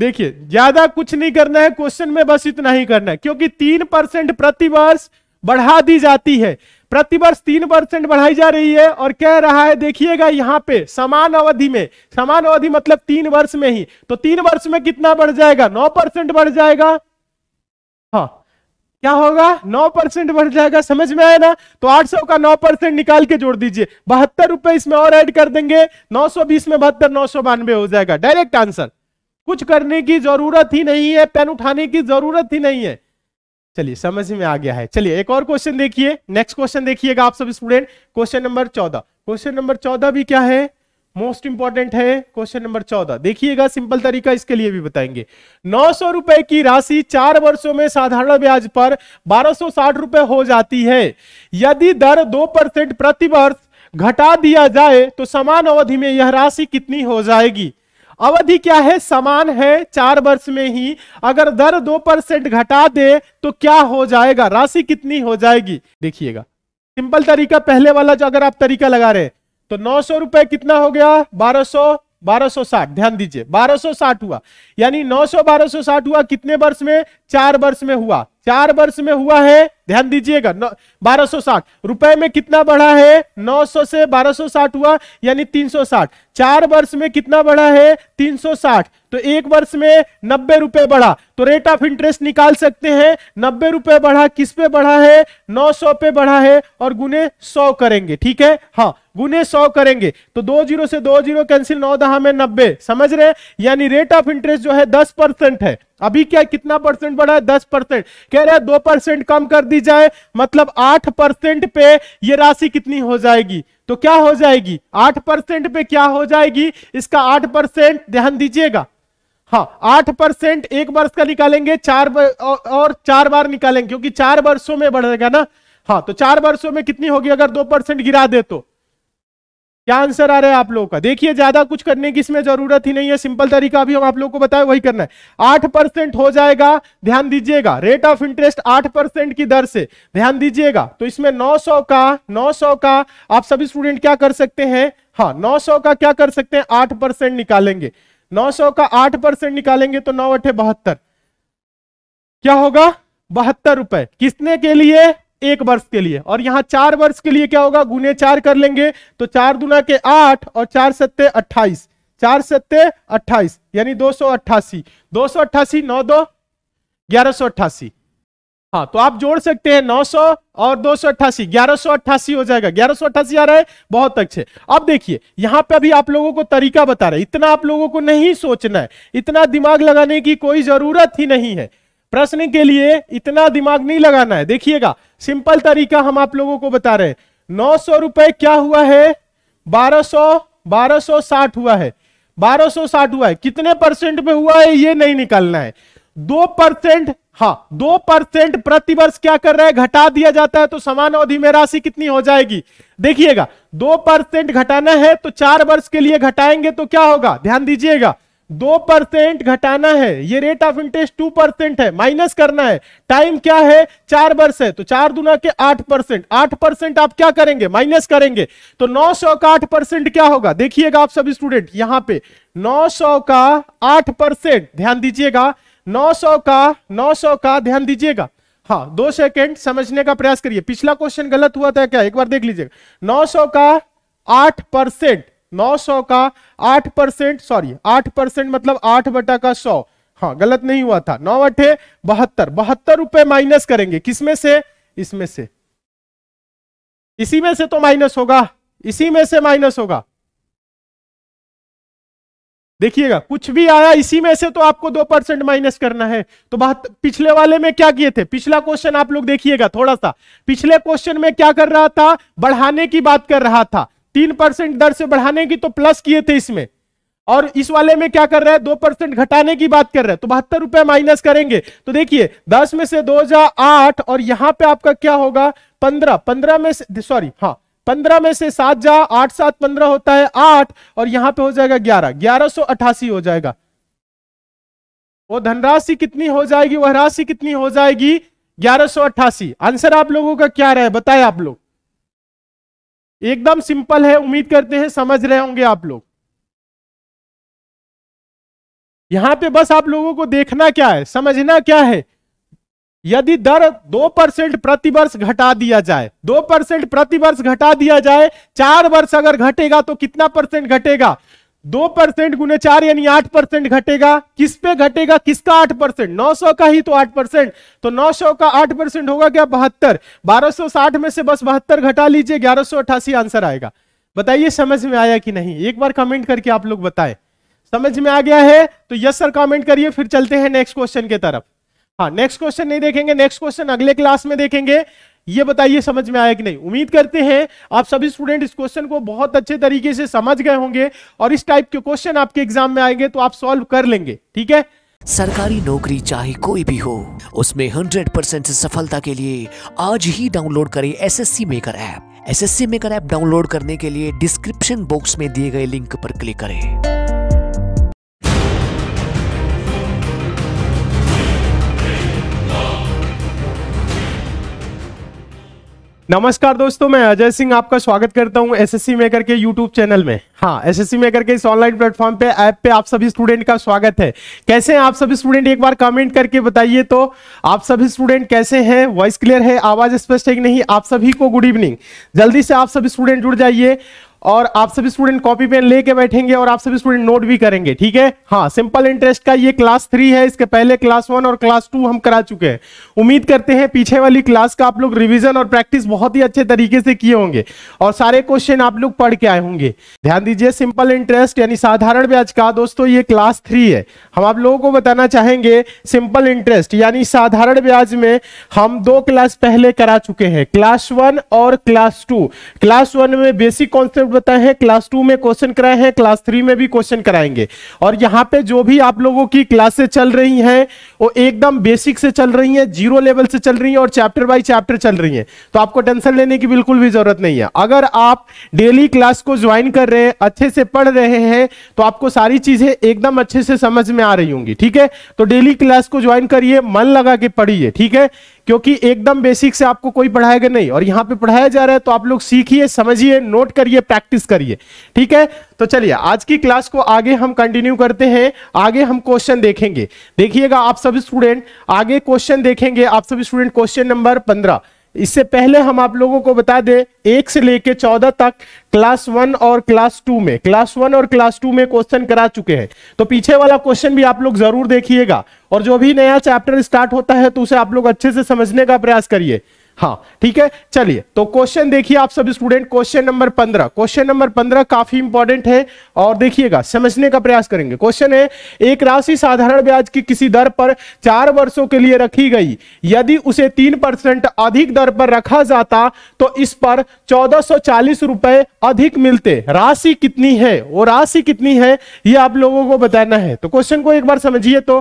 Speaker 1: देखिए ज्यादा कुछ नहीं करना है क्वेश्चन में बस इतना ही करना है क्योंकि तीन परसेंट प्रतिवर्ष बढ़ा दी जाती है प्रतिवर्ष तीन परसेंट बढ़ाई जा रही है और कह रहा है देखिएगा यहाँ पे समान अवधि में समान अवधि मतलब तीन वर्ष में ही तो तीन वर्ष में कितना बढ़ जाएगा नौ परसेंट बढ़ जाएगा हाँ क्या होगा नौ परसेंट बढ़ जाएगा समझ में आया ना तो आठ सौ का नौ परसेंट निकाल के जोड़ दीजिए बहत्तर रुपए इसमें और ऐड कर देंगे नौ सौ बीस में बहत्तर नौ सौ बानवे हो जाएगा डायरेक्ट आंसर कुछ करने की जरूरत ही नहीं है पेन उठाने की जरूरत ही नहीं है चलिए समझ में आ गया है चलिए एक और क्वेश्चन देखिए नेक्स्ट क्वेश्चन देखिएगा आप सब स्टूडेंट क्वेश्चन नंबर चौदह क्वेश्चन नंबर चौदह भी क्या है मोस्ट इंपॉर्टेंट है क्वेश्चन नंबर चौदह देखिएगा सिंपल तरीका इसके लिए भी बताएंगे नौ सौ रुपए की राशि चार वर्षों में साधारण ब्याज पर बारह सौ साठ रुपए हो जाती है यदि दर दो परसेंट प्रतिवर्ष घटा दिया जाए तो समान अवधि में यह राशि कितनी हो जाएगी अवधि क्या है समान है चार वर्ष में ही अगर दर दो परसेंट घटा दे तो क्या हो जाएगा राशि कितनी हो जाएगी देखिएगा सिंपल तरीका पहले वाला जो अगर आप तरीका लगा रहे तो नौ सौ रुपए कितना हो गया बारह सौ बारह सौ साठ ध्यान दीजिए बारह सौ साठ हुआ यानी नौ सौ बारह सौ साठ हुआ कितने वर्ष में चार वर्ष में हुआ चार वर्ष में हुआ है ध्यान दीजिएगा बारह सौ साठ रुपए में कितना बढ़ा है 900 से 1260 हुआ यानी 360 चार वर्ष में कितना बढ़ा है 360 तो एक वर्ष में नब्बे रुपए बढ़ा तो रेट ऑफ इंटरेस्ट निकाल सकते हैं नब्बे रुपए बढ़ा किस पे बढ़ा है 900 पे बढ़ा है और गुने 100 करेंगे ठीक है हाँ गुने 100 करेंगे तो दो जीरो से दो जीरो कैंसिल नौ दहा में नब्बे समझ रहे हैं यानी रेट ऑफ इंटरेस्ट जो है दस परसेंट है अभी क्या कितना परसेंट बढ़ा है दस परसेंट कह रहे हैं दो परसेंट कम कर दी जाए मतलब आठ परसेंट पे ये राशि कितनी हो जाएगी तो क्या हो जाएगी आठ परसेंट पे क्या हो जाएगी इसका आठ परसेंट ध्यान दीजिएगा हाँ आठ परसेंट एक वर्ष का निकालेंगे चार बर, और चार बार निकालेंगे क्योंकि चार वर्षों में बढ़ेगा ना हाँ तो चार वर्षों में कितनी होगी अगर दो परसेंट गिरा दे तो क्या आंसर आ रहा है आप लोगों का देखिए ज्यादा कुछ करने की इसमें जरूरत ही नहीं है सिंपल तरीका अभी हम आप लोगों को बताए वही करना है आठ परसेंट हो जाएगा ध्यान दीजिएगा रेट ऑफ इंटरेस्ट आठ परसेंट की दर से ध्यान दीजिएगा तो इसमें नौ सौ का नौ सौ का आप सभी स्टूडेंट क्या कर सकते हैं हाँ सौ का क्या कर सकते हैं आठ परसेंट निकालेंगे नौ सौ का आठ परसेंट निकालेंगे तो नौ अठे बहत्तर क्या होगा बहत्तर रुपए किसने के लिए एक वर्ष के लिए और यहाँ चार वर्ष के लिए क्या होगा गुने चार कर लेंगे तो चार दुना के आठ और चार सत्य अट्ठाईस चार सत्य अट्ठाईस यानी दो सौ अट्ठासी दो सौ अट्ठासी नौ दो ग्यारह सौ अट्ठासी हाँ तो आप जोड़ सकते हैं नौ सौ और दो सौ अट्ठासी ग्यारह सौ अट्ठासी हो जाएगा ग्यारह सौ अट्ठासी आ रहा है बहुत अच्छे अब देखिए यहां पे अभी आप लोगों को तरीका बता रहे इतना आप लोगों को नहीं सोचना है इतना दिमाग लगाने की कोई जरूरत ही नहीं है प्रश्न के लिए इतना दिमाग नहीं लगाना है देखिएगा सिंपल तरीका हम आप लोगों को बता रहे हैं नौ सौ रुपए क्या हुआ है बारह सौ बारह सौ साठ हुआ है बारह सौ साठ हुआ है कितने परसेंट पे हुआ है ये नहीं निकालना है दो परसेंट हाँ दो परसेंट प्रति वर्ष क्या कर रहा है घटा दिया जाता है तो समान अवधि में राशि कितनी हो जाएगी देखिएगा दो परसेंट घटाना है तो चार वर्ष के लिए घटाएंगे तो क्या होगा ध्यान दीजिएगा दो परसेंट घटाना है ये rate of interest two percent है माइनस करना है टाइम क्या है चार वर्ष है तो चार दुना के आठ परसेंट आठ परसेंट आप क्या करेंगे माइनस करेंगे तो नौ सौ का आठ परसेंट क्या होगा देखिएगा आप सभी स्टूडेंट यहां पे नौ सौ का आठ परसेंट ध्यान दीजिएगा नौ सौ का नौ सौ का ध्यान दीजिएगा हाँ दो सेकेंड समझने का प्रयास करिए पिछला क्वेश्चन गलत हुआ था क्या एक बार देख लीजिएगा नौ सौ का आठ परसेंट 900 का 8 परसेंट सॉरी 8 परसेंट मतलब 8 बटा का 100 हाँ गलत नहीं हुआ था नौ अठे बहत्तर बहत्तर रुपए माइनस करेंगे किसमें से इसमें से इसी में से तो माइनस होगा इसी में से माइनस होगा देखिएगा कुछ भी आया इसी में से तो आपको दो परसेंट माइनस करना है तो बात पिछले वाले में क्या किए थे पिछला क्वेश्चन आप लोग देखिएगा थोड़ा सा पिछले क्वेश्चन में क्या कर रहा था बढ़ाने की बात कर रहा था तीन परसेंट दर से बढ़ाने की तो प्लस किए थे इसमें और इस वाले में क्या कर रहा है दो परसेंट घटाने की बात कर रहा है तो बहत्तर रुपए माइनस करेंगे तो देखिए दस में से दो जा आठ और यहां पे आपका क्या होगा पंद्रह पंद्रह में से सॉरी हाँ पंद्रह में से सात जा आठ सात पंद्रह होता है आठ और यहां पे हो जाएगा ग्यारह ग्यारह सो अठासी हो जाएगा वो धनराशि कितनी हो जाएगी वह राशि कितनी हो जाएगी ग्यारह सो अट्ठासी आंसर आप लोगों का क्या रहा है बताए आप लोग एकदम सिंपल है उम्मीद करते हैं समझ रहे होंगे आप लोग यहां पे बस आप लोगों को देखना क्या है समझना क्या है यदि दर दो परसेंट प्रतिवर्ष घटा दिया जाए दो परसेंट प्रतिवर्ष घटा दिया जाए चार वर्ष अगर घटेगा तो कितना परसेंट घटेगा दो परसेंट गुने चार यानी आठ परसेंट घटेगा किस पे घटेगा किसका आठ परसेंट नौ सौ का ही तो आठ परसेंट तो नौ सौ का आठ परसेंट होगा क्या बहत्तर बारह सौ साठ में से बस बहत्तर घटा लीजिए ग्यारह सौ अट्ठासी आंसर आएगा बताइए समझ में आया कि नहीं एक बार कमेंट करके आप लोग बताएं समझ में आ गया है तो यस सर कमेंट करिए फिर चलते हैं नेक्स्ट क्वेश्चन के तरफ हाँ नेक्स्ट क्वेश्चन नहीं देखेंगे नेक्स्ट क्वेश्चन अगले क्लास में देखेंगे ये बताइए समझ में आया कि नहीं उम्मीद करते हैं आप सभी स्टूडेंट इस क्वेश्चन को बहुत अच्छे तरीके से समझ गए होंगे और इस टाइप के क्वेश्चन आपके एग्जाम में आएंगे तो आप सॉल्व कर लेंगे ठीक है सरकारी नौकरी चाहे कोई भी हो उसमें 100 परसेंट सफलता के लिए आज ही डाउनलोड करें SSC maker app SSC maker app download करने के लिए डिस्क्रिप्शन बॉक्स में दिए गए लिंक पर क्लिक करें नमस्कार दोस्तों मैं अजय सिंह आपका स्वागत करता हूं एसएससी मेकर के यूट्यूब चैनल में हाँ एसएससी मेकर के इस ऑनलाइन प्लेटफॉर्म पे ऐप पे आप सभी स्टूडेंट का स्वागत है कैसे हैं आप सभी स्टूडेंट एक बार कमेंट करके बताइए तो आप सभी स्टूडेंट कैसे हैं वॉइस क्लियर है आवाज स्पष्ट है कि नहीं आप सभी को गुड इवनिंग जल्दी से आप सभी स्टूडेंट जुड़ जाइए और आप सभी स्टूडेंट कॉपी पेन लेके बैठेंगे और आप सभी स्टूडेंट नोट भी करेंगे ठीक है हाँ सिंपल इंटरेस्ट का ये क्लास थ्री है इसके पहले क्लास वन और क्लास टू हम करा चुके हैं उम्मीद करते हैं पीछे वाली क्लास का आप लोग रिविजन और प्रैक्टिस बहुत ही अच्छे तरीके से किए होंगे और सारे क्वेश्चन आप लोग पढ़ के आए होंगे ध्यान दीजिए सिंपल इंटरेस्ट यानी साधारण ब्याज का दोस्तों ये क्लास थ्री है हम आप लोगों को बताना चाहेंगे सिंपल इंटरेस्ट यानी साधारण ब्याज में हम दो क्लास पहले करा चुके हैं क्लास वन और क्लास टू क्लास वन में बेसिक कॉन्सेप्ट बताए हैं क्लास टू में क्वेश्चन कराए हैं क्लास थ्री में भी क्वेश्चन कराएंगे और यहाँ पे जो भी आप लोगों की क्लासे चल रही हैं वो एकदम बेसिक से चल रही हैं जीरो लेवल से चल रही हैं और चैप्टर बाय चैप्टर चल रही हैं तो आपको टेंशन लेने की बिल्कुल भी जरूरत नहीं है अगर आप डेली क्लास को ज्वाइन कर रहे हैं अच्छे से पढ़ रहे हैं तो आपको सारी चीजें एकदम अच्छे से समझ में आ रही होंगी ठीक है तो डेली क्लास को ज्वाइन करिए मन लगा के पढ़िए ठीक है क्योंकि एकदम बेसिक से आपको कोई पढ़ाएगा नहीं और यहाँ पे पढ़ाया जा रहा है तो आप लोग सीखिए समझिए नोट करिए प्रैक्टिस करिए ठीक है तो चलिए आज की क्लास को आगे हम कंटिन्यू करते हैं आगे हम क्वेश्चन देखेंगे देखिएगा आप सभी स्टूडेंट आगे क्वेश्चन देखेंगे आप सभी स्टूडेंट क्वेश्चन नंबर पंद्रह इससे पहले हम आप लोगों को बता दें एक से लेकर चौदह तक क्लास वन और क्लास टू में क्लास वन और क्लास टू में क्वेश्चन करा चुके हैं तो पीछे वाला क्वेश्चन भी आप लोग जरूर देखिएगा और जो भी नया चैप्टर स्टार्ट होता है तो उसे आप लोग अच्छे से समझने का प्रयास करिए हाँ ठीक है चलिए तो क्वेश्चन देखिए आप सब स्टूडेंट क्वेश्चन नंबर पंद्रह क्वेश्चन नंबर पंद्रह काफी इंपॉर्टेंट है और देखिएगा समझने का प्रयास करेंगे क्वेश्चन है एक राशि साधारण ब्याज की किसी दर पर चार वर्षों के लिए रखी गई यदि उसे तीन परसेंट अधिक दर पर रखा जाता तो इस पर चौदह रुपए अधिक मिलते राशि कितनी है वो राशि कितनी है ये आप लोगों को बताना है तो क्वेश्चन को एक बार समझिए तो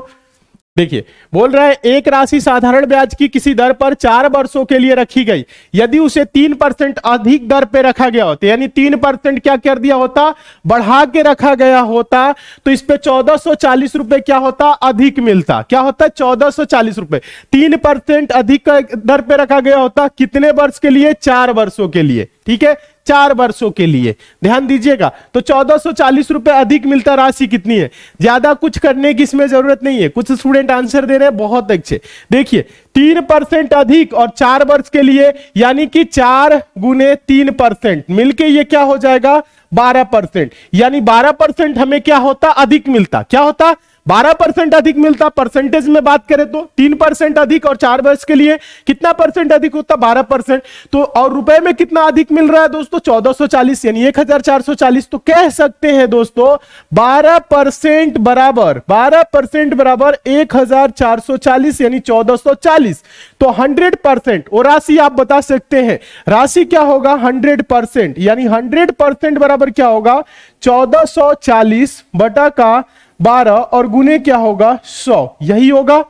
Speaker 1: देखिए बोल रहा है एक राशि साधारण ब्याज की किसी दर पर चार वर्षों के लिए रखी गई यदि उसे तीन परसेंट अधिक दर पे रखा गया होता यानी तीन परसेंट क्या कर दिया होता बढ़ा के रखा गया होता तो इस पे चौदह सौ चालीस रुपए क्या होता अधिक मिलता क्या होता चौदह सौ चालीस रुपए तीन परसेंट अधिक दर पे रखा गया होता कितने वर्ष के लिए चार वर्षों के लिए ठीक है चार वर्षों के लिए ध्यान दीजिएगा तो चौदह रुपए अधिक मिलता राशि कितनी है ज्यादा कुछ करने की इसमें जरूरत नहीं है कुछ स्टूडेंट आंसर दे रहे हैं बहुत अच्छे देखिए तीन परसेंट अधिक और चार वर्ष के लिए यानी कि चार गुने तीन परसेंट मिलके ये क्या हो जाएगा बारह परसेंट यानी बारह परसेंट हमें क्या होता अधिक मिलता क्या होता बारह परसेंट अधिक मिलता परसेंटेज में बात करें तो तीन परसेंट अधिक और चार वर्ष के लिए कितना परसेंट अधिक होता बारह परसेंट तो और रुपए में कितना अधिक मिल रहा है दोस्तों चौदह सौ चालीस यानी एक हजार चार सौ चालीस तो कह सकते हैं दोस्तों बारह परसेंट बराबर बारह परसेंट बराबर एक हजार चार सौ चालीस यानी चौदह सौ चालीस तो हंड्रेड परसेंट और राशि आप बता सकते हैं राशि क्या होगा हंड्रेड परसेंट यानी हंड्रेड परसेंट बराबर क्या होगा चौदह सौ चालीस बटा का बारह और गुने क्या होगा सौ यही होगा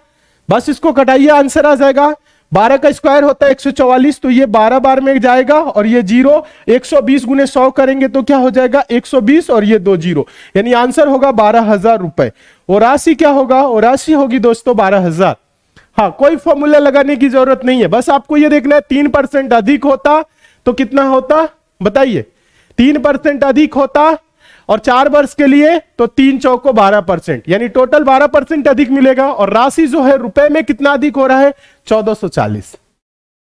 Speaker 1: बस इसको कटाइए आंसर आ जाएगा बारह का स्क्वायर होता है एक सौ चौवालीस तो ये बारह बार में जाएगा और ये जीरो एक सौ बीस गुने सौ करेंगे तो क्या हो जाएगा एक सौ बीस और ये दो जीरो यानी आंसर होगा बारह हजार रुपए और राशि क्या होगा और राशि होगी दोस्तों बारह हजार हाँ कोई फॉर्मूला लगाने की जरूरत नहीं है बस आपको ये देखना है तीन परसेंट अधिक होता तो कितना होता बताइए तीन परसेंट अधिक होता और चार वर्ष के लिए तो तीन चौको बारह परसेंट यानी टोटल बारह परसेंट अधिक मिलेगा और राशि जो है रुपए में कितना अधिक हो रहा है चौदह सौ चालीस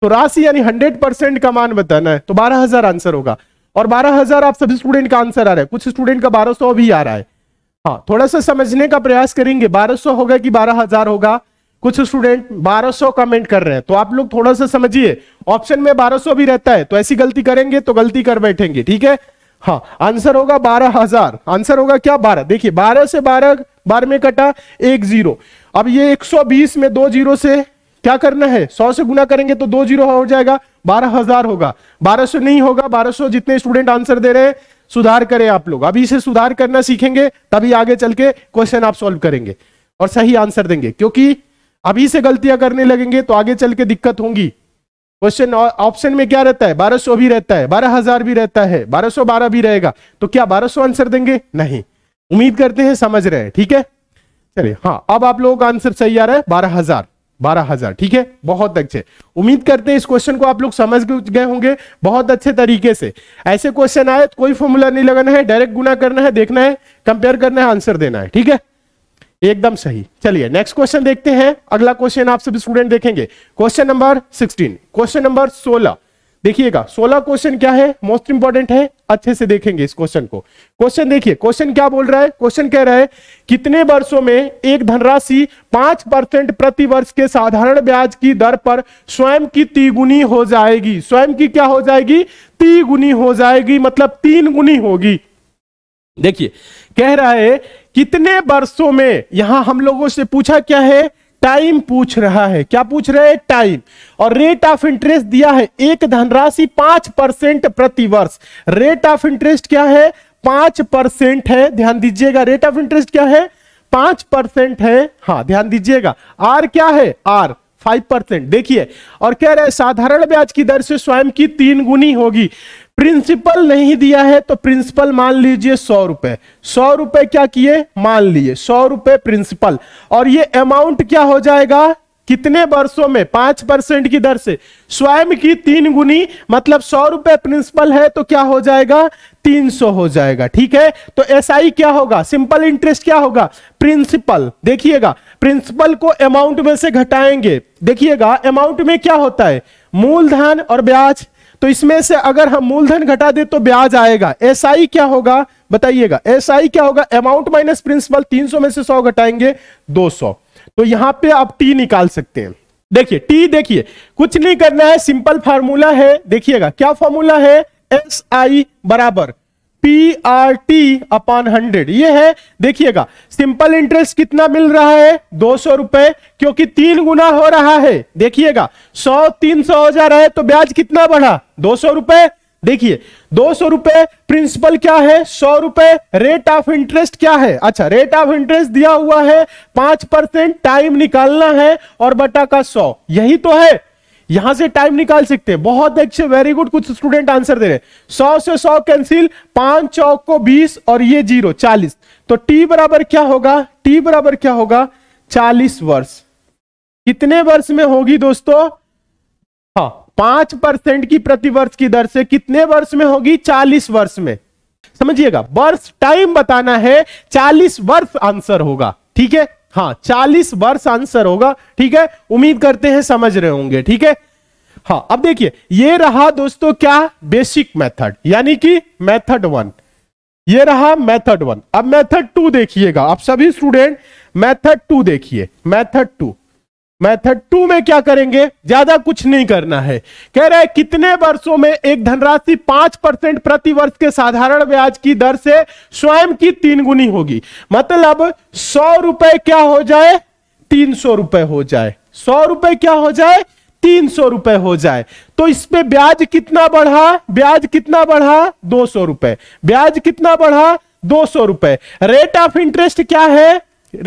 Speaker 1: तो राशि यानी हंड्रेड परसेंट का मान बताना है तो बारह हजार आंसर होगा और बारह हजार आप सभी स्टूडेंट का आंसर आ रहा है कुछ स्टूडेंट का बारह सौ भी आ रहा है हाँ थोड़ा सा समझने का प्रयास करेंगे बारह सौ होगा कि बारह हजार होगा कुछ स्टूडेंट 1200 कमेंट कर रहे हैं तो आप लोग थोड़ा सा समझिए ऑप्शन में 1200 भी रहता है तो ऐसी गलती करेंगे तो गलती कर बैठेंगे ठीक है हाँ आंसर होगा बारह हजार आंसर होगा क्या बारह देखिए बारह से बारह बारह में कटा एक जीरो अब ये बीस में दो जीरो से क्या करना है सौ से गुना करेंगे तो दो जीरो हो जाएगा बारह हजार होगा बारह सौ नहीं होगा बारह सौ जितने स्टूडेंट आंसर दे रहे हैं सुधार करें आप लोग अभी से सुधार करना सीखेंगे तभी आगे चल के क्वेश्चन आप सॉल्व करेंगे और सही आंसर देंगे क्योंकि अभी से गलतियां करने लगेंगे तो आगे चल के दिक्कत होंगी क्वेश्चन ऑप्शन में क्या रहता है बारह सौ भी रहता है बारह हजार भी रहता है बारह सौ बारह भी रहेगा तो क्या बारह सौ आंसर देंगे नहीं उम्मीद करते हैं समझ रहे हैं ठीक है चलिए हाँ अब आप लोगों का आंसर सही आ रहा है बारह हजार बारह हजार ठीक है बहुत अच्छे उम्मीद करते हैं इस क्वेश्चन को आप लोग समझ गए होंगे बहुत अच्छे तरीके से ऐसे क्वेश्चन आए कोई फॉर्मूला नहीं लगाना है डायरेक्ट गुना करना है देखना है कंपेयर करना है आंसर देना है ठीक है एकदम सही चलिए नेक्स्ट क्वेश्चन देखते हैं अगला क्वेश्चन आप सभी स्टूडेंट देखेंगे क्वेश्चन नंबर 16 क्वेश्चन नंबर 16 देखिएगा 16 क्वेश्चन क्या है मोस्ट इंपॉर्टेंट है अच्छे से देखेंगे इस क्वेश्चन को क्वेश्चन देखिए क्वेश्चन क्या बोल रहा है क्वेश्चन कह रहा है कितने वर्षों में एक धनराशि पांच परसेंट प्रति वर्ष के साधारण ब्याज की दर पर स्वयं की तिगुनी हो जाएगी स्वयं की क्या हो जाएगी तिगुनी हो जाएगी मतलब तीन गुनी होगी देखिए कह रहा है कितने वर्षों में यहां हम लोगों से पूछा क्या है टाइम पूछ रहा है क्या पूछ रहे हैं टाइम और रेट ऑफ इंटरेस्ट दिया है एक धनराशि पांच परसेंट प्रति वर्ष रेट ऑफ इंटरेस्ट क्या है पांच परसेंट है ध्यान दीजिएगा रेट ऑफ इंटरेस्ट क्या है पांच परसेंट है हाँ ध्यान दीजिएगा आर क्या है आर फाइव परसेंट देखिए और कह रहे साधारण ब्याज की दर से स्वयं की तीन गुनी होगी प्रिंसिपल नहीं दिया है तो प्रिंसिपल मान लीजिए सौ रुपए सौ रुपए क्या किए मान लिए सौ रुपए प्रिंसिपल और ये अमाउंट क्या हो जाएगा कितने वर्षों में पांच परसेंट की दर से स्वयं की तीन गुनी मतलब सौ रुपए प्रिंसिपल है तो क्या हो जाएगा तीन सौ हो जाएगा ठीक है तो ऐसा SI क्या होगा सिंपल इंटरेस्ट क्या होगा प्रिंसिपल देखिएगा प्रिंसिपल को अमाउंट में से घटाएंगे देखिएगा अमाउंट में क्या होता है मूलधन और ब्याज तो इसमें से अगर हम मूलधन घटा दे तो ब्याज आएगा एस आई क्या होगा बताइएगा एस आई क्या होगा अमाउंट माइनस प्रिंसिपल 300 में से 100 घटाएंगे 200 तो यहां पे आप टी निकाल सकते हैं देखिए टी देखिए कुछ नहीं करना है सिंपल फार्मूला है देखिएगा क्या फॉर्मूला है एस आई बराबर P R T upon hundred ये है देखिएगा सिंपल इंटरेस्ट कितना मिल रहा है दो सौ रुपए क्योंकि तीन गुना हो रहा है देखिएगा सौ तीन सौ हो जा रहा है तो ब्याज कितना बढ़ा दो सौ रुपए देखिए दो सौ रुपए प्रिंसिपल क्या है सौ रुपए रेट ऑफ इंटरेस्ट क्या है अच्छा रेट ऑफ इंटरेस्ट दिया हुआ है पांच परसेंट टाइम निकालना है और बटा का सौ यही तो है यहां से टाइम निकाल सकते हैं बहुत अच्छे वेरी गुड कुछ स्टूडेंट आंसर दे रहे सौ से सौ कैंसिल पांच चौक को बीस और ये जीरो चालीस तो टी बराबर क्या होगा टी बराबर क्या होगा चालीस वर्ष कितने वर्ष में होगी दोस्तों हाँ पांच परसेंट की प्रतिवर्ष की दर से कितने वर्ष में होगी चालीस वर्ष में समझिएगा वर्ष टाइम बताना है चालीस वर्ष आंसर होगा ठीक है हाँ चालीस वर्ष आंसर होगा ठीक है उम्मीद करते हैं समझ रहे होंगे ठीक है हाँ अब देखिए ये रहा दोस्तों क्या बेसिक मेथड यानी कि मेथड वन ये रहा मेथड वन अब मेथड टू देखिएगा आप सभी स्टूडेंट मेथड टू देखिए मेथड टू मेथड टू में क्या करेंगे ज्यादा कुछ नहीं करना है कह रहे कितने वर्षों में एक धनराशि पांच परसेंट प्रति वर्ष के साधारण ब्याज की दर से स्वयं की तीन गुनी होगी मतलब सौ रुपए क्या हो जाए तीन सौ रुपए हो जाए सौ रुपए क्या हो जाए तीन सौ रुपए हो जाए तो इस पे ब्याज कितना बढ़ा ब्याज कितना बढ़ा दो सौ रुपए ब्याज कितना बढ़ा दो सौ रुपए रेट ऑफ इंटरेस्ट क्या है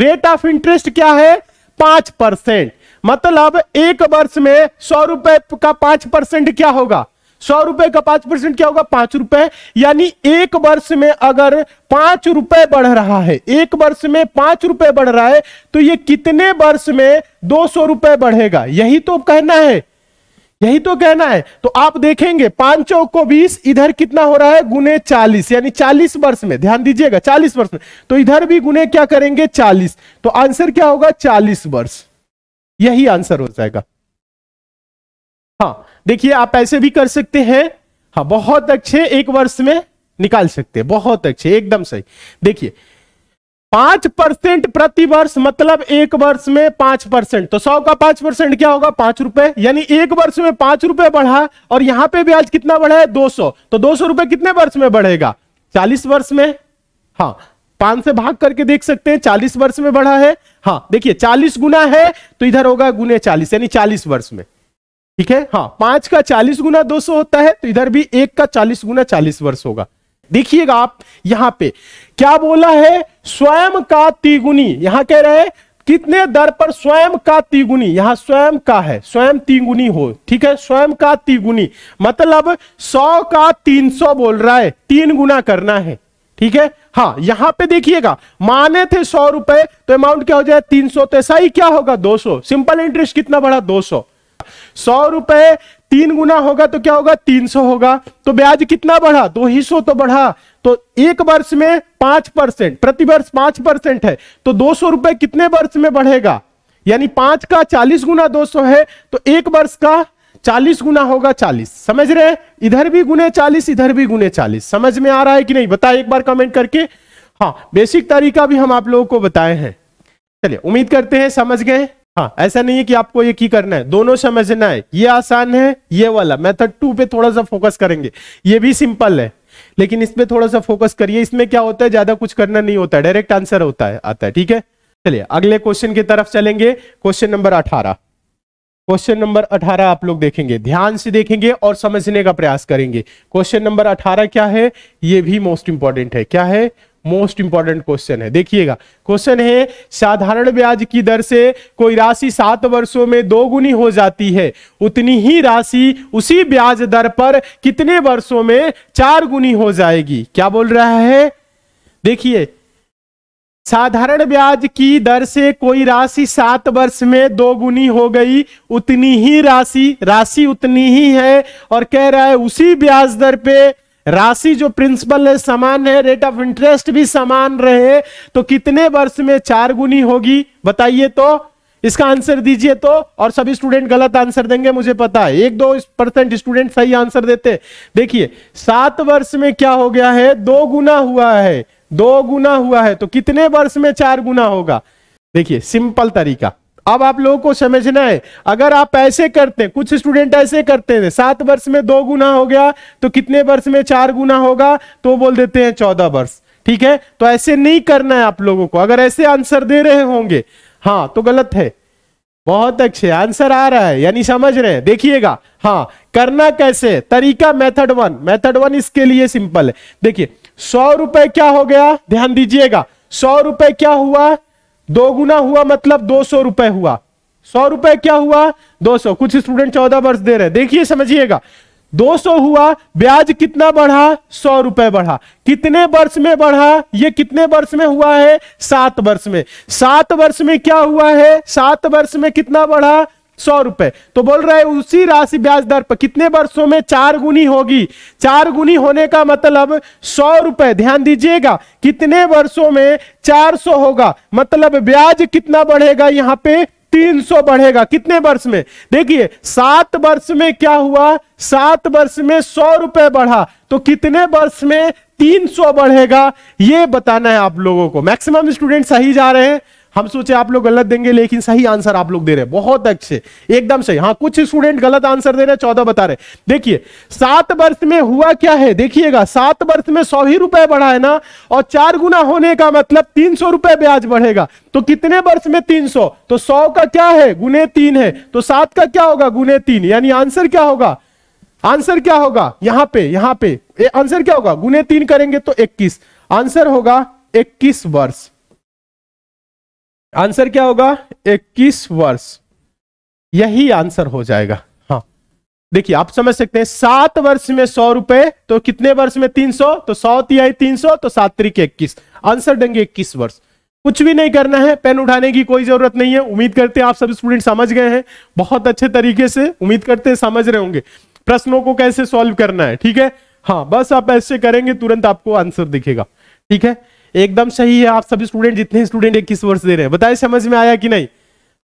Speaker 1: रेट ऑफ इंटरेस्ट क्या है पांच परसेंट मतलब एक वर्ष में सौ रुपए का पांच परसेंट क्या होगा सौ रुपए का पांच परसेंट क्या होगा पांच रुपए यानी एक वर्ष में अगर पांच रुपए बढ़ रहा है एक वर्ष में पांच रुपए बढ़ रहा है तो ये कितने वर्ष में दो सौ रुपए बढ़ेगा यही तो कहना है यही तो कहना है तो आप देखेंगे पांचों को बीस इधर कितना हो रहा है गुने चालीस यानी चालीस वर्ष में ध्यान दीजिएगा चालीस वर्ष में तो इधर भी गुने क्या करेंगे चालीस तो आंसर क्या होगा चालीस वर्ष यही आंसर हो जाएगा हाँ देखिए आप ऐसे भी कर सकते हैं हाँ बहुत अच्छे एक वर्ष में निकाल सकते हैं बहुत अच्छे एकदम सही देखिए पांच परसेंट प्रति वर्ष मतलब एक वर्ष में पांच परसेंट तो सौ का पांच परसेंट क्या होगा पांच रुपए यानी एक वर्ष में पांच रुपए बढ़ा और यहां पे ब्याज कितना बढ़ा है दो सौ तो दो सौ रुपए कितने वर्ष में बढ़ेगा चालीस वर्ष में हाँ पांच से भाग करके देख सकते हैं चालीस वर्ष में बढ़ा है हाँ देखिए चालीस गुना है तो इधर होगा गुने चालीस यानी चालीस वर्ष में ठीक है हाँ पांच का चालीस गुना दो सौ होता है तो इधर भी एक का चालीस गुना चालीस वर्ष होगा देखिएगा आप यहां पे क्या बोला है स्वयं का तिगुनी यहां कह रहे हैं कितने दर पर स्वयं का तिगुनी यहाँ स्वयं का है स्वयं तिगुनी हो ठीक है स्वयं का तिगुनी मतलब सौ का तीन सौ बोल रहा है तीन गुना करना है ठीक है हाँ यहां पे देखिएगा माने थे सौ रुपए तो अमाउंट क्या हो जाए तीन सौ तो ऐसा ही क्या होगा दो सौ सिंपल इंटरेस्ट कितना बढ़ा दो सौ सौ रुपए तीन गुना होगा तो क्या होगा तीन सौ होगा तो ब्याज कितना बढ़ा दो ही सौ तो बढ़ा तो एक वर्ष में पांच परसेंट प्रति वर्ष पांच परसेंट है तो दो सौ रुपए कितने वर्ष में बढ़ेगा यानी पांच का चालीस गुना दो सौ है तो एक वर्ष का चालीस गुना होगा चालीस समझ रहे हैं इधर भी गुने चालीस इधर भी गुने चालीस समझ में आ रहा है कि नहीं बताए एक बार कमेंट करके हाँ बेसिक तरीका भी हम आप लोगों को बताए हैं चलिए उम्मीद करते हैं समझ गए हाँ ऐसा नहीं है कि आपको ये की करना है दोनों समझना है ये आसान है ये वाला मेथड टू पे थोड़ा सा फोकस करेंगे ये भी सिंपल है लेकिन इस पे थोड़ा सा फोकस करिए इसमें क्या होता है ज्यादा कुछ करना नहीं होता डायरेक्ट आंसर होता है आता है ठीक है चलिए अगले क्वेश्चन की तरफ चलेंगे क्वेश्चन नंबर अठारह क्वेश्चन नंबर अठारह आप लोग देखेंगे ध्यान से देखेंगे और समझने का प्रयास करेंगे क्वेश्चन नंबर अठारह क्या है ये भी मोस्ट इंपॉर्टेंट है क्या है मोस्ट इंपॉर्टेंट क्वेश्चन है देखिएगा क्वेश्चन है साधारण ब्याज की दर से कोई राशि सात वर्षों में दोगुनी हो जाती है उतनी ही राशि उसी ब्याज दर पर कितने वर्षों में चार गुनी हो जाएगी क्या बोल रहा है देखिए साधारण ब्याज की दर से कोई राशि सात वर्ष में दोगुनी हो गई उतनी ही राशि राशि उतनी ही है और कह रहा है उसी ब्याज दर पे राशि जो प्रिंसिपल है समान है रेट ऑफ इंटरेस्ट भी समान रहे तो कितने वर्ष में चार गुनी होगी बताइए तो इसका आंसर दीजिए तो और सभी स्टूडेंट गलत आंसर देंगे मुझे पता है एक दो परसेंट स्टूडेंट सही आंसर देते देखिए सात वर्ष में क्या हो गया है दो गुना हुआ है दो गुना हुआ है तो कितने वर्ष में चार गुना होगा देखिए सिंपल तरीका अब आप लोगों को समझना है अगर आप ऐसे करते हैं कुछ स्टूडेंट ऐसे करते हैं सात वर्ष में दो गुना हो गया तो कितने वर्ष में चार गुना होगा तो बोल देते हैं चौदह वर्ष ठीक है तो ऐसे नहीं करना है आप लोगों को अगर ऐसे आंसर दे रहे होंगे हाँ तो गलत है बहुत अच्छे आंसर आ रहा है यानी समझ रहे हैं देखिएगा हाँ करना कैसे तरीका मेथड वन मेथड वन इसके लिए सिंपल है देखिए सौ रुपए क्या हो गया ध्यान दीजिएगा सौ रुपए क्या हुआ दो गुना हुआ मतलब दो सौ रुपए हुआ सौ रुपए क्या हुआ दो सौ कुछ स्टूडेंट चौदह वर्ष दे रहे हैं देखिए समझिएगा 200 हुआ ब्याज कितना बढ़ा सौ रुपए बढ़ा कितने वर्ष में बढ़ा ये कितने वर्ष में हुआ है सात वर्ष में सात वर्ष में क्या हुआ है सात वर्ष में कितना बढ़ा सौ रुपए तो बोल रहा है उसी राशि ब्याज दर पर कितने वर्षों में चार गुनी होगी चार गुनी होने का मतलब सौ रुपए ध्यान दीजिएगा कितने वर्षों में चार सौ होगा मतलब ब्याज कितना बढ़ेगा यहाँ पे 300 बढ़ेगा कितने वर्ष में देखिए सात वर्ष में क्या हुआ सात वर्ष में सौ रुपए बढ़ा तो कितने वर्ष में 300 बढ़ेगा यह बताना है आप लोगों को मैक्सिमम स्टूडेंट सही जा रहे हैं हम सोचे आप लोग गलत देंगे लेकिन सही आंसर आप लोग दे रहे बहुत अच्छे एकदम सही हाँ कुछ स्टूडेंट गलत आंसर दे रहे चौदह बता रहे देखिए सात वर्ष में हुआ क्या है देखिएगा सात वर्ष में सौ ही रुपए बढ़ा है ना और चार गुना होने का मतलब तीन सौ रुपए ब्याज बढ़ेगा तो कितने वर्ष में तीन सौ तो सौ का क्या है गुने तीन है तो सात का क्या होगा गुने तीन यानी आंसर क्या होगा आंसर क्या होगा यहां पे यहां पे आंसर क्या होगा गुने तीन करेंगे तो इक्कीस आंसर होगा इक्कीस वर्ष आंसर क्या होगा 21 वर्ष यही आंसर हो जाएगा हाँ देखिए आप समझ सकते हैं सात वर्ष में सौ रुपए तो कितने वर्ष में तीन सौ तो सौ तिहाई तीन सौ तो सात तरीके इक्कीस आंसर देंगे इक्कीस वर्ष कुछ भी नहीं करना है पेन उठाने की कोई जरूरत नहीं है उम्मीद करते हैं आप सब स्टूडेंट समझ गए हैं बहुत अच्छे तरीके से उम्मीद करते हैं समझ रहे होंगे प्रश्नों को कैसे सॉल्व करना है ठीक है हाँ बस आप ऐसे करेंगे तुरंत आपको आंसर दिखेगा ठीक है एकदम सही है आप सभी स्टूडेंट जितने स्टूडेंट इक्कीस वर्ष दे रहे हैं बताए समझ में आया कि नहीं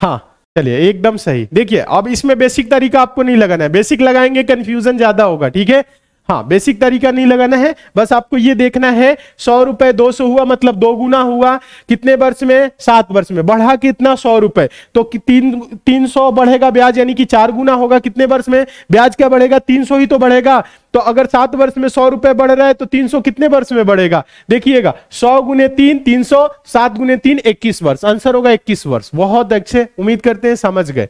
Speaker 1: हाँ चलिए एकदम सही देखिए अब इसमें बेसिक तरीका आपको नहीं लगाना है बेसिक लगाएंगे कंफ्यूजन ज्यादा होगा ठीक है हाँ बेसिक तरीका नहीं लगाना है बस आपको ये देखना है सौ रुपए दो सौ हुआ मतलब दो गुना हुआ कितने वर्ष में सात वर्ष में बढ़ा कितना सौ रुपए तो तीन तीन सौ बढ़ेगा ब्याज यानी कि चार गुना होगा कितने वर्ष में ब्याज क्या बढ़ेगा तीन सौ ही तो बढ़ेगा तो अगर सात वर्ष में सौ रुपए बढ़ रहा है तो तीन सौ कितने वर्ष में बढ़ेगा देखिएगा सौ गुने तीन तीन सौ सात गुने तीन इक्कीस वर्ष आंसर होगा इक्कीस वर्ष बहुत अच्छे उम्मीद करते हैं समझ गए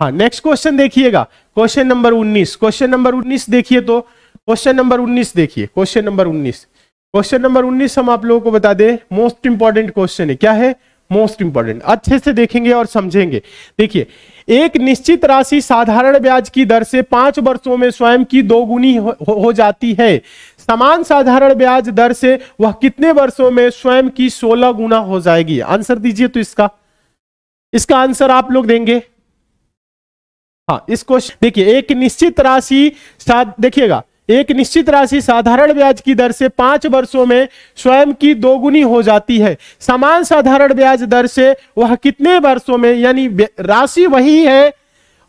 Speaker 1: हाँ नेक्स्ट क्वेश्चन देखिएगा क्वेश्चन नंबर उन्नीस क्वेश्चन नंबर उन्नीस देखिए तो क्वेश्चन नंबर 19 देखिए क्वेश्चन नंबर 19 क्वेश्चन नंबर 19 हम आप लोगों को बता दें मोस्ट इंपॉर्टेंट क्वेश्चन है क्या है मोस्ट इंपॉर्टेंट अच्छे से देखेंगे और समझेंगे देखिए एक निश्चित राशि साधारण ब्याज की दर से पांच वर्षों में स्वयं की दोगुनी हो, हो जाती है समान साधारण ब्याज दर से वह कितने वर्षों में स्वयं की सोलह गुना हो जाएगी आंसर दीजिए तो इसका इसका आंसर आप लोग देंगे हाँ इस क्वेश्चन देखिए एक निश्चित राशि देखिएगा एक निश्चित राशि साधारण ब्याज की दर से पांच वर्षों में स्वयं की दोगुनी हो जाती है समान साधारण ब्याज दर से वह कितने वर्षों में यानी राशि वही है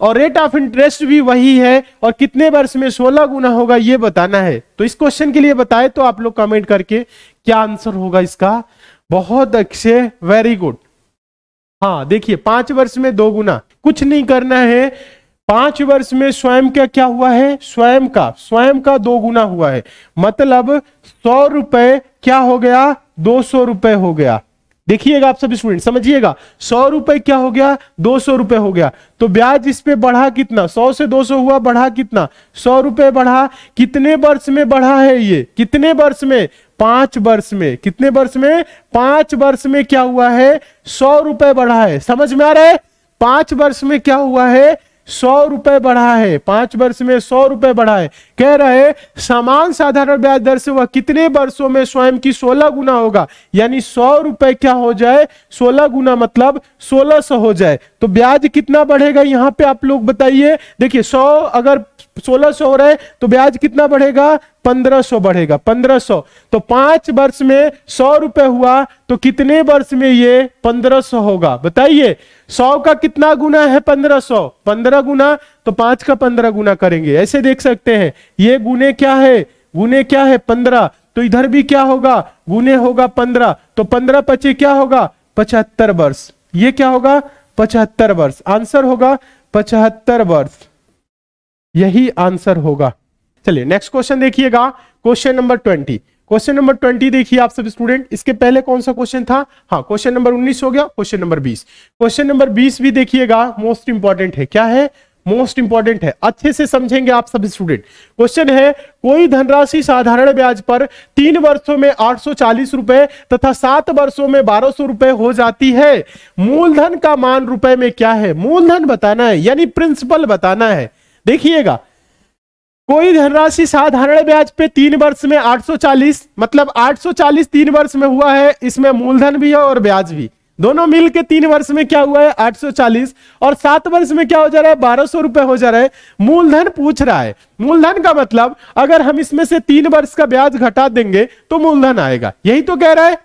Speaker 1: और रेट ऑफ इंटरेस्ट भी वही है और कितने वर्ष में सोलह गुना होगा ये बताना है तो इस क्वेश्चन के लिए बताए तो आप लोग कमेंट करके क्या आंसर होगा इसका बहुत अच्छे वेरी गुड हाँ देखिए पांच वर्ष में दो गुना कुछ नहीं करना है पांच वर्ष में स्वयं का क्या हुआ है स्वयं का स्वयं का दो गुना हुआ है मतलब सौ रुपए क्या हो गया दो सौ रुपए हो गया देखिएगा आप सभी स्टूडेंट समझिएगा सौ रुपए क्या हो गया दो सौ रुपए हो गया तो ब्याज इस पे बढ़ा कितना सौ से दो सौ हुआ बढ़ा कितना सौ रुपए बढ़ा कितने वर्ष में बढ़ा है ये कितने वर्ष में पांच वर्ष में कितने वर्ष में पांच वर्ष में क्या हुआ है सौ रुपए बढ़ा है समझ में आ रहा है पांच वर्ष में क्या हुआ है सौ रुपए बढ़ा है पांच वर्ष में सौ रुपए बढ़ा है कह रहे समान साधारण ब्याज दर से वह कितने वर्षों में स्वयं की सोलह गुना होगा यानी सौ रुपए क्या हो जाए सोलह गुना मतलब सोलह सौ हो जाए तो ब्याज कितना बढ़ेगा यहाँ पे आप लोग बताइए देखिए सौ अगर सोलह सौ हो रहा है तो ब्याज कितना बढ़ेगा पंद्रह सौ बढ़ेगा पंद्रह सौ तो पांच वर्ष में सौ रुपए हुआ तो कितने वर्ष में ये पंद्रह सौ होगा बताइए सौ का कितना गुना है पंद्रह सौ पंद्रह गुना तो पांच का पंद्रह गुना करेंगे ऐसे देख सकते हैं ये गुने क्या है गुने क्या है पंद्रह तो इधर भी क्या होगा गुने होगा पंद्रह तो पंद्रह पचे क्या होगा पचहत्तर वर्ष ये क्या होगा पचहत्तर वर्ष आंसर होगा पचहत्तर वर्ष यही आंसर होगा चलिए नेक्स्ट क्वेश्चन देखिएगा question number twenty question number twenty देखिए आप सब स्टूडेंट इसके पहले कौन सा क्वेश्चन था हाँ क्वेश्चन नंबर उन्नीस हो गया क्वेश्चन नंबर बीस क्वेश्चन नंबर बीस भी देखिएगा मोस्ट इंपॉर्टेंट है क्या है मोस्ट इंपॉर्टेंट है अच्छे से समझेंगे आप सब स्टूडेंट क्वेश्चन है कोई धनराशि साधारण ब्याज पर तीन वर्षों में आठ रुपए तथा सात वर्षों में बारह रुपए हो जाती है मूलधन का मान रुपए में क्या है मूलधन बताना है यानी प्रिंसिपल बताना है देखिएगा कोई धनराशि साधारण ब्याज पे तीन वर्ष में 840 मतलब 840 तीन वर्ष में हुआ है इसमें मूलधन भी है और ब्याज भी दोनों मिल के तीन वर्ष में क्या हुआ है 840 और सात वर्ष में क्या हो जा रहा है बारह सौ रुपए हो जा रहा है मूलधन पूछ रहा है मूलधन का मतलब अगर हम इसमें से तीन वर्ष का ब्याज घटा देंगे तो मूलधन आएगा यही तो कह रहा है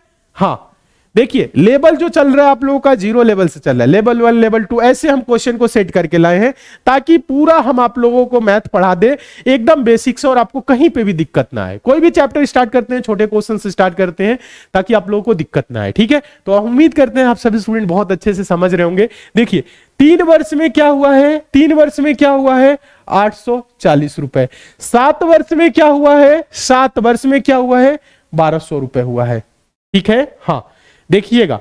Speaker 1: हाँ देखिए लेबल जो चल रहा है आप लोगों का जीरो लेवल से चल रहा है लेवल वन लेवल टू ऐसे हम क्वेश्चन को सेट करके लाए हैं ताकि पूरा हम आप लोगों को मैथ पढ़ा दे एकदम बेसिक से और आपको कहीं पे भी दिक्कत ना आए कोई भी चैप्टर स्टार्ट करते हैं छोटे क्वेश्चन से स्टार्ट करते हैं ताकि आप लोगों को दिक्कत ना आए ठीक है तो हम उम्मीद करते हैं आप सभी स्टूडेंट बहुत अच्छे से समझ रहे होंगे देखिए तीन वर्ष में क्या हुआ है तीन वर्ष में क्या हुआ है आठ सौ चालीस रुपए सात वर्ष में क्या हुआ है सात वर्ष में क्या हुआ है बारह सौ रुपए हुआ है ठीक है हाँ देखिएगा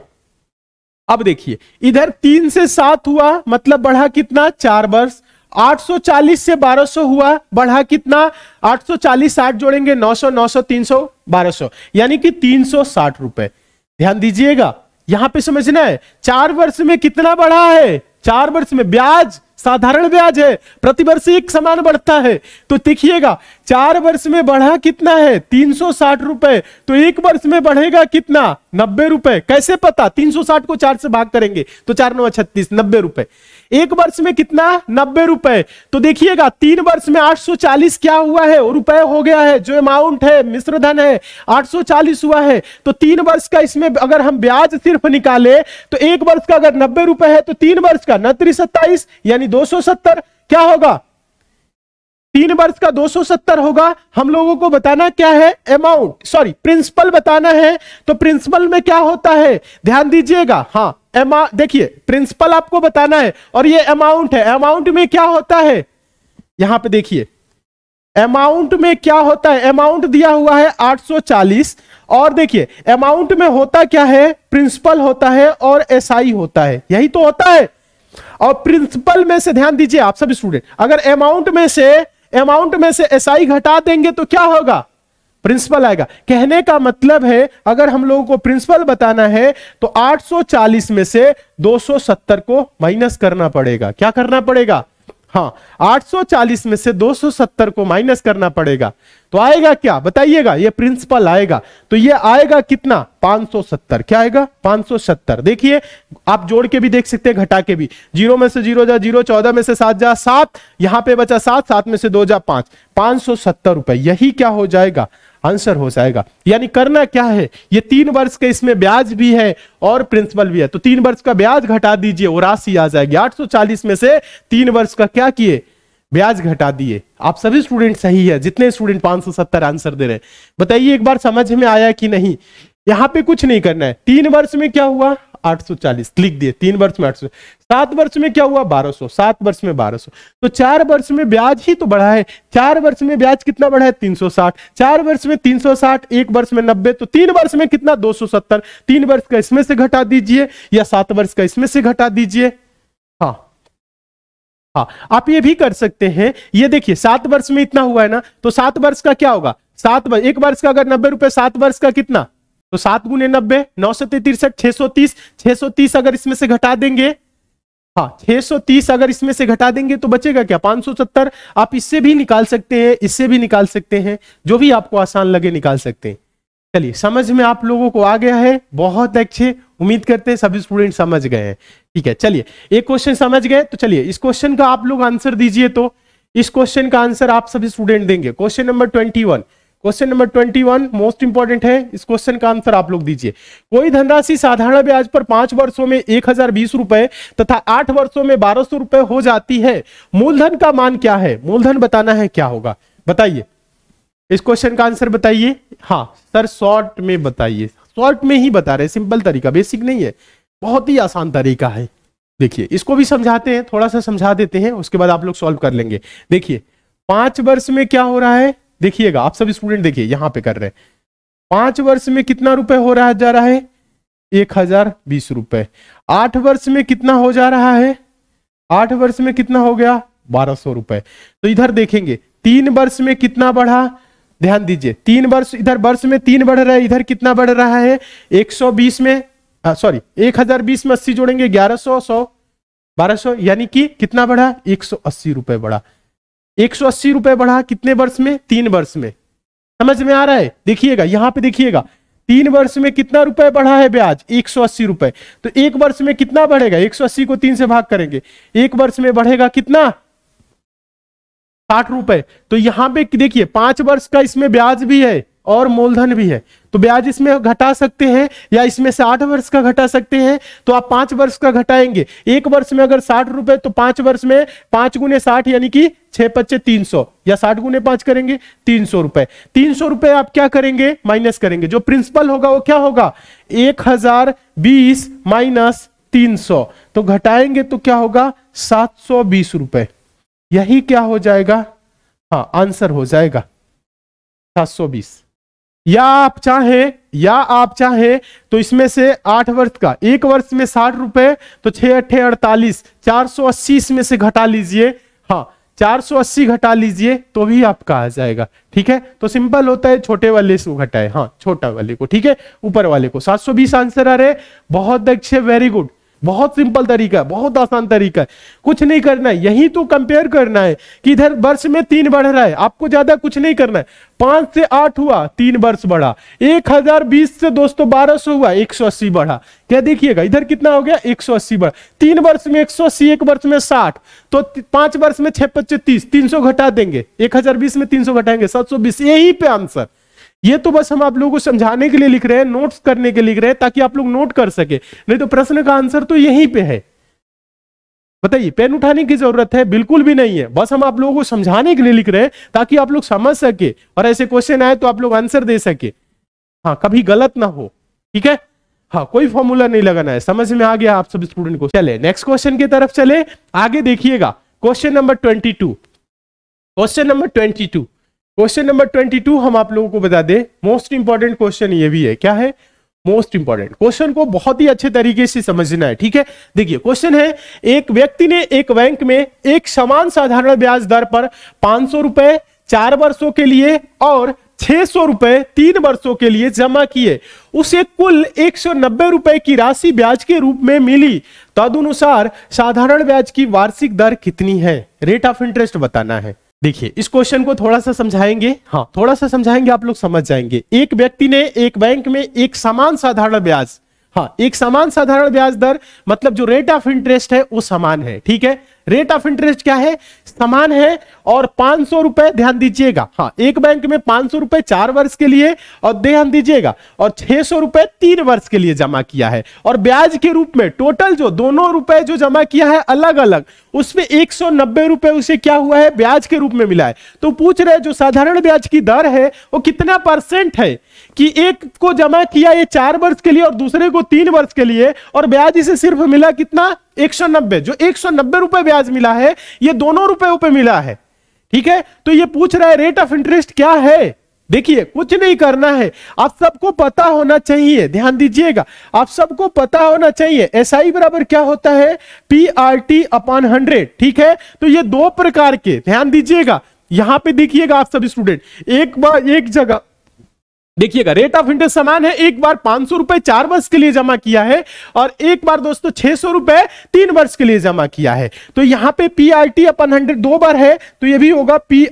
Speaker 1: अब देखिए इधर तीन से सात हुआ मतलब बढ़ा कितना चार वर्ष 840 से 1200 हुआ बढ़ा कितना 840 सौ जोड़ेंगे 900 900 300 1200 यानी कि 360 रुपए ध्यान दीजिएगा यहां पे समझना है चार वर्ष में कितना बढ़ा है चार वर्ष में ब्याज साधारण ब्याज है प्रतिवर्ष एक समान बढ़ता है तो देखिएगा चार वर्ष में बढ़ा कितना है तीन सौ साठ रुपए तो एक वर्ष में बढ़ेगा कितना नब्बे रुपए कैसे पता तीन सौ साठ को चार से भाग करेंगे तो चार नौ छत्तीस नब्बे रुपए एक वर्ष में कितना नब्बे रुपए तो देखिएगा तीन वर्ष में आठ सौ चालीस क्या हुआ है रुपए हो गया है जो अमाउंट है मिश्र धन है आठ सौ चालीस हुआ है तो तीन वर्ष का इसमें अगर हम ब्याज सिर्फ निकाले तो एक वर्ष का अगर नब्बे रुपए है तो तीन वर्ष का नत्री यानी दो सौ सत्तर क्या होगा तीन वर्ष का 270 होगा हम लोगों को बताना क्या है अमाउंट सॉरी प्रिंसिपल बताना है तो प्रिंसिपल में क्या होता है ध्यान दीजिएगा हाँ देखिए प्रिंसिपल आपको बताना है और ये अमाउंट है अमाउंट में क्या होता है यहां पे देखिए अमाउंट में क्या होता है अमाउंट दिया हुआ है 840 और देखिए अमाउंट में होता क्या है प्रिंसिपल होता है और एसआई होता है यही तो होता है और प्रिंसिपल में से ध्यान दीजिए आप सब स्टूडेंट अगर अमाउंट में से अमाउंट में से एसआई घटा देंगे तो क्या होगा प्रिंसिपल आएगा कहने का मतलब है अगर हम लोगों को प्रिंसिपल बताना है तो 840 में से 270 को माइनस करना पड़ेगा क्या करना पड़ेगा हाँ 840 में से 270 को माइनस करना पड़ेगा तो आएगा क्या बताइएगा ये प्रिंसिपल आएगा तो ये आएगा कितना 570 क्या आएगा 570 देखिए आप जोड़ के भी देख सकते हैं घटा के भी जीरो में से जीरो जा जीरो चौदह में से सात जा सात यहां पे बचा सात सात में से दो जा पांच पांच सौ सत्तर रुपए यही क्या हो जाएगा आंसर हो जाएगा यानी करना क्या है ये तीन वर्ष के इसमें ब्याज भी है और प्रिंसिपल भी है तो तीन वर्ष का ब्याज घटा दीजिए वो राशि आ जाएगी 840 में से तीन वर्ष का क्या किए ब्याज घटा दिए आप सभी स्टूडेंट सही है जितने स्टूडेंट 570 आंसर दे रहे हैं बताइए एक बार समझ में आया कि नहीं यहां पे कुछ नहीं करना है तीन वर्ष में क्या हुआ 840 क्लिक दिए तीन वर्ष में सौ सात वर्ष में क्या हुआ 1200 सात वर्ष में 1200 तो चार वर्ष में ब्याज ही तो बढ़ा है चार वर्ष में ब्याज कितना बढ़ा है 360 चार वर्ष में 360 एक वर्ष में 90 तो तीन वर्ष में कितना 270 तीन वर्ष का इसमें से घटा दीजिए या सात वर्ष का इसमें से घटा दीजिए हाँ हाँ आप ये भी कर सकते हैं ये देखिए सात वर्ष में इतना हुआ है ना तो सात वर्ष का क्या होगा सात वर्ष एक वर्ष का अगर नब्बे रुपए सात वर्ष का कितना तो सात गुने नब्बे नौ सौ तिरसठ छह सौ तीस छह सौ तीस अगर इसमें से घटा देंगे हाँ छह सौ तीस अगर इसमें से घटा देंगे तो बचेगा क्या पांच सौ सत्तर आप इससे भी निकाल सकते हैं इससे भी निकाल सकते हैं जो भी आपको आसान लगे निकाल सकते हैं चलिए समझ में आप लोगों को आ गया है बहुत अच्छे उम्मीद करते हैं सभी स्टूडेंट समझ गए हैं ठीक है चलिए एक क्वेश्चन समझ गए तो चलिए इस क्वेश्चन का आप लोग आंसर दीजिए तो इस क्वेश्चन का आंसर आप सभी स्टूडेंट देंगे question number twenty one question number twenty one most important है इस क्वेश्चन का आंसर आप लोग दीजिए कोई धनराशि साधारण ब्याज पर पांच वर्षों में एक हजार बीस रुपए तथा आठ वर्षों में बारह सौ रुपए हो जाती है मूलधन का मान क्या है मूलधन बताना है क्या होगा बताइए इस क्वेश्चन का आंसर बताइए हाँ सर शॉर्ट में बताइए शॉर्ट में ही बता रहे सिंपल तरीका बेसिक नहीं है बहुत ही आसान तरीका है देखिए इसको भी समझाते हैं थोड़ा सा समझा देते हैं उसके बाद आप लोग सॉल्व कर लेंगे देखिए पांच वर्ष में क्या हो रहा है देखिएगा आप सब स्टूडेंट देखिए यहाँ पे कर रहे हैं पांच वर्ष में कितना रुपए हो रहा जा रहा है एक हजार बीस रुपए आठ वर्ष में कितना हो जा रहा है आठ वर्ष में कितना हो गया बारह सौ रुपए तो इधर देखेंगे तीन वर्ष में कितना बढ़ा ध्यान दीजिए तीन वर्ष इधर वर्ष में तीन बढ़ रहा है इधर कितना बढ़ रहा है एक सौ बीस में सॉरी एक हजार बीस में अस्सी जोड़ेंगे ग्यारह सौ सौ बारह सौ यानी कि कितना बढ़ा एक सौ अस्सी रुपए बढ़ा एक सौ अस्सी रुपए बढ़ा कितने वर्ष में तीन वर्ष में समझ में आ रहा है देखिएगा यहां पे देखिएगा तीन वर्ष में कितना रुपए बढ़ा है ब्याज एक सौ अस्सी रुपए तो एक वर्ष में कितना बढ़ेगा एक सौ अस्सी को तीन से भाग करेंगे एक वर्ष में बढ़ेगा कितना साठ रुपए तो यहां पे देखिए पांच वर्ष का इसमें ब्याज भी है और मूलधन भी है तो ब्याज इसमें घटा सकते हैं या इसमें से आठ वर्ष का घटा सकते हैं तो आप पांच वर्ष का घटाएंगे एक वर्ष में अगर साठ रुपए तो पांच वर्ष में पांच गुने साठ यानी कि छह पच्चे तीन सौ या साठ गुने पांच करेंगे तीन सौ रुपए तीन सौ रुपए आप क्या करेंगे माइनस करेंगे जो प्रिंसिपल होगा वो क्या होगा एक हजार बीस माइनस तीन सौ तो घटाएंगे तो क्या होगा सात सौ बीस रुपए यही क्या हो जाएगा हाँ आंसर हो जाएगा सात सौ बीस या आप चाहे या आप चाहे तो इसमें से आठ वर्ष का एक वर्ष में साठ रुपए तो छे अट्ठे अड़तालीस चार सौ अस्सी इसमें से घटा लीजिए हाँ चार सौ अस्सी घटा लीजिए तो भी आपका आ जाएगा ठीक है तो सिंपल होता है छोटे वाले से घटाए हाँ छोटा वाले को ठीक है ऊपर वाले को सात सौ बीस आंसर आ रहे बहुत अच्छे वेरी गुड बहुत सिंपल तरीका है बहुत आसान तरीका है कुछ नहीं करना है यही तो कंपेयर करना है कि इधर वर्ष में तीन बढ़ रहा है आपको ज्यादा कुछ नहीं करना है पांच से आठ हुआ तीन वर्ष बढ़ा एक हजार बीस से दोस्तों बारह सौ हुआ एक सौ अस्सी बढ़ा क्या देखिएगा इधर कितना हो गया एक सौ अस्सी बढ़ा तीन वर्ष में एक सौ अस्सी एक वर्ष में साठ तो पांच वर्ष में छह पच्चीस तीस तीन सौ घटा देंगे एक हजार बीस में तीन सौ घटाएंगे सात सौ बीस यही पे आंसर ये तो बस हम आप लोगों को समझाने के लिए लिख रहे हैं नोट्स करने के लिए लिख रहे हैं ताकि आप लोग नोट कर सके नहीं तो प्रश्न का आंसर तो यहीं पे है बताइए पेन उठाने की जरूरत है बिल्कुल भी नहीं है बस हम आप लोगों को समझाने के लिए लिख रहे हैं ताकि आप लोग समझ सके और ऐसे क्वेश्चन आए तो आप लोग आंसर दे सके हाँ कभी गलत ना हो ठीक है हाँ कोई फॉर्मूला नहीं लगाना है समझ में आ गया आप सब स्टूडेंट को चले नेक्स्ट क्वेश्चन की तरफ चले आगे देखिएगा question number twenty question number twenty question number twenty two हम आप लोगों को बता दें मोस्ट इंपॉर्टेंट क्वेश्चन ये भी है क्या है मोस्ट इंपॉर्टेंट क्वेश्चन को बहुत ही अच्छे तरीके से समझना है ठीक है देखिए क्वेश्चन है एक व्यक्ति ने एक बैंक में एक समान साधारण ब्याज दर पर पांच सौ रुपए चार वर्षों के लिए और छह सौ रुपए तीन वर्षों के लिए जमा किए उसे कुल एक सौ नब्बे रुपए की राशि ब्याज के रूप में मिली तदनुसार साधारण ब्याज की वार्षिक दर कितनी है रेट ऑफ इंटरेस्ट बताना है देखिए इस क्वेश्चन को थोड़ा सा समझाएंगे हाँ थोड़ा सा समझाएंगे आप लोग समझ जाएंगे एक व्यक्ति ने एक बैंक में एक समान साधारण ब्याज हाँ एक समान साधारण ब्याज दर मतलब जो रेट ऑफ इंटरेस्ट है वो समान है ठीक है रेट ऑफ इंटरेस्ट क्या है समान है और पांच सौ रुपए ध्यान दीजिएगा हाँ एक बैंक में पांच सौ रुपए चार वर्ष के लिए और ध्यान दीजिएगा और छह सौ रुपए तीन वर्ष के लिए जमा किया है और ब्याज के रूप में टोटल जो दोनों रुपए जो जमा किया है अलग अलग उसमें एक सौ नब्बे रुपए उसे क्या हुआ है ब्याज के रूप में मिला है तो पूछ रहे जो साधारण ब्याज की दर है वो कितना परसेंट है कि एक को जमा किया ये चार वर्ष के लिए और दूसरे को तीन वर्ष के लिए और ब्याज इसे सिर्फ मिला कितना एक सौ नब्बे जो एक सौ नब्बे रुपए ब्याज मिला है ये दोनों रुपए पे मिला है ठीक है तो ये पूछ रहा है रेट ऑफ इंटरेस्ट क्या है देखिए कुछ नहीं करना है आप सबको पता होना चाहिए ध्यान दीजिएगा आप सबको पता होना चाहिए एस SI बराबर क्या होता है P R T upon hundred ठीक है तो ये दो प्रकार के ध्यान दीजिएगा यहां पे देखिएगा आप सभी स्टूडेंट एक बार एक जगह देखिएगा रेट ऑफ इंटरेस्ट समान है एक बार पांच सौ रुपए चार वर्ष के लिए जमा किया है और एक बार दोस्तों छह सौ रुपए तीन वर्ष के लिए जमा किया है तो यहां पे टी अपन हंड्रेड दो बार है तो ये भी होगा टी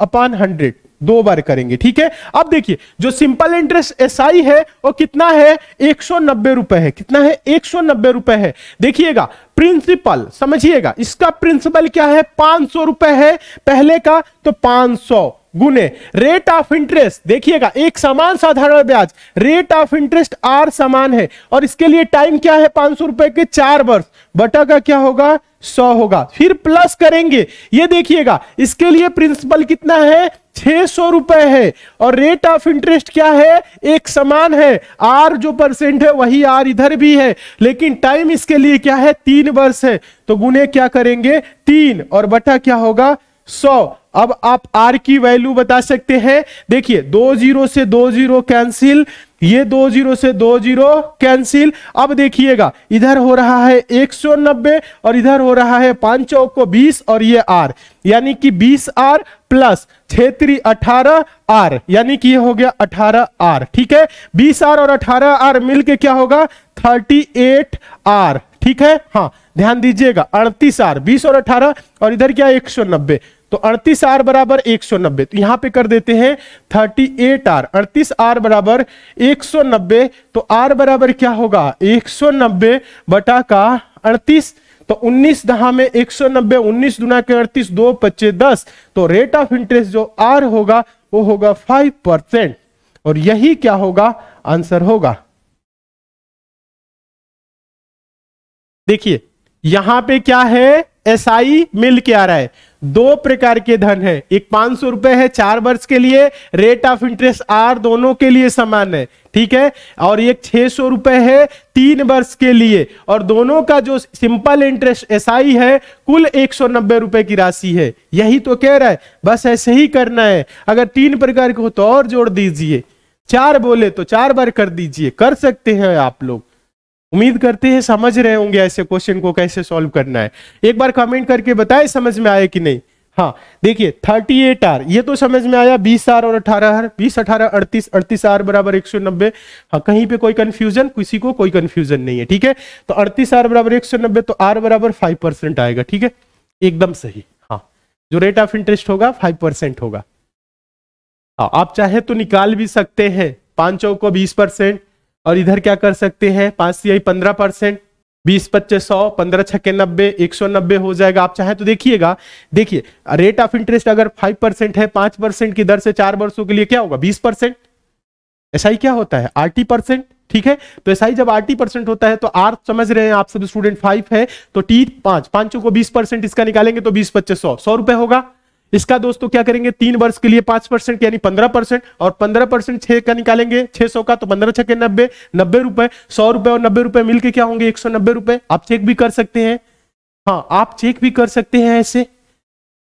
Speaker 1: अपन हंड्रेड दो बार करेंगे ठीक है अब देखिए जो सिंपल इंटरेस्ट एस आई है वो कितना है एक सौ नब्बे रुपए है कितना है एक सौ नब्बे रुपए है देखिएगा प्रिंसिपल समझिएगा इसका प्रिंसिपल क्या है पांच सौ रुपए है पहले का तो पांच सौ गुने रेट ऑफ इंटरेस्ट देखिएगा एक समान साधारण ब्याज रेट ऑफ इंटरेस्ट आर समान है और इसके लिए टाइम क्या है पांच सौ रुपए के चार वर्ष बटा का क्या होगा सौ होगा फिर प्लस करेंगे ये देखिएगा इसके लिए प्रिंसिपल कितना है छह सौ रुपए है और रेट ऑफ इंटरेस्ट क्या है एक समान है आर जो परसेंट है वही आर इधर भी है लेकिन टाइम इसके लिए क्या है तीन वर्ष है तो गुने क्या करेंगे तीन और बटा क्या होगा सौ अब आप आर की वैल्यू बता सकते हैं देखिए दो जीरो से दो जीरो कैंसिल ये दो जीरो से दो जीरो कैंसिल अब देखिएगा इधर हो रहा है एक सौ नब्बे और इधर हो रहा है पांच को बीस और ये आर यानी कि बीस आर प्लस छेत्री अठारह आर यानी कि ये हो गया अठारह आर ठीक है बीस आर और अठारह आर मिलके क्या होगा थर्टी एट आर ठीक है हाँ ध्यान दीजिएगा अड़तीस आर बीस और अठारह और इधर क्या एक सौ नब्बे तो अड़तीस आर बराबर एक सौ नब्बे तो यहां पे कर देते हैं थर्टी एट आर अड़तीस आर बराबर एक सौ नब्बे तो आर बराबर क्या होगा एक सौ नब्बे बटा का अड़तीस तो 19 दहा में एक सौ नब्बे उन्नीस दुना के अड़तीस दो पच्चे दस तो रेट ऑफ इंटरेस्ट जो आर होगा वो होगा 5 परसेंट और यही क्या होगा आंसर होगा देखिए यहां पे क्या है एसआई मिल के आ रहा है दो प्रकार के धन है एक पांच सौ रुपए है चार वर्ष के लिए रेट ऑफ इंटरेस्ट आर दोनों के लिए समान है ठीक है और एक छह सौ रुपए है तीन वर्ष के लिए और दोनों का जो सिंपल इंटरेस्ट एसआई है कुल एक सौ नब्बे रुपए की राशि है यही तो कह रहा है बस ऐसे ही करना है अगर तीन प्रकार के हो तो और जोड़ दीजिए चार बोले तो चार बार कर दीजिए कर सकते हैं आप लोग उम्मीद करते हैं समझ रहे होंगे ऐसे क्वेश्चन को कैसे सॉल्व करना है एक बार कमेंट करके बताएं समझ में आया कि नहीं हाँ देखिए 38 आर ये तो समझ में आया 20 आर और 18 आर 20 18 38 अड़तीस आर बराबर नब्बे हाँ कहीं पे कोई कंफ्यूजन किसी को कोई कंफ्यूजन नहीं है ठीक है तो 38 आर बराबर नब्बे तो आर बराबर फाइव परसेंट आएगा ठीक है एकदम सही हाँ जो रेट ऑफ इंटरेस्ट होगा फाइव परसेंट होगा हाँ आप चाहे तो निकाल भी सकते हैं पांचों को बीस परसेंट और इधर क्या कर सकते हैं पांच सी आई पंद्रह परसेंट बीस पच्चीस सौ पंद्रह छक्के नब्बे एक सौ नब्बे हो जाएगा आप चाहें तो देखिएगा देखिए रेट ऑफ इंटरेस्ट अगर फाइव परसेंट है पांच परसेंट की दर से चार वर्षों के लिए क्या होगा बीस परसेंट एस आई क्या होता है आरटी परसेंट ठीक है तो एस आई जब आरटी परसेंट होता है तो आर समझ रहे हैं आप सब स्टूडेंट फाइव है तो टी पांच पांचों को बीस परसेंट इसका निकालेंगे तो बीस पच्चीस सौ सौ रुपए होगा इसका दोस्तों क्या करेंगे तीन वर्ष के लिए पांच परसेंट यानी पंद्रह परसेंट और पंद्रह परसेंट छह का निकालेंगे छह सौ का तो पंद्रह छके नब्बे नब्बे रुपए सौ रुपए और नब्बे रुपए मिलकर क्या होंगे एक सौ नब्बे रुपए आप चेक भी कर सकते हैं हाँ आप चेक भी कर सकते हैं ऐसे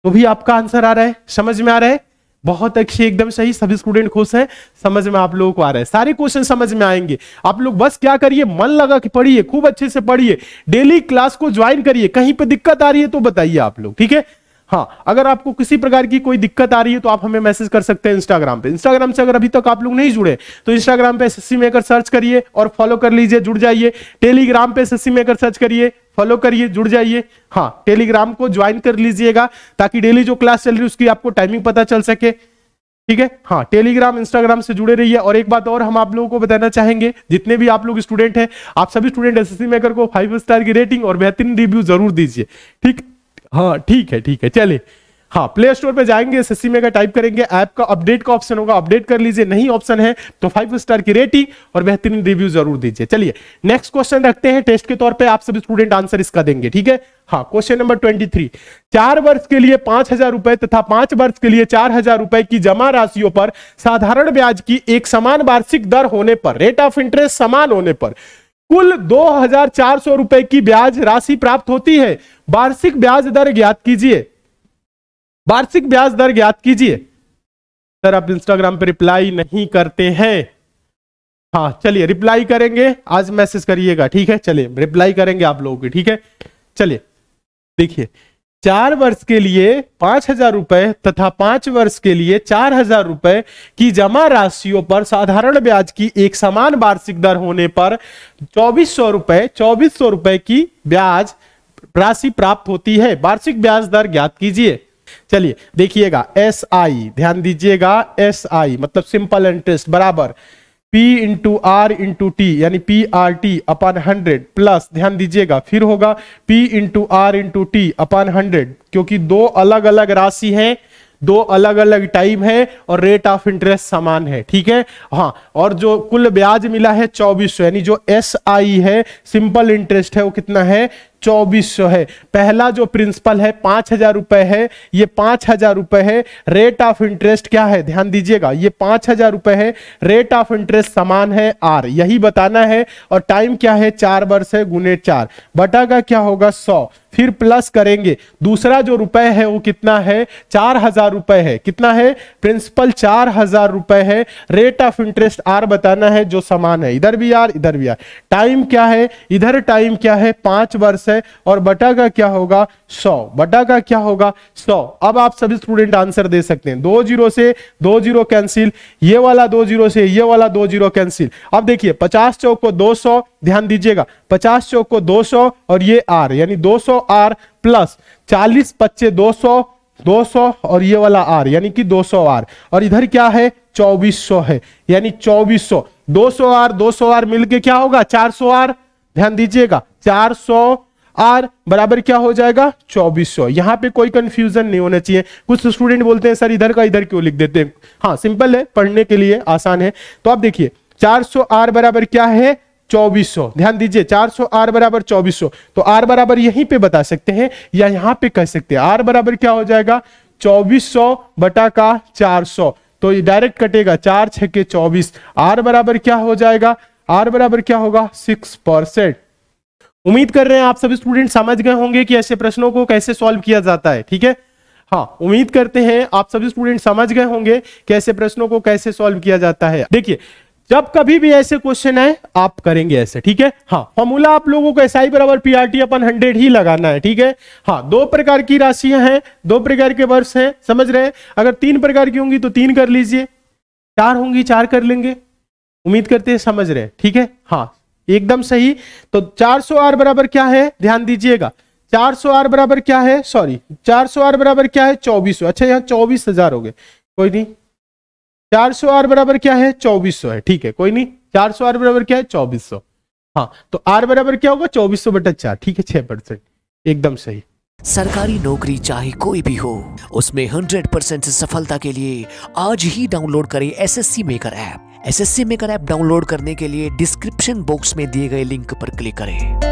Speaker 1: तो भी आपका आंसर आ रहा है समझ में आ रहा है बहुत अच्छी एकदम सही सभी स्टूडेंट खुश हैं समझ में आप लोगों को आ रहा है सारे क्वेश्चन समझ में आएंगे आप लोग बस क्या करिए मन लगा के पढ़िए खूब अच्छे से पढ़िए डेली क्लास को ज्वाइन करिए कहीं पे दिक्कत आ रही है तो बताइए आप लोग ठीक है हाँ अगर आपको किसी प्रकार की कोई दिक्कत आ रही है तो आप हमें मैसेज कर सकते हैं इंस्टाग्राम पे इंस्टाग्राम से अगर अभी तक आप लोग नहीं जुड़े तो इंस्टाग्राम पे सी मेकर सर्च करिए और फॉलो कर लीजिए जुड़ जाइए टेलीग्राम पे सी मेकर सर्च करिए फॉलो करिए जुड़ जाइए हाँ टेलीग्राम को ज्वाइन कर लीजिएगा ताकि डेली जो क्लास चल रही है उसकी आपको टाइमिंग पता चल सके ठीक है हाँ टेलीग्राम इंस्टाग्राम से जुड़े रहिए और एक बात और हम आप लोगों को बताना चाहेंगे जितने भी आप लोग स्टूडेंट हैं आप सभी स्टूडेंट एसएससी मेकर को फाइव स्टार की रेटिंग और बेहतरीन रिव्यू जरूर दीजिए ठीक हाँ ठीक है ठीक है चले हाँ प्ले स्टोर पर जाएंगे सस्सी एस का टाइप करेंगे ऐप का अपडेट का ऑप्शन होगा अपडेट कर लीजिए नहीं ऑप्शन है तो फाइव स्टार की रेटिंग और बेहतरीन रिव्यू जरूर दीजिए चलिए नेक्स्ट क्वेश्चन रखते हैं टेस्ट के तौर पे आप सभी स्टूडेंट आंसर इसका देंगे ठीक है हाँ क्वेश्चन नंबर ट्वेंटी थ्री चार वर्ष के लिए पांच हजार रुपए तथा पांच वर्ष के लिए चार हजार रुपए की जमा राशियों पर साधारण ब्याज की एक समान वार्षिक दर होने पर रेट ऑफ इंटरेस्ट समान होने पर कुल दो हजार चार सौ रुपए की ब्याज राशि प्राप्त होती है वार्षिक ब्याज दर ज्ञात कीजिए वार्षिक ब्याज दर ज्ञात कीजिए सर आप इंस्टाग्राम पर रिप्लाई नहीं करते हैं हाँ चलिए रिप्लाई करेंगे आज मैसेज करिएगा ठीक है चलिए रिप्लाई करेंगे आप लोगों की ठीक है चलिए देखिए चार वर्ष के लिए पांच हजार रुपए तथा पांच वर्ष के लिए चार हजार रुपए की जमा राशियों पर साधारण ब्याज की एक समान वार्षिक दर होने पर चौबीस सौ रुपए चौबीस सौ रुपए की ब्याज राशि प्राप्त होती है वार्षिक ब्याज दर ज्ञात कीजिए चलिए देखिएगा एस आई ध्यान दीजिएगा एस आई मतलब सिंपल इंटरेस्ट बराबर P into R into T यानी P R T upon hundred plus ध्यान दीजिएगा फिर होगा P into R into T upon hundred क्योंकि दो अलग अलग राशि है दो अलग अलग टाइम है और रेट ऑफ इंटरेस्ट समान है ठीक है हाँ और जो कुल ब्याज मिला है चौबीस सौ यानी जो एस आई है सिंपल इंटरेस्ट है वो कितना है चौबीस सौ है पहला जो प्रिंसिपल है पांच हजार रुपए है ये पांच हजार रुपए है रेट ऑफ इंटरेस्ट क्या है ध्यान दीजिएगा ये पांच हजार रुपए है रेट ऑफ इंटरेस्ट समान है आर यही बताना है और टाइम क्या है चार वर्ष है गुने चार बटा का क्या होगा सौ फिर प्लस करेंगे दूसरा जो रुपए है वो कितना है चार हजार रुपए है कितना है प्रिंसिपल चार हजार रुपए है रेट ऑफ इंटरेस्ट आर बताना है जो समान है इधर भी आर इधर भी आर टाइम क्या है इधर टाइम क्या है पांच वर्ष है और बटा का क्या होगा सौ बटा का क्या होगा सौ अब आप सभी स्टूडेंट आंसर दे सकते हैं दो जीरो से दो जीरो कैंसिल ये वाला दो जीरो से ये वाला दो जीरो कैंसिल अब देखिए पचास चौक को दो सौ ध्यान दीजिएगा पचास चौक को दो सौ और ये आर यानी दो सौ आर प्लस चालीस पच्चे दो सौ दो सौ और ये वाला आर यानी कि दो सौ आर और इधर क्या है चौबीस सौ है यानी चौबीस सौ दो सौ आर दो सौ आर मिलके क्या होगा चार सौ आर ध्यान दीजिएगा चार सौ आर बराबर क्या हो जाएगा चौबीस सौ यहां पर कोई कंफ्यूजन नहीं होना चाहिए कुछ स्टूडेंट बोलते हैं सर इधर का इधर क्यों लिख देते हैं हाँ सिंपल है पढ़ने के लिए आसान है तो आप देखिए 400 आर बराबर क्या है 2400 ध्यान दीजिए 400 आर बराबर 2400 तो आर बराबर यहीं पे बता सकते हैं या यहां पे कह सकते हैं आर बराबर क्या हो जाएगा सौ बटा का सौ तो ये डायरेक्ट कटेगा चार छके चौबीस आर बराबर क्या हो जाएगा आर बराबर क्या होगा सिक्स परसेंट उम्मीद कर रहे हैं आप सभी स्टूडेंट समझ गए होंगे कि ऐसे प्रश्नों को कैसे सॉल्व किया जाता है ठीक है हाँ उम्मीद करते हैं आप सभी स्टूडेंट समझ गए होंगे कि ऐसे प्रश्नों को कैसे सॉल्व किया जाता है देखिए जब कभी भी ऐसे क्वेश्चन आए आप करेंगे ऐसे ठीक है हाँ फॉर्मूला आप लोगों को एस आई बराबर P R T upon hundred ही लगाना है ठीक है हाँ दो प्रकार की राशियां हैं दो प्रकार के वर्ष हैं समझ रहे हैं अगर तीन प्रकार की होंगी तो तीन कर लीजिए चार होंगी चार कर लेंगे उम्मीद करते हैं समझ रहे हैं ठीक है हाँ एकदम सही तो 400 आर बराबर क्या है ध्यान दीजिएगा 400 आर बराबर क्या है सॉरी 400 आर बराबर क्या है 2400 अच्छा यहाँ चौबीस हजार हो गए कोई नहीं 400 आर बराबर क्या है 2400 है ठीक है कोई नहीं 400 आर बराबर क्या है 2400 हाँ तो आर बराबर क्या होगा 2400 बटा चार ठीक है छह परसेंट एकदम सही सरकारी नौकरी चाहे कोई भी हो उसमें 100 परसेंट सफलता के लिए आज ही डाउनलोड करें SSC maker app SSC maker app download करने के लिए डिस्क्रिप्शन बॉक्स में दिए गए लिंक पर क्लिक करें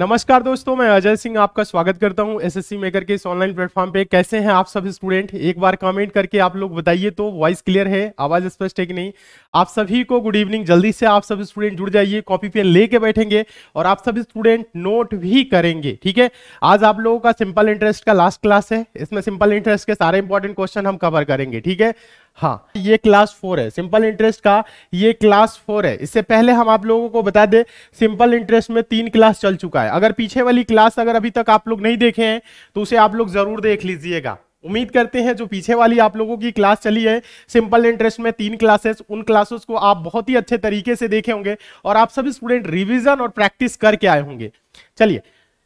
Speaker 1: नमस्कार दोस्तों मैं अजय सिंह आपका स्वागत करता हूं एसएससी मेकर के इस ऑनलाइन प्लेटफॉर्म पे कैसे हैं आप सब स्टूडेंट एक बार कमेंट करके आप लोग बताइए तो वॉइस क्लियर है आवाज स्पष्ट है कि नहीं आप सभी को गुड इवनिंग जल्दी से आप सब स्टूडेंट जुड़ जाइए कॉपी पेन लेके बैठेंगे और आप सब स्टूडेंट नोट भी करेंगे ठीक है आज आप लोगों का सिंपल इंटरेस्ट का लास्ट क्लास है इसमें सिंपल इंटरेस्ट के सारे इंपॉर्टेंट क्वेश्चन हम कवर करेंगे ठीक है हाँ ये क्लास फोर है सिंपल इंटरेस्ट का ये क्लास फोर है इससे पहले हम आप लोगों को बता दें सिंपल इंटरेस्ट में तीन क्लास चल चुका है अगर पीछे वाली क्लास अगर अभी तक आप लोग नहीं देखे हैं तो उसे आप लोग जरूर देख लीजिएगा उम्मीद करते हैं जो पीछे वाली आप लोगों की क्लास चली है सिंपल इंटरेस्ट में तीन क्लासेस उन क्लासेस को आप बहुत ही अच्छे तरीके से देखे होंगे और आप सभी स्टूडेंट रिविजन और प्रैक्टिस करके आए होंगे चलिए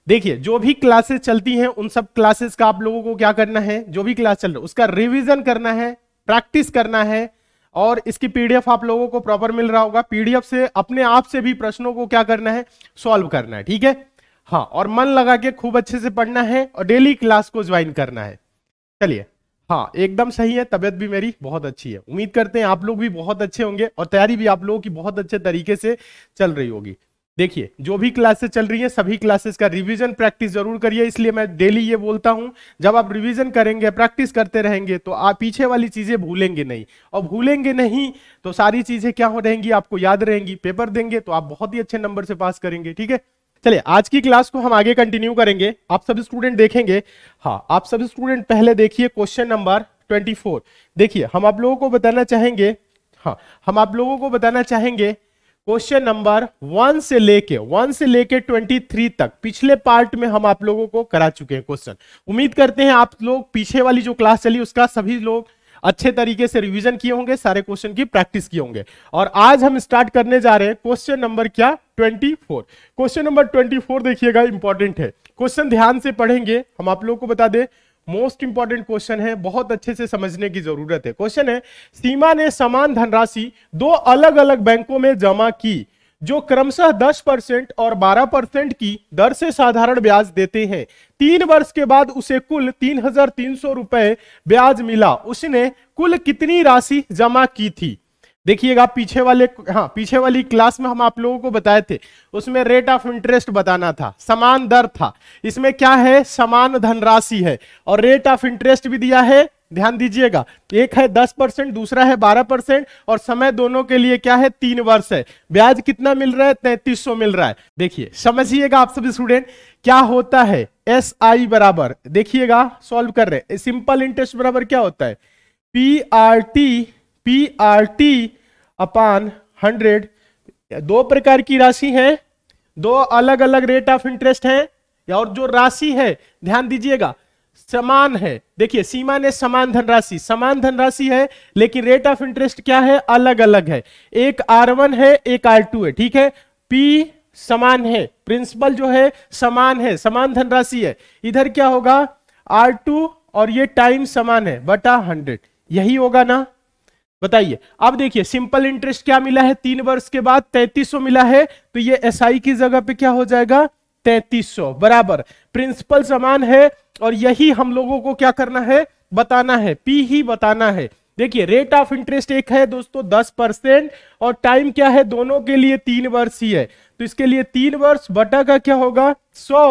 Speaker 1: देखिए जो भी क्लासेस चलती हैं उन सब क्लासेस का आप लोगों को क्या करना है जो भी क्लास चल रहा है उसका रिविजन करना है प्रैक्टिस करना है और इसकी पीडीएफ आप लोगों को प्रॉपर मिल रहा होगा पीडीएफ से अपने आप से भी प्रश्नों को क्या करना है सॉल्व करना है ठीक है हाँ और मन लगा के खूब अच्छे से पढ़ना है और डेली क्लास को ज्वाइन करना है चलिए हाँ एकदम सही है तबियत भी मेरी बहुत अच्छी है उम्मीद करते हैं आप लोग भी बहुत अच्छे होंगे और तैयारी भी आप लोगों की बहुत अच्छे तरीके से चल रही होगी देखिए जो भी क्लासेस चल रही है सभी क्लासेस का रिवीजन प्रैक्टिस जरूर करिए इसलिए मैं डेली ये बोलता हूं जब आप रिवीजन करेंगे प्रैक्टिस करते रहेंगे तो आप पीछे वाली चीजें भूलेंगे नहीं और भूलेंगे नहीं तो सारी चीजें क्या हो रहेंगी आपको याद रहेंगी पेपर देंगे तो आप बहुत ही अच्छे नंबर से पास करेंगे ठीक है चलिए आज की क्लास को हम आगे कंटिन्यू करेंगे आप सब स्टूडेंट देखेंगे हाँ आप सब स्टूडेंट पहले देखिए क्वेश्चन नंबर ट्वेंटी देखिए हम आप लोगों को बताना चाहेंगे हाँ हम आप लोगों को बताना चाहेंगे क्वेश्चन नंबर वन से लेके वन से लेके ट्वेंटी थ्री तक पिछले पार्ट में हम आप लोगों को करा चुके हैं क्वेश्चन उम्मीद करते हैं आप लोग पीछे वाली जो क्लास चली उसका सभी लोग अच्छे तरीके से रिवीजन किए होंगे सारे क्वेश्चन की प्रैक्टिस किए होंगे और आज हम स्टार्ट करने जा रहे हैं क्वेश्चन नंबर क्या 24 क्वेश्चन नंबर 24 देखिएगा इंपॉर्टेंट है क्वेश्चन ध्यान से पढ़ेंगे हम आप लोगों को बता दें मोस्ट इंपॉर्टेंट क्वेश्चन है बहुत अच्छे से समझने की जरूरत है क्वेश्चन है सीमा ने समान धनराशि दो अलग अलग बैंकों में जमा की जो क्रमशः 10 परसेंट और 12 परसेंट की दर से साधारण ब्याज देते हैं तीन वर्ष के बाद उसे कुल तीन हजार तीन सौ रुपए ब्याज मिला उसने कुल कितनी राशि जमा की थी देखिएगा पीछे वाले हाँ पीछे वाली क्लास में हम आप लोगों को बताए थे उसमें रेट ऑफ इंटरेस्ट बताना था समान दर था इसमें क्या है समान धनराशि है और रेट ऑफ इंटरेस्ट भी दिया है ध्यान दीजिएगा एक है दस परसेंट दूसरा है बारह परसेंट और समय दोनों के लिए क्या है तीन वर्ष है ब्याज कितना मिल रहा है तैतीस सौ मिल रहा है देखिए समझिएगा आप सभी स्टूडेंट क्या होता है एस आई बराबर देखिएगा सॉल्व कर रहे सिंपल इंटरेस्ट बराबर क्या होता है P R T P R T upon hundred दो प्रकार की राशि है दो अलग अलग रेट ऑफ इंटरेस्ट है और जो राशि है ध्यान दीजिएगा समान है देखिए सीमा ने समान धनराशि समान धनराशि है लेकिन रेट ऑफ इंटरेस्ट क्या है अलग अलग है एक आर वन है एक आर टू है ठीक है पी समान है प्रिंसिपल जो है समान है समान धनराशि है इधर क्या होगा आर टू और ये टाइम समान है बटा हंड्रेड यही होगा ना बताइए अब देखिए सिंपल इंटरेस्ट क्या मिला है तीन वर्ष के बाद तैतीस मिला है तो ये एस की जगह पे क्या हो जाएगा तैतीस बराबर प्रिंसिपल समान है और यही हम लोगों को क्या करना है बताना है पी ही बताना है देखिए रेट ऑफ इंटरेस्ट एक है दोस्तों दस परसेंट और टाइम क्या है दोनों के लिए तीन वर्ष ही है तो इसके लिए तीन वर्ष बटा का क्या होगा सौ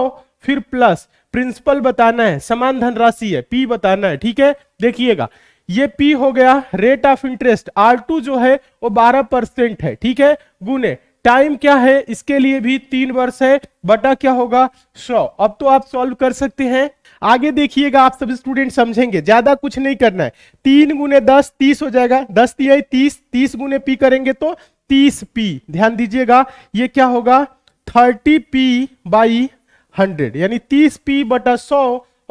Speaker 1: फिर प्लस प्रिंसिपल बताना है समान धनराशि है पी बताना है ठीक है देखिएगा ये पी हो गया rate of interest R two जो है वो बारह परसेंट है ठीक है गुने टाइम क्या है इसके लिए भी तीन वर्ष है बटा क्या होगा सौ अब तो आप सॉल्व कर सकते हैं आगे देखिएगा आप सब स्टूडेंट समझेंगे ज्यादा कुछ नहीं करना है तीन गुने दस तीस हो जाएगा दस दिया तीस तीस गुने पी करेंगे तो तीस पी ध्यान दीजिएगा ये क्या होगा थर्टी पी बाई हंड्रेड यानी तीस पी बटा सौ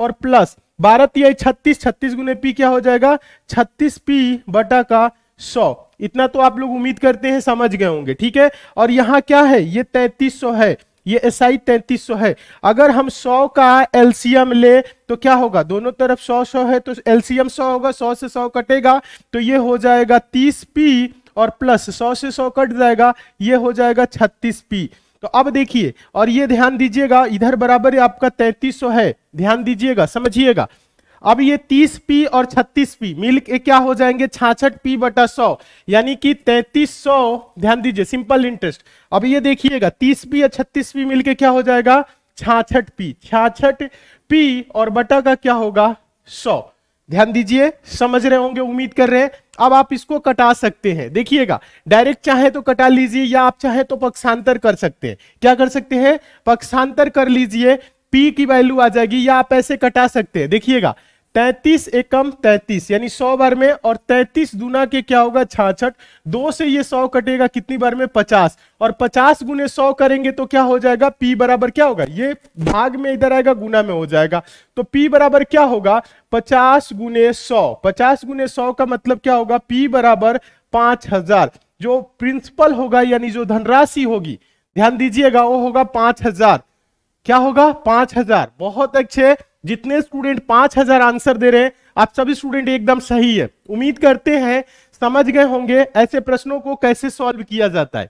Speaker 1: और प्लस बारह तिहाई छत्तीस छत्तीस गुने पी क्या हो जाएगा छत्तीस पी बटा का सौ इतना तो आप लोग उम्मीद करते हैं समझ गए होंगे ठीक है और यहाँ क्या है ये तैतीस सौ है ये एस आई तैतीस सौ है अगर हम सौ का एलसीएम ले तो क्या होगा दोनों तरफ सौ सौ है तो एलसीएम सौ होगा सौ से सौ कटेगा तो ये हो जाएगा तीस पी और प्लस सौ से सौ कट जाएगा ये हो जाएगा छत्तीस पी तो अब देखिए और ये ध्यान दीजिएगा इधर बराबर आपका तैतीस सौ है ध्यान दीजिएगा समझिएगा अब ये 30 पी और 36 पी मिल के क्या हो जाएंगे छाछठ पी बटा सौ यानी कि 3300 ध्यान दीजिए सिंपल इंटरेस्ट अब ये देखिएगा 30 पी या 36 पी मिलके क्या हो जाएगा छाछठ पी छाछठ पी और बटा का क्या होगा सौ ध्यान दीजिए समझ रहे होंगे उम्मीद कर रहे हैं अब आप इसको कटा सकते हैं देखिएगा डायरेक्ट चाहे तो कटा लीजिए या आप चाहे तो पक्षांतर कर सकते हैं क्या कर सकते हैं पक्षांतर कर लीजिए पी की वैल्यू आ जाएगी या आप ऐसे कटा सकते हैं देखिएगा तैतीस एकम तैतीस यानी सौ बार में और तैतीस गुना के क्या होगा छाछठ दो से ये सौ कटेगा कितनी बार में पचास और पचास गुने सौ करेंगे तो क्या हो जाएगा पी बराबर क्या होगा ये भाग में इधर आएगा गुना में हो जाएगा तो पी बराबर क्या होगा पचास गुने सौ पचास गुने सौ का मतलब क्या होगा पी बराबर पांच हजार जो प्रिंसिपल होगा यानी जो धनराशि होगी ध्यान दीजिएगा वो होगा पांच हजार क्या होगा पांच हजार बहुत अच्छे जितने स्टूडेंट पांच हजार आंसर दे रहे हैं आप सभी स्टूडेंट एकदम सही है उम्मीद करते हैं समझ गए होंगे ऐसे प्रश्नों को कैसे सॉल्व किया जाता है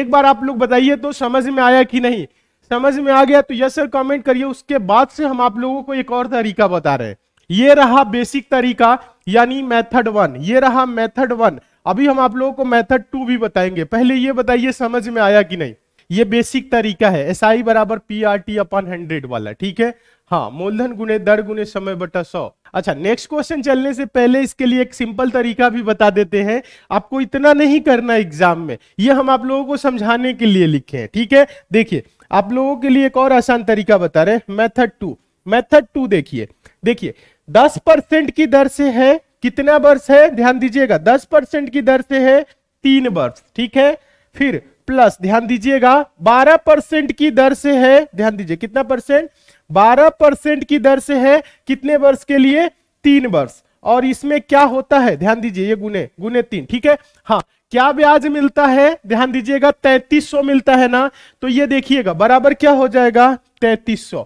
Speaker 1: एक बार आप लोग बताइए तो समझ में आया कि नहीं समझ में आ गया तो यस सर कमेंट करिए उसके बाद से हम आप लोगों को एक और तरीका बता रहे हैं ये रहा बेसिक तरीका यानी मेथड वन ये रहा मेथड वन अभी हम आप लोगों को मेथड टू भी बताएंगे पहले ये बताइए समझ में आया कि नहीं ये बेसिक तरीका है एस आई बराबर P R T upon hundred वाला ठीक है हाँ मूलधन गुने दर गुने समय बटा सौ अच्छा नेक्स्ट क्वेश्चन चलने से पहले इसके लिए एक सिंपल तरीका भी बता देते हैं आपको इतना नहीं करना एग्जाम में ये हम आप लोगों को समझाने के लिए लिखे हैं ठीक है देखिए आप लोगों के लिए एक और आसान तरीका बता रहे हैं मेथड टू मेथड टू देखिए देखिए दस परसेंट की दर से है कितना वर्ष है ध्यान दीजिएगा दस परसेंट की दर से है तीन वर्ष ठीक है फिर प्लस ध्यान दीजिएगा 12 परसेंट की दर से है ध्यान दीजिए कितना परसेंट 12 परसेंट की दर से है कितने वर्ष के लिए तीन वर्ष और इसमें क्या होता है ध्यान दीजिए ये गुने गुने तीन ठीक है हाँ क्या ब्याज मिलता है ध्यान दीजिएगा 3300 मिलता है ना तो ये देखिएगा बराबर क्या हो जाएगा 3300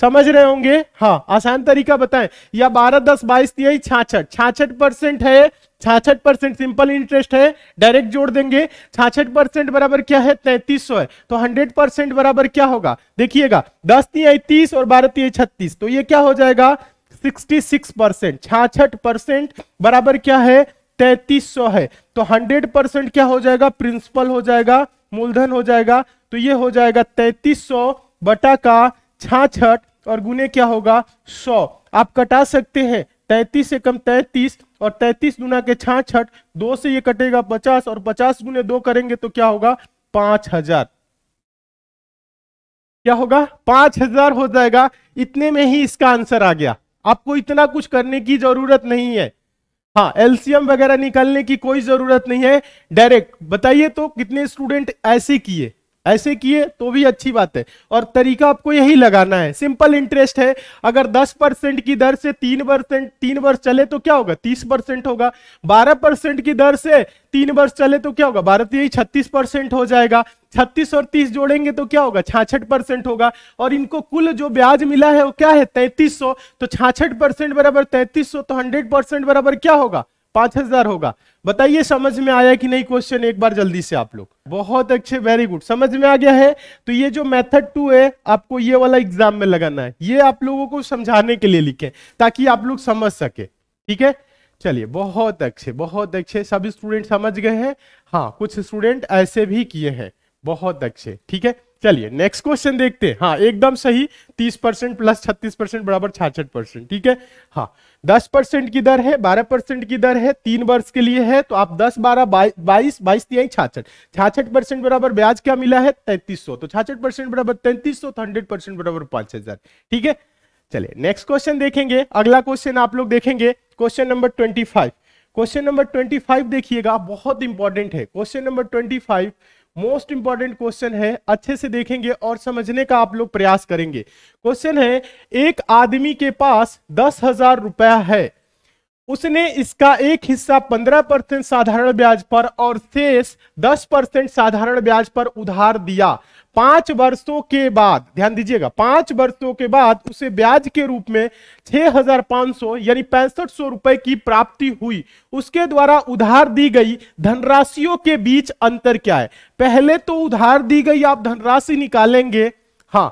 Speaker 1: समझ रहे होंगे हाँ आसान तरीका बताएं या बारह दस बाईस तिहाई छाछठ छाछठ परसेंट है छाछठ परसेंट सिंपल इंटरेस्ट है डायरेक्ट जोड़ देंगे छाछठ परसेंट बराबर क्या है तैतीस सौ है तो हंड्रेड परसेंट बराबर क्या होगा देखिएगा दस तिहाई तीस और बारह तिहाई छत्तीस तो ये क्या हो जाएगा सिक्सटी सिक्स परसेंट छाछठ परसेंट बराबर क्या है तैतीस सौ है तो हंड्रेड परसेंट क्या हो जाएगा प्रिंसिपल हो जाएगा मूलधन हो जाएगा तो ये हो जाएगा तैतीस सौ बटा का छाछठ और गुने क्या होगा सौ आप कटा सकते हैं तैतीस से कम तैतीस और तैतीस गुना के छठ दो से ये कटेगा पचास और पचास गुने दो करेंगे तो क्या होगा पांच हजार क्या होगा पांच हजार हो जाएगा इतने में ही इसका आंसर आ गया आपको इतना कुछ करने की जरूरत नहीं है हाँ एलसीएम वगैरह निकालने की कोई जरूरत नहीं है डायरेक्ट बताइए तो कितने स्टूडेंट ऐसे किए ऐसे किए तो भी अच्छी बात है और तरीका आपको यही लगाना है सिंपल इंटरेस्ट है अगर 10 परसेंट की दर से तीन परसेंट तीन वर्ष चले तो क्या होगा 30 परसेंट होगा 12 परसेंट की दर से तीन वर्ष चले तो क्या होगा भारत यही छत्तीस परसेंट हो जाएगा छत्तीस और तीस जोड़ेंगे तो क्या होगा छाछठ परसेंट होगा और इनको कुल जो ब्याज मिला है वो क्या है तैतीस तो छाछठ परसेंट बराबर तैतीस तो हंड्रेड परसेंट बराबर क्या होगा पांच हजार होगा बताइए समझ में आया कि नहीं क्वेश्चन एक बार जल्दी से आप लोग बहुत अच्छे वेरी गुड समझ में आ गया है तो ये जो मेथड टू है आपको ये वाला एग्जाम में लगाना है ये आप लोगों को समझाने के लिए लिखे ताकि आप लोग समझ सके ठीक है चलिए बहुत अच्छे बहुत अच्छे सब स्टूडेंट समझ गए हैं हाँ कुछ स्टूडेंट ऐसे भी किए हैं बहुत अच्छे ठीक है चलिए नेक्स्ट क्वेश्चन देखते हैं हाँ एकदम सही 30 परसेंट प्लस छत्तीस परसेंट बराबर छाछठ परसेंट ठीक है हाँ 10 परसेंट की दर है 12 परसेंट की दर है तीन वर्ष के लिए है तो आप 10 बारह बाईस बाईस तिहाई छाछठ छाछठ परसेंट बराबर ब्याज क्या मिला है तैतीस तो छाछठ परसेंट बराबर तैतीस सौ तो हंड्रेड परसेंट बराबर पांच हजार ठीक है चलिए नेक्स्ट क्वेश्चन देखेंगे अगला क्वेश्चन आप लोग देखेंगे question number twenty question number twenty five देखिएगा बहुत इंपॉर्टेंट है question number twenty five most important question है अच्छे से देखेंगे और समझने का आप लोग प्रयास करेंगे क्वेश्चन है एक आदमी के पास दस हजार रुपया है उसने इसका एक हिस्सा पंद्रह परसेंट साधारण ब्याज पर और शेष दस परसेंट साधारण ब्याज पर उधार दिया पांच वर्षों के बाद ध्यान दीजिएगा पांच वर्षों के बाद उसे ब्याज के रूप में 6,500 यानी पैंसठ सौ रुपए की प्राप्ति हुई उसके द्वारा उधार दी गई धनराशियों के बीच अंतर क्या है पहले तो उधार दी गई आप धनराशि निकालेंगे हाँ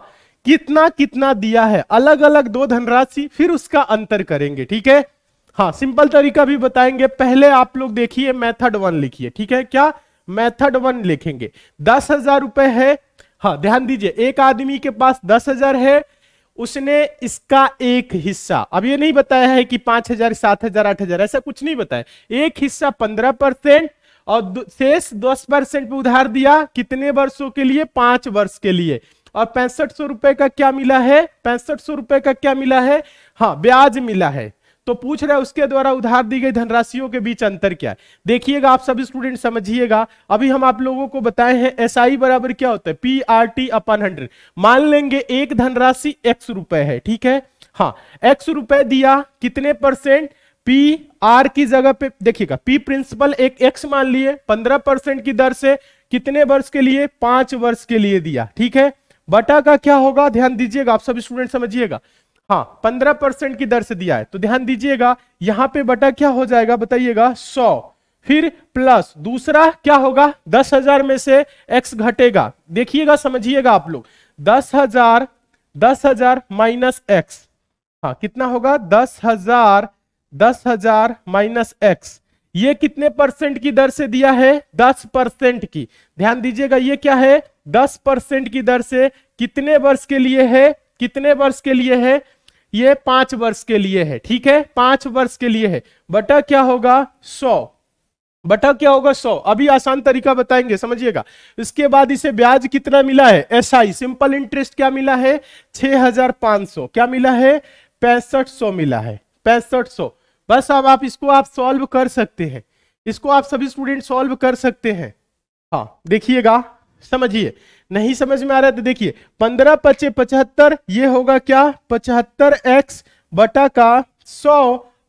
Speaker 1: कितना कितना दिया है अलग अलग दो धनराशि फिर उसका अंतर करेंगे ठीक है हाँ सिंपल तरीका भी बताएंगे पहले आप लोग देखिए मेथड वन लिखिए ठीक है क्या मेथड वन लिखेंगे दस हजार रुपए है हाँ ध्यान दीजिए एक आदमी के पास दस हजार है उसने इसका एक हिस्सा अब ये नहीं बताया है कि पांच हजार सात हजार आठ हजार ऐसा कुछ नहीं बताया एक हिस्सा पंद्रह परसेंट और शेष दस परसेंट पे उधार दिया कितने वर्षों के लिए पांच वर्ष के लिए और पैंसठ सौ रुपए का क्या मिला है पैंसठ सौ रुपए का क्या मिला है हाँ ब्याज मिला है तो पूछ रहे उसके द्वारा उधार दी गई धनराशियों के बीच अंतर क्या है देखिएगा आप सभी स्टूडेंट समझिएगा अभी हम आप लोगों को बताए हैं एस आई बराबर क्या होता है P R T upon hundred मान लेंगे एक धनराशि एक्स रुपए है ठीक है हाँ एक्स रुपए दिया कितने परसेंट पी आर की जगह पे देखिएगा पी प्रिंसिपल एक एक्स मान लिए पंद्रह परसेंट की दर से कितने वर्ष के लिए पांच वर्ष के लिए दिया ठीक है बटा का क्या होगा ध्यान दीजिएगा आप सब स्टूडेंट समझिएगा हाँ पंद्रह परसेंट की दर से दिया है तो ध्यान दीजिएगा यहां पे बटा क्या हो जाएगा बताइएगा सौ फिर प्लस दूसरा क्या होगा दस हजार में से एक्स घटेगा देखिएगा समझिएगा आप लोग दस हजार दस हजार माइनस एक्स हाँ कितना होगा दस हजार दस हजार माइनस एक्स ये कितने परसेंट की दर से दिया है दस परसेंट की ध्यान दीजिएगा ये क्या है दस परसेंट की दर से कितने वर्ष के लिए है कितने वर्ष के लिए है ये पांच वर्ष के लिए है ठीक है पांच वर्ष के लिए है बटा क्या होगा सौ बटा क्या होगा सौ अभी आसान तरीका बताएंगे समझिएगा इसके बाद इसे ब्याज कितना मिला है एस आई सिंपल इंटरेस्ट क्या मिला है छह हजार पांच सौ क्या मिला है पैंसठ सौ मिला है पैंसठ सौ बस अब आप इसको आप सॉल्व कर सकते हैं इसको आप सभी स्टूडेंट सॉल्व कर सकते हैं हाँ देखिएगा समझिए नहीं समझ में आ रहा है तो देखिए पंद्रह पच्चीस पचहत्तर ये होगा क्या पचहत्तर एक्स बटा का सौ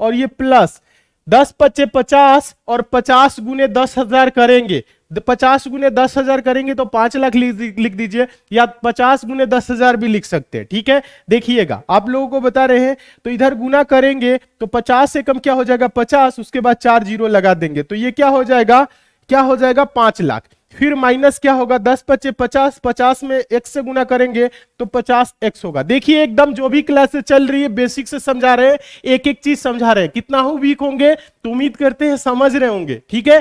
Speaker 1: और ये प्लस दस पच्चे पचास और पचास गुने दस हजार करेंगे पचास गुने दस हजार करेंगे तो पांच लाख लिख दीजिए या पचास गुने दस हजार भी लिख सकते हैं ठीक है देखिएगा आप लोगों को बता रहे हैं तो इधर गुना करेंगे तो पचास से कम क्या हो जाएगा पचास उसके बाद चार जीरो लगा देंगे तो ये क्या हो जाएगा क्या हो जाएगा पांच लाख फिर माइनस क्या होगा दस पच्चे पचास पचास में एक्स से गुना करेंगे तो पचास एक्स होगा देखिए एकदम जो भी क्लास चल रही है बेसिक से समझा रहे हैं एक एक चीज समझा रहे हैं कितना हो वीक होंगे तो उम्मीद करते हैं समझ रहे होंगे ठीक है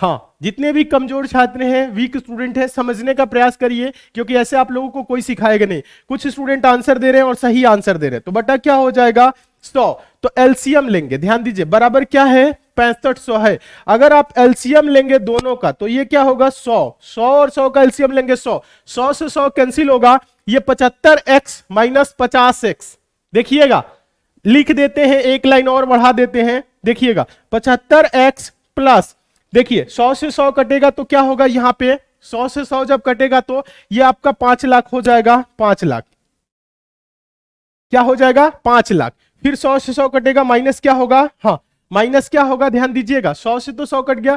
Speaker 1: हाँ जितने भी कमजोर छात्र हैं वीक स्टूडेंट हैं समझने का प्रयास करिए क्योंकि ऐसे आप लोगों को कोई सिखाएगा नहीं कुछ स्टूडेंट आंसर दे रहे हैं और सही आंसर दे रहे हैं तो बटा क्या हो जाएगा सौ तो एलसीएम लेंगे ध्यान दीजिए बराबर क्या है पैंसठ सौ है अगर आप एलसीएम लेंगे दोनों का तो ये क्या होगा सौ सौ और सौ का एलसीएम लेंगे सौ सौ से सौ कैंसिल होगा ये पचहत्तर एक्स माइनस पचास एक्स देखिएगा लिख देते हैं एक लाइन और बढ़ा देते हैं देखिएगा पचहत्तर एक्स प्लस देखिए सौ से सौ कटेगा तो क्या होगा यहां पे सौ से सौ जब कटेगा तो ये आपका पांच लाख हो जाएगा पांच लाख क्या हो जाएगा पांच लाख फिर सौ से सौ कटेगा माइनस क्या होगा हाँ माइनस क्या होगा ध्यान दीजिएगा सौ से तो सौ कट गया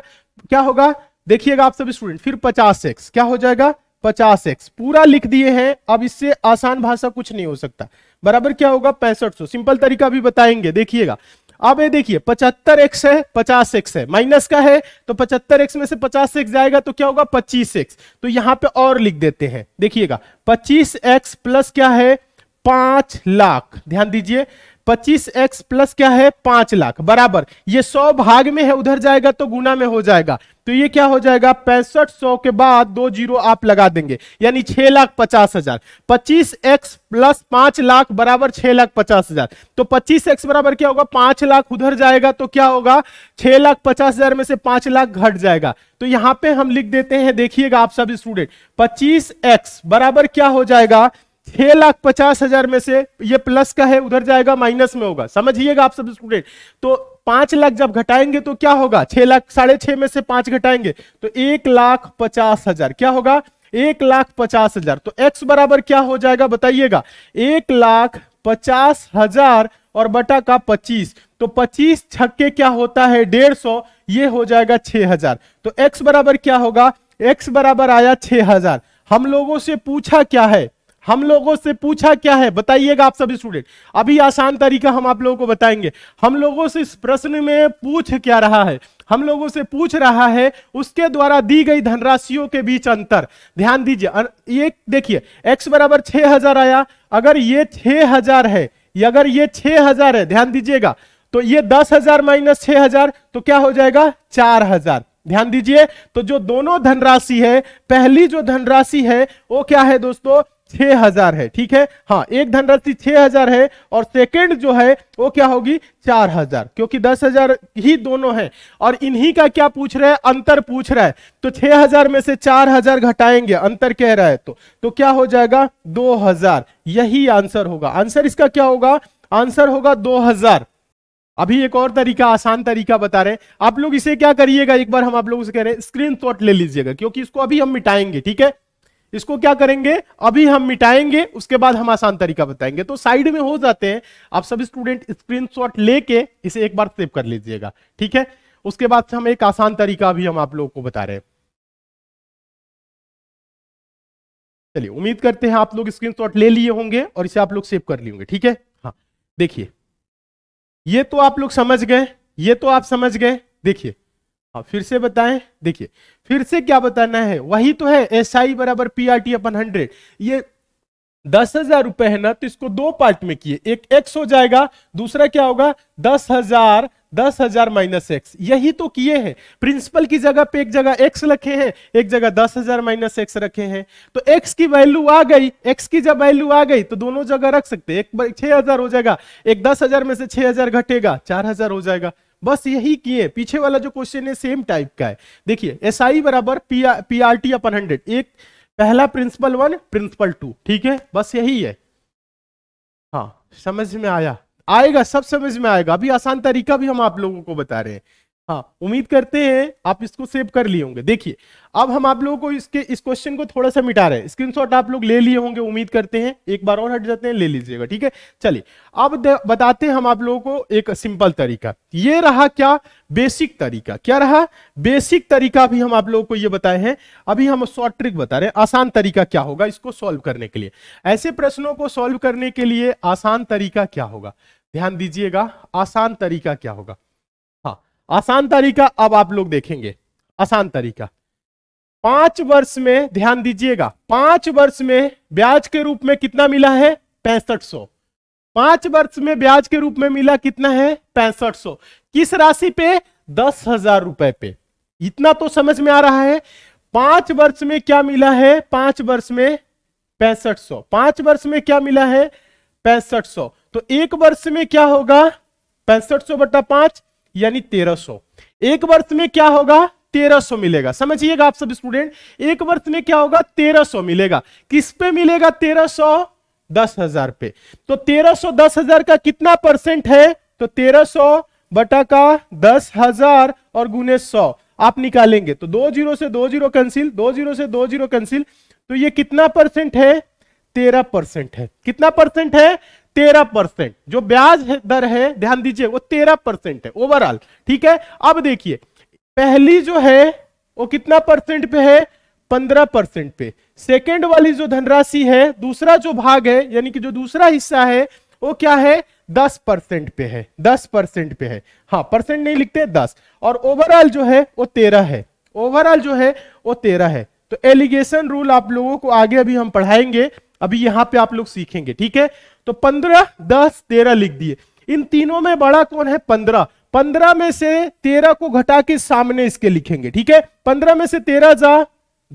Speaker 1: क्या होगा देखिएगा आप सभी स्टूडेंट फिर पचास एक्स क्या हो जाएगा पचास एक्स पूरा लिख दिए हैं अब इससे आसान भाषा कुछ नहीं हो सकता बराबर क्या होगा पैंसठ सौ सिंपल तरीका भी बताएंगे देखिएगा अब ये देखिए पचहत्तर एक्स है पचास एक्स है माइनस का है तो पचहत्तर एक्स में से पचास एक्स जाएगा तो क्या होगा पच्चीस एक्स तो यहां पे और लिख देते हैं देखिएगा पच्चीस एक्स प्लस क्या है पांच लाख ध्यान दीजिए पच्चीस एक्स प्लस क्या है पांच लाख बराबर ये सौ भाग में है उधर जाएगा तो गुना में हो जाएगा तो ये क्या हो जाएगा पैंसठ सौ के बाद दो जीरो आप लगा देंगे यानी छह लाख पचास हजार पच्चीस एक्स प्लस पांच लाख बराबर छह लाख पचास हजार तो पच्चीस एक्स बराबर क्या होगा पांच लाख उधर जाएगा तो क्या होगा छह लाख पचास हजार में से पांच लाख घट जाएगा तो यहां पे हम लिख देते हैं देखिएगा आप सब स्टूडेंट पच्चीस एक्स बराबर क्या हो जाएगा छह लाख पचास हजार में से ये प्लस का है उधर जाएगा माइनस में होगा समझिएगा आप सब स्टूडेंट तो पांच लाख जब घटाएंगे तो क्या होगा छह लाख साढ़े छह में से पांच घटाएंगे तो एक लाख पचास हजार क्या होगा एक लाख पचास हजार तो एक्स बराबर क्या हो जाएगा बताइएगा एक लाख पचास हजार और बटा का पच्चीस तो पच्चीस छक्के क्या होता है डेढ़ सौ ये हो जाएगा छह हजार तो एक्स बराबर क्या होगा एक्स बराबर आया छह हजार हम लोगों से पूछा क्या है हम लोगों से पूछा क्या है बताइएगा आप सभी स्टूडेंट अभी आसान तरीका हम आप लोगों को बताएंगे हम लोगों से इस प्रश्न में पूछ क्या रहा है हम लोगों से पूछ रहा है उसके द्वारा दी गई धनराशियों के बीच अंतर ध्यान दीजिए ये देखिए x बराबर छह हजार आया अगर ये छह हजार है या अगर ये छह हजार है ध्यान दीजिएगा तो ये दस हजार माइनस छह हजार तो क्या हो जाएगा चार हजार ध्यान दीजिए तो जो दोनों धनराशि है पहली जो धनराशि है वो क्या है दोस्तों छह हजार है ठीक है हाँ एक धनराशि छह हजार है और सेकंड जो है वो क्या होगी चार हजार क्योंकि दस हजार ही दोनों है और इन्हीं का क्या पूछ रहा है अंतर पूछ रहा है तो छह हजार में से चार हजार घटाएंगे अंतर कह रहा है तो, तो क्या हो जाएगा दो हजार यही आंसर होगा आंसर इसका क्या होगा आंसर होगा दो हजार अभी एक और तरीका आसान तरीका बता रहे हैं आप लोग इसे क्या करिएगा एक बार हम आप लोगों से कह रहे हैं स्क्रीन शॉट ले लीजिएगा क्योंकि इसको अभी हम मिटाएंगे ठीक है इसको क्या करेंगे अभी हम मिटाएंगे उसके बाद हम आसान तरीका बताएंगे तो साइड में हो जाते हैं आप सब स्टूडेंट स्क्रीनशॉट लेके इसे एक बार सेव कर लीजिएगा ठीक है उसके बाद से हम एक आसान तरीका भी हम आप लोगों को बता रहे हैं चलिए उम्मीद करते हैं आप लोग शॉट ले लिए होंगे और इसे आप लोग सेव कर लिए होंगे ठीक है हाँ देखिए ये तो आप लोग समझ गए ये तो आप समझ गए देखिए हाँ फिर से बताएं देखिए फिर से क्या बताना है वही तो है एस आई बराबर P R T upon hundred ये दस हजार रुपए है ना तो इसको दो पार्ट में किए एक एक्स हो जाएगा दूसरा क्या होगा दस हजार दस हजार माइनस एक्स यही तो किए हैं प्रिंसिपल की जगह पे एक जगह एक्स रखे हैं एक जगह दस हजार माइनस एक्स रखे हैं तो एक्स की वैल्यू आ गई एक्स की जब वैल्यू आ गई तो दोनों जगह रख सकते एक छह हजार हो जाएगा एक दस हजार में से छह हजार घटेगा चार हजार हो जाएगा बस यही किए पीछे वाला जो क्वेश्चन है सेम टाइप का है देखिए एस आई बराबर P R T upon hundred एक पहला प्रिंसिपल वन प्रिंसिपल टू ठीक है बस यही है हाँ समझ में आया आएगा सब समझ में आएगा अभी आसान तरीका भी हम आप लोगों को बता रहे हैं हाँ उम्मीद करते हैं आप इसको सेव कर लिए होंगे देखिए अब हम आप लोगों को इसके इस क्वेश्चन को थोड़ा सा मिटा रहे हैं स्क्रीनशॉट आप लोग ले लिए होंगे उम्मीद करते हैं एक बार और हट जाते हैं ले लीजिएगा ठीक है चलिए अब बताते हैं हम आप लोगों को एक सिंपल तरीका ये रहा क्या बेसिक तरीका क्या रहा बेसिक तरीका भी हम आप लोगों को ये बताए हैं अभी हम शॉर्ट ट्रिक बता रहे हैं आसान तरीका क्या होगा इसको सॉल्व करने के लिए ऐसे प्रश्नों को सॉल्व करने के लिए आसान तरीका क्या होगा ध्यान दीजिएगा आसान तरीका क्या होगा आसान तरीका अब आप लोग देखेंगे आसान तरीका पांच वर्ष में ध्यान दीजिएगा पांच वर्ष में ब्याज के रूप में कितना मिला है पैंसठ सौ पांच वर्ष में ब्याज के रूप में मिला कितना है पैंसठ सौ किस राशि पे दस हजार रुपए पे इतना तो समझ में आ रहा है पांच वर्ष में क्या मिला है पांच वर्ष में पैंसठ सौ पांच वर्ष में क्या मिला है पैंसठ सौ तो एक वर्ष में क्या होगा पैंसठ सौ बटा पांच यानी 1300 एक वर्ष में क्या होगा 1300 मिलेगा समझिएगा आप सब स्टूडेंट एक वर्ष में क्या होगा 1300 मिलेगा किस पे मिलेगा 1300 दस हजार पे तो 1300 दस हजार का कितना परसेंट है तो 1300 बटा का दस हजार और गुने सौ आप निकालेंगे तो दो जीरो से दो जीरो कंसिल दो जीरो से दो जीरो कंसिल तो ये कितना परसेंट है तेरह परसेंट है कितना परसेंट है तेरह परसेंट जो ब्याज दर है ध्यान दीजिए वो तेरह परसेंट है ओवरऑल ठीक है अब देखिए पहली जो है वो कितना परसेंट पे है पंद्रह परसेंट पे सेकेंड वाली जो धनराशि है दूसरा जो भाग है यानी कि जो दूसरा हिस्सा है वो क्या है दस परसेंट पे है दस परसेंट पे है हाँ परसेंट नहीं लिखते दस और ओवरऑल जो है वो तेरह है ओवरऑल जो है वो तेरह है तो एलिगेशन रूल आप लोगों को आगे अभी हम पढ़ाएंगे अभी यहां पे आप लोग सीखेंगे ठीक है तो पंद्रह दस तेरह लिख दिए इन तीनों में बड़ा कौन है पंद्रह पंद्रह में से तेरह को घटा के सामने इसके लिखेंगे ठीक है पंद्रह में से तेरह जा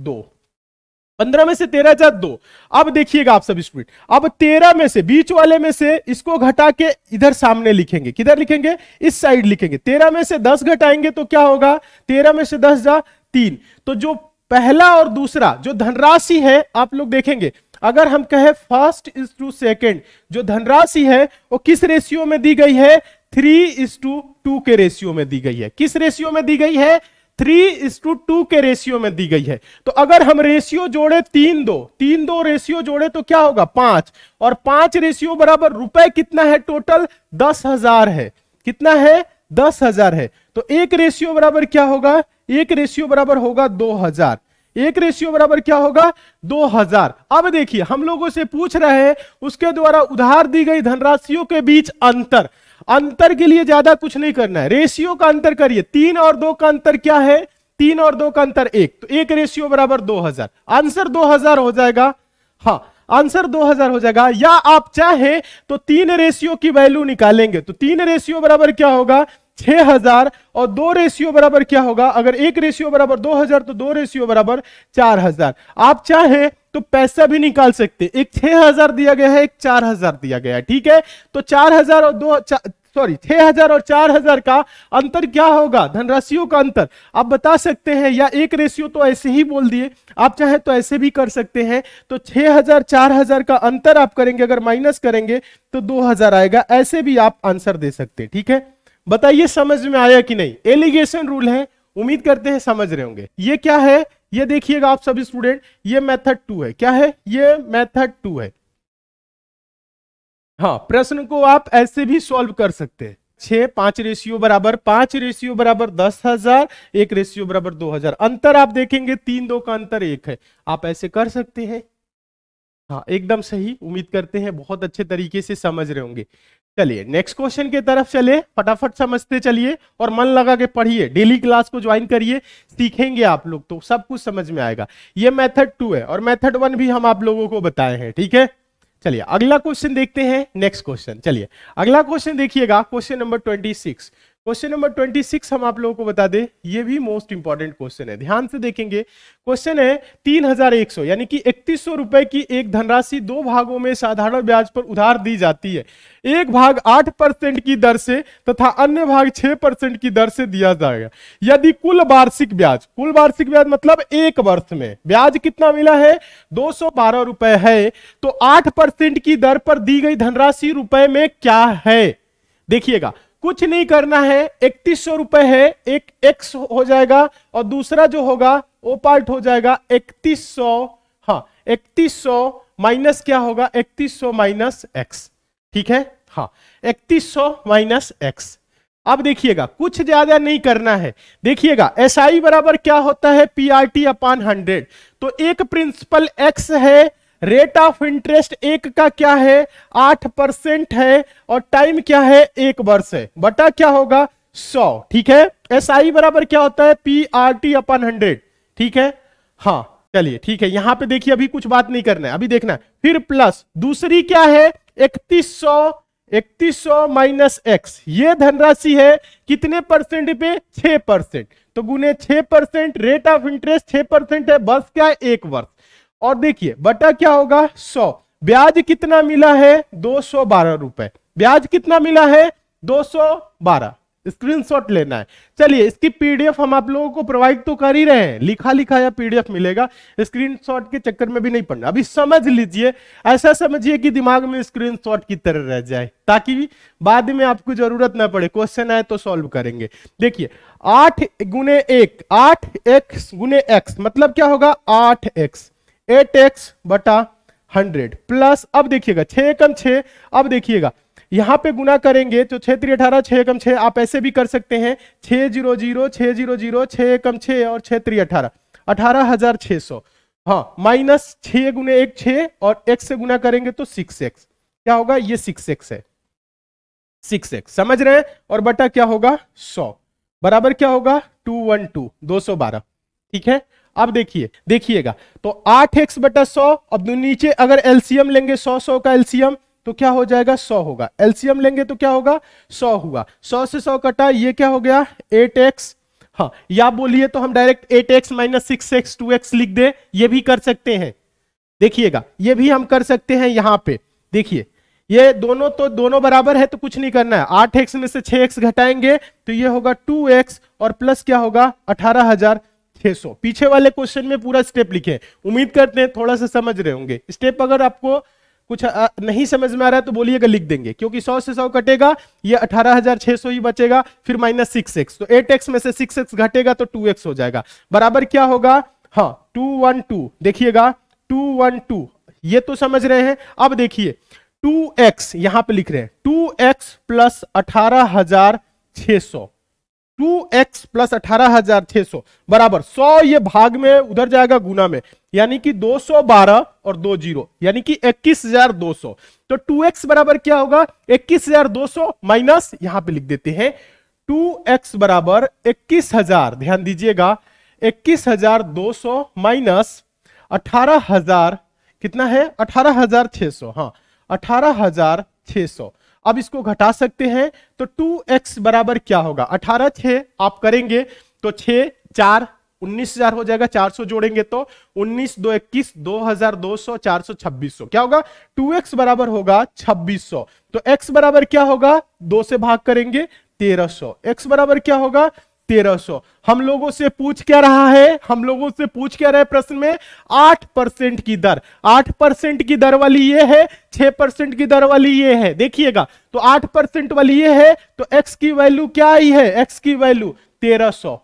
Speaker 1: दो पंद्रह में से तेरह जा दो अब देखिएगा आप सब स्टूडेंट अब तेरह में से बीच वाले में से इसको घटा के इधर सामने लिखेंगे किधर लिखेंगे इस साइड लिखेंगे तेरह में से दस घटाएंगे तो क्या होगा तेरह में से दस जा तीन तो जो पहला और दूसरा जो धनराशि है आप लोग देखेंगे अगर हम कहें फर्स्ट इज टू सेकेंड जो धनराशि है वो किस रेशियो में दी गई है थ्री इज टू टू के रेशियो में दी गई है किस रेशियो में दी गई है थ्री इज टू टू के रेशियो में दी गई है तो अगर हम रेशियो जोड़े तीन दो तीन दो रेशियो जोड़े तो क्या होगा पांच और पांच रेशियो बराबर रुपए कितना है टोटल दस हजार है कितना है दस हजार है तो एक रेशियो बराबर क्या होगा एक रेशियो बराबर होगा दो हजार एक रेशियो बराबर क्या होगा 2000 अब देखिए हम लोगों से पूछ रहे हैं उसके द्वारा उधार दी गई धनराशियों के बीच अंतर अंतर के लिए ज्यादा कुछ नहीं करना है रेशियो का अंतर करिए तीन और दो का अंतर क्या है तीन और दो का अंतर एक तो एक रेशियो बराबर 2000 आंसर 2000 हो जाएगा हाँ आंसर 2000 हो जाएगा या आप चाहे तो तीन रेशियो की वैल्यू निकालेंगे तो तीन रेशियो बराबर क्या होगा 6000 हजार और दो रेशियो बराबर क्या होगा अगर एक रेशियो बराबर दो हजार तो दो रेशियो बराबर चार हजार आप चाहे तो पैसा भी निकाल सकते एक 6000 हजार दिया गया है एक चार हजार दिया गया है ठीक है तो चार हजार और दो सॉरी छह हजार और चार हजार का अंतर क्या होगा धनराशियों का अंतर आप बता सकते हैं या एक रेशियो तो ऐसे ही बोल दिए आप चाहे तो ऐसे भी कर सकते हैं तो 6000 हजार चार हजार का अंतर आप करेंगे अगर माइनस करेंगे तो दो हजार आएगा ऐसे भी आप आंसर दे सकते हैं ठीक है बताइए समझ में आया कि नहीं एलिगेशन रूल है उम्मीद करते हैं समझ रहे होंगे ये क्या है ये देखिएगा आप सभी स्टूडेंट ये मेथड टू है क्या है ये मेथड टू है हाँ प्रश्न को आप ऐसे भी सॉल्व कर सकते हैं छह पांच रेशियो बराबर पांच रेशियो बराबर दस हजार एक रेशियो बराबर दो हजार अंतर आप देखेंगे तीन दो का अंतर एक है आप ऐसे कर सकते हैं हाँ एकदम सही उम्मीद करते हैं बहुत अच्छे तरीके से समझ रहे होंगे चलिए नेक्स्ट क्वेश्चन के तरफ चले फटाफट समझते चलिए और मन लगा के पढ़िए डेली क्लास को ज्वाइन करिए सीखेंगे आप लोग तो सब कुछ समझ में आएगा ये मेथड टू है और मेथड वन भी हम आप लोगों को बताए हैं ठीक है चलिए अगला क्वेश्चन देखते हैं नेक्स्ट क्वेश्चन चलिए अगला क्वेश्चन देखिएगा question number twenty six question number twenty six हम आप लोगों को बता दें ये भी मोस्ट इंपॉर्टेंट क्वेश्चन है ध्यान से देखेंगे क्वेश्चन है तीन हजार एक सौ यानी कि इकतीस सौ रुपए की एक धनराशि दो भागों में साधारण ब्याज पर उधार दी जाती है एक भाग आठ परसेंट की दर से तथा अन्य भाग छह परसेंट की दर से दिया जाएगा यदि कुल वार्षिक ब्याज कुल वार्षिक ब्याज मतलब एक वर्ष में ब्याज कितना मिला है दो सौ बारह रुपए है तो आठ परसेंट की दर पर दी गई धनराशि रुपए में क्या है देखिएगा कुछ नहीं करना है इकतीस सौ रुपए है एक एक्स हो जाएगा और दूसरा जो होगा वो पार्ट हो जाएगा इकतीस सौ हाँ इकतीस सौ माइनस क्या होगा इकतीस सौ माइनस एक्स ठीक है हाँ इकतीस सौ माइनस एक्स अब देखिएगा कुछ ज्यादा नहीं करना है देखिएगा एस SI बराबर क्या होता है P R T upon hundred तो एक प्रिंसिपल एक्स है रेट ऑफ इंटरेस्ट एक का क्या है आठ परसेंट है और टाइम क्या है एक वर्ष है बटा क्या होगा सौ ठीक है एस आई बराबर क्या होता है P R T upon hundred ठीक है हाँ चलिए ठीक है यहां पे देखिए अभी कुछ बात नहीं करना है अभी देखना है फिर प्लस दूसरी क्या है इकतीस सौ इकतीस सौ माइनस एक्स ये धनराशि है कितने परसेंट पे छह परसेंट तो गुने छह परसेंट रेट ऑफ इंटरेस्ट छह परसेंट है बस क्या है एक वर्ष और देखिए बटा क्या होगा सौ ब्याज कितना मिला है दो सौ बारह रुपए ब्याज कितना मिला है दो सौ बारह स्क्रीनशॉट लेना है चलिए इसकी पीडीएफ हम आप लोगों को प्रोवाइड तो कर ही रहे हैं लिखा लिखा या पीडीएफ मिलेगा स्क्रीनशॉट के चक्कर में भी नहीं पड़ना अभी समझ लीजिए ऐसा समझिए कि दिमाग में स्क्रीनशॉट की तरह रह जाए ताकि बाद में आपको जरूरत ना पड़े क्वेश्चन आए तो सॉल्व करेंगे देखिए आठ गुने एक आठ एक्स गुने एक्स मतलब क्या होगा आठ एक्स एट एक्स बटा हंड्रेड प्लस अब देखिएगा छम कम छः अब देखिएगा यहाँ पे गुना करेंगे तो छह त्री अठारह छह एकम छः आप ऐसे भी कर सकते हैं छह जीरो जीरो छह जीरो जीरो छह एकम छ और छह त्री अठारह अठारह हजार छह सौ हाँ माइनस छ गुने एक छ और एक्स से गुना करेंगे तो सिक्स एक्स क्या होगा ये सिक्स एक्स है सिक्स एक्स समझ रहे हैं और बटा क्या होगा सौ बराबर क्या होगा टू वन टू दो सौ बारह ठीक है आप देखिए देखिएगा तो आठ एक्स बटा सौ अब नीचे अगर एलसीएम लेंगे सौ सौ का एलसीएम तो क्या हो जाएगा सौ होगा एलसीएम लेंगे तो क्या होगा सौ हुआ सौ से सौ कटा ये क्या हो गया एट एक्स हाँ या बोलिए तो हम direct eight x minus six x two x लिख दे ये भी कर सकते हैं देखिएगा ये भी हम कर सकते हैं यहां पे देखिए ये दोनों तो दोनों बराबर है तो कुछ नहीं करना है आठ एक्स में से छह एक्स घटाएंगे तो ये होगा टू एक्स और प्लस क्या होगा अठारह हजार 600 पीछे वाले क्वेश्चन में पूरा स्टेप लिखे उम्मीद करते हैं थोड़ा सा समझ रहे होंगे स्टेप अगर आपको कुछ आ, नहीं समझ में आ रहा है तो बोलिएगा लिख देंगे क्योंकि 100 से 100 कटेगा ये 18,600 ही बचेगा फिर माइनस सिक्स एक्स तो एट एक्स में से सिक्स एक्स घटेगा तो टू एक्स हो जाएगा बराबर क्या होगा हाँ टू वन टू देखिएगा टू वन टू ये तो समझ रहे हैं अब देखिए टू एक्स यहां पर लिख रहे हैं टू एक्स प्लस अठारह हजार छ सौ टू एक्स प्लस अठारह हजार छह सौ बराबर सौ ये भाग में उधर जाएगा गुना में यानी कि दो सौ बारह और दो जीरो यानी कि इक्कीस हजार दो सौ तो टू एक्स बराबर क्या होगा इक्कीस हजार दो सौ माइनस यहां पे लिख देते हैं टू एक्स बराबर इक्कीस हजार ध्यान दीजिएगा इक्कीस हजार दो सौ माइनस अठारह हजार कितना है अठारह हजार छह सौ हाँ अठारह हजार छह सौ अब इसको घटा सकते हैं तो टू एक्स बराबर क्या होगा अठारह छः आप करेंगे तो छः चार उन्नीस हजार हो जाएगा चार सौ जोड़ेंगे तो उन्नीस दो इक्कीस दो हजार दो सौ चार सौ छब्बीस सौ क्या होगा टू एक्स बराबर होगा छब्बीस सौ तो एक्स बराबर क्या होगा दो से भाग करेंगे तेरह सौ एक्स बराबर क्या होगा 1300 हम लोगों से पूछ क्या रहा है हम लोगों से पूछ क्या रहा है प्रश्न में आठ परसेंट की दर आठ परसेंट की दर वाली ये है छह परसेंट की दर वाली ये है देखिएगा तो आठ परसेंट वाली ये है तो x की वैल्यू क्या आई है एक्स की वैल्यू तेरह सौ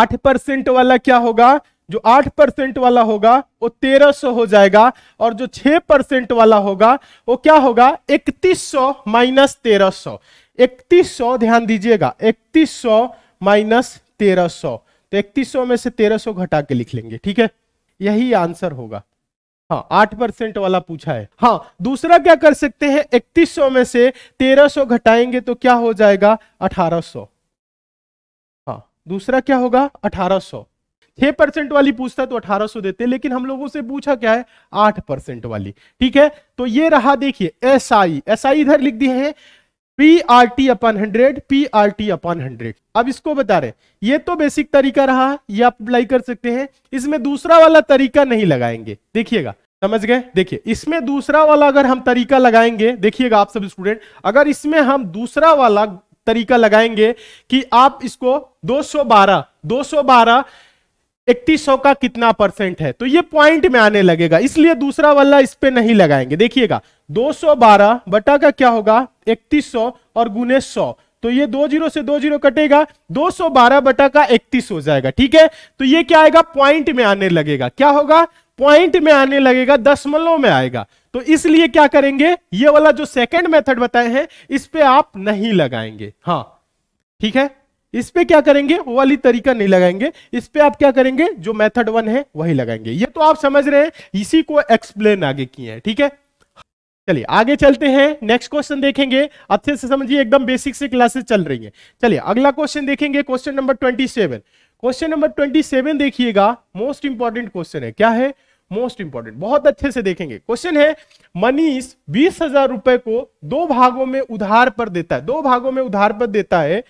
Speaker 1: आठ परसेंट वाला क्या होगा जो आठ परसेंट वाला होगा वो तेरह सो हो जाएगा और जो छह परसेंट वाला होगा वो क्या होगा इकतीस सौ माइनस तेरह सौ इकतीस सौ ध्यान दीजिएगा इकतीस सौ माइनस तेरह सौ तो इकतीस सौ में से तेरह सौ घटा के लिख लेंगे ठीक है यही आंसर होगा हाँ आठ परसेंट वाला पूछा है हाँ दूसरा क्या कर सकते हैं इकतीस सौ में से तेरह सौ घटाएंगे तो क्या हो जाएगा अठारह सौ हाँ दूसरा क्या होगा अठारह सौ छह परसेंट वाली पूछता तो अठारह सौ देते लेकिन हम लोगों से पूछा क्या है आठ परसेंट वाली ठीक है तो ये रहा देखिए एस आई एस आई इधर लिख दिए हैं P R T upon hundred P R T upon hundred अब इसको बता रहे ये तो बेसिक तरीका रहा ये आप अप्लाई कर सकते हैं इसमें दूसरा वाला तरीका नहीं लगाएंगे देखिएगा समझ गए देखिए इसमें दूसरा वाला अगर हम तरीका लगाएंगे देखिएगा आप सब स्टूडेंट अगर इसमें हम दूसरा वाला तरीका लगाएंगे कि आप इसको 212 212 सौ का कितना परसेंट है तो ये पॉइंट में आने लगेगा इसलिए दूसरा वाला इस पर नहीं लगाएंगे देखिएगा 212 बटा का क्या होगा इकतीस और गुने सौ तो ये दो जीरो से दो जीरो कटेगा दो सौ बारह बटा का इकतीस हो जाएगा ठीक है तो ये क्या आएगा पॉइंट में आने लगेगा क्या होगा पॉइंट में आने लगेगा दशमलव में आएगा तो इसलिए क्या करेंगे ये वाला जो सेकंड मेथड बताए हैं इस पे आप नहीं लगाएंगे हाँ ठीक है इस पे क्या करेंगे वो वाली तरीका नहीं लगाएंगे इस पे आप क्या करेंगे जो मेथड वन है वही लगाएंगे ये तो आप समझ रहे हैं इसी को एक्सप्लेन आगे किए हैं ठीक है थीके? चलिए आगे चलते हैं नेक्स्ट क्वेश्चन देखेंगे अच्छे से समझिए एकदम बेसिक से क्लासेस चल रही है चलिए अगला क्वेश्चन देखेंगे question number twenty seven question number twenty seven देखिएगा मोस्ट इंपॉर्टेंट क्वेश्चन है क्या है मोस्ट इंपॉर्टेंट बहुत अच्छे से देखेंगे क्वेश्चन है मनीष बीस हजार रुपए को दो भागों में उधार पर देता है दो भागों में उधार पर देता है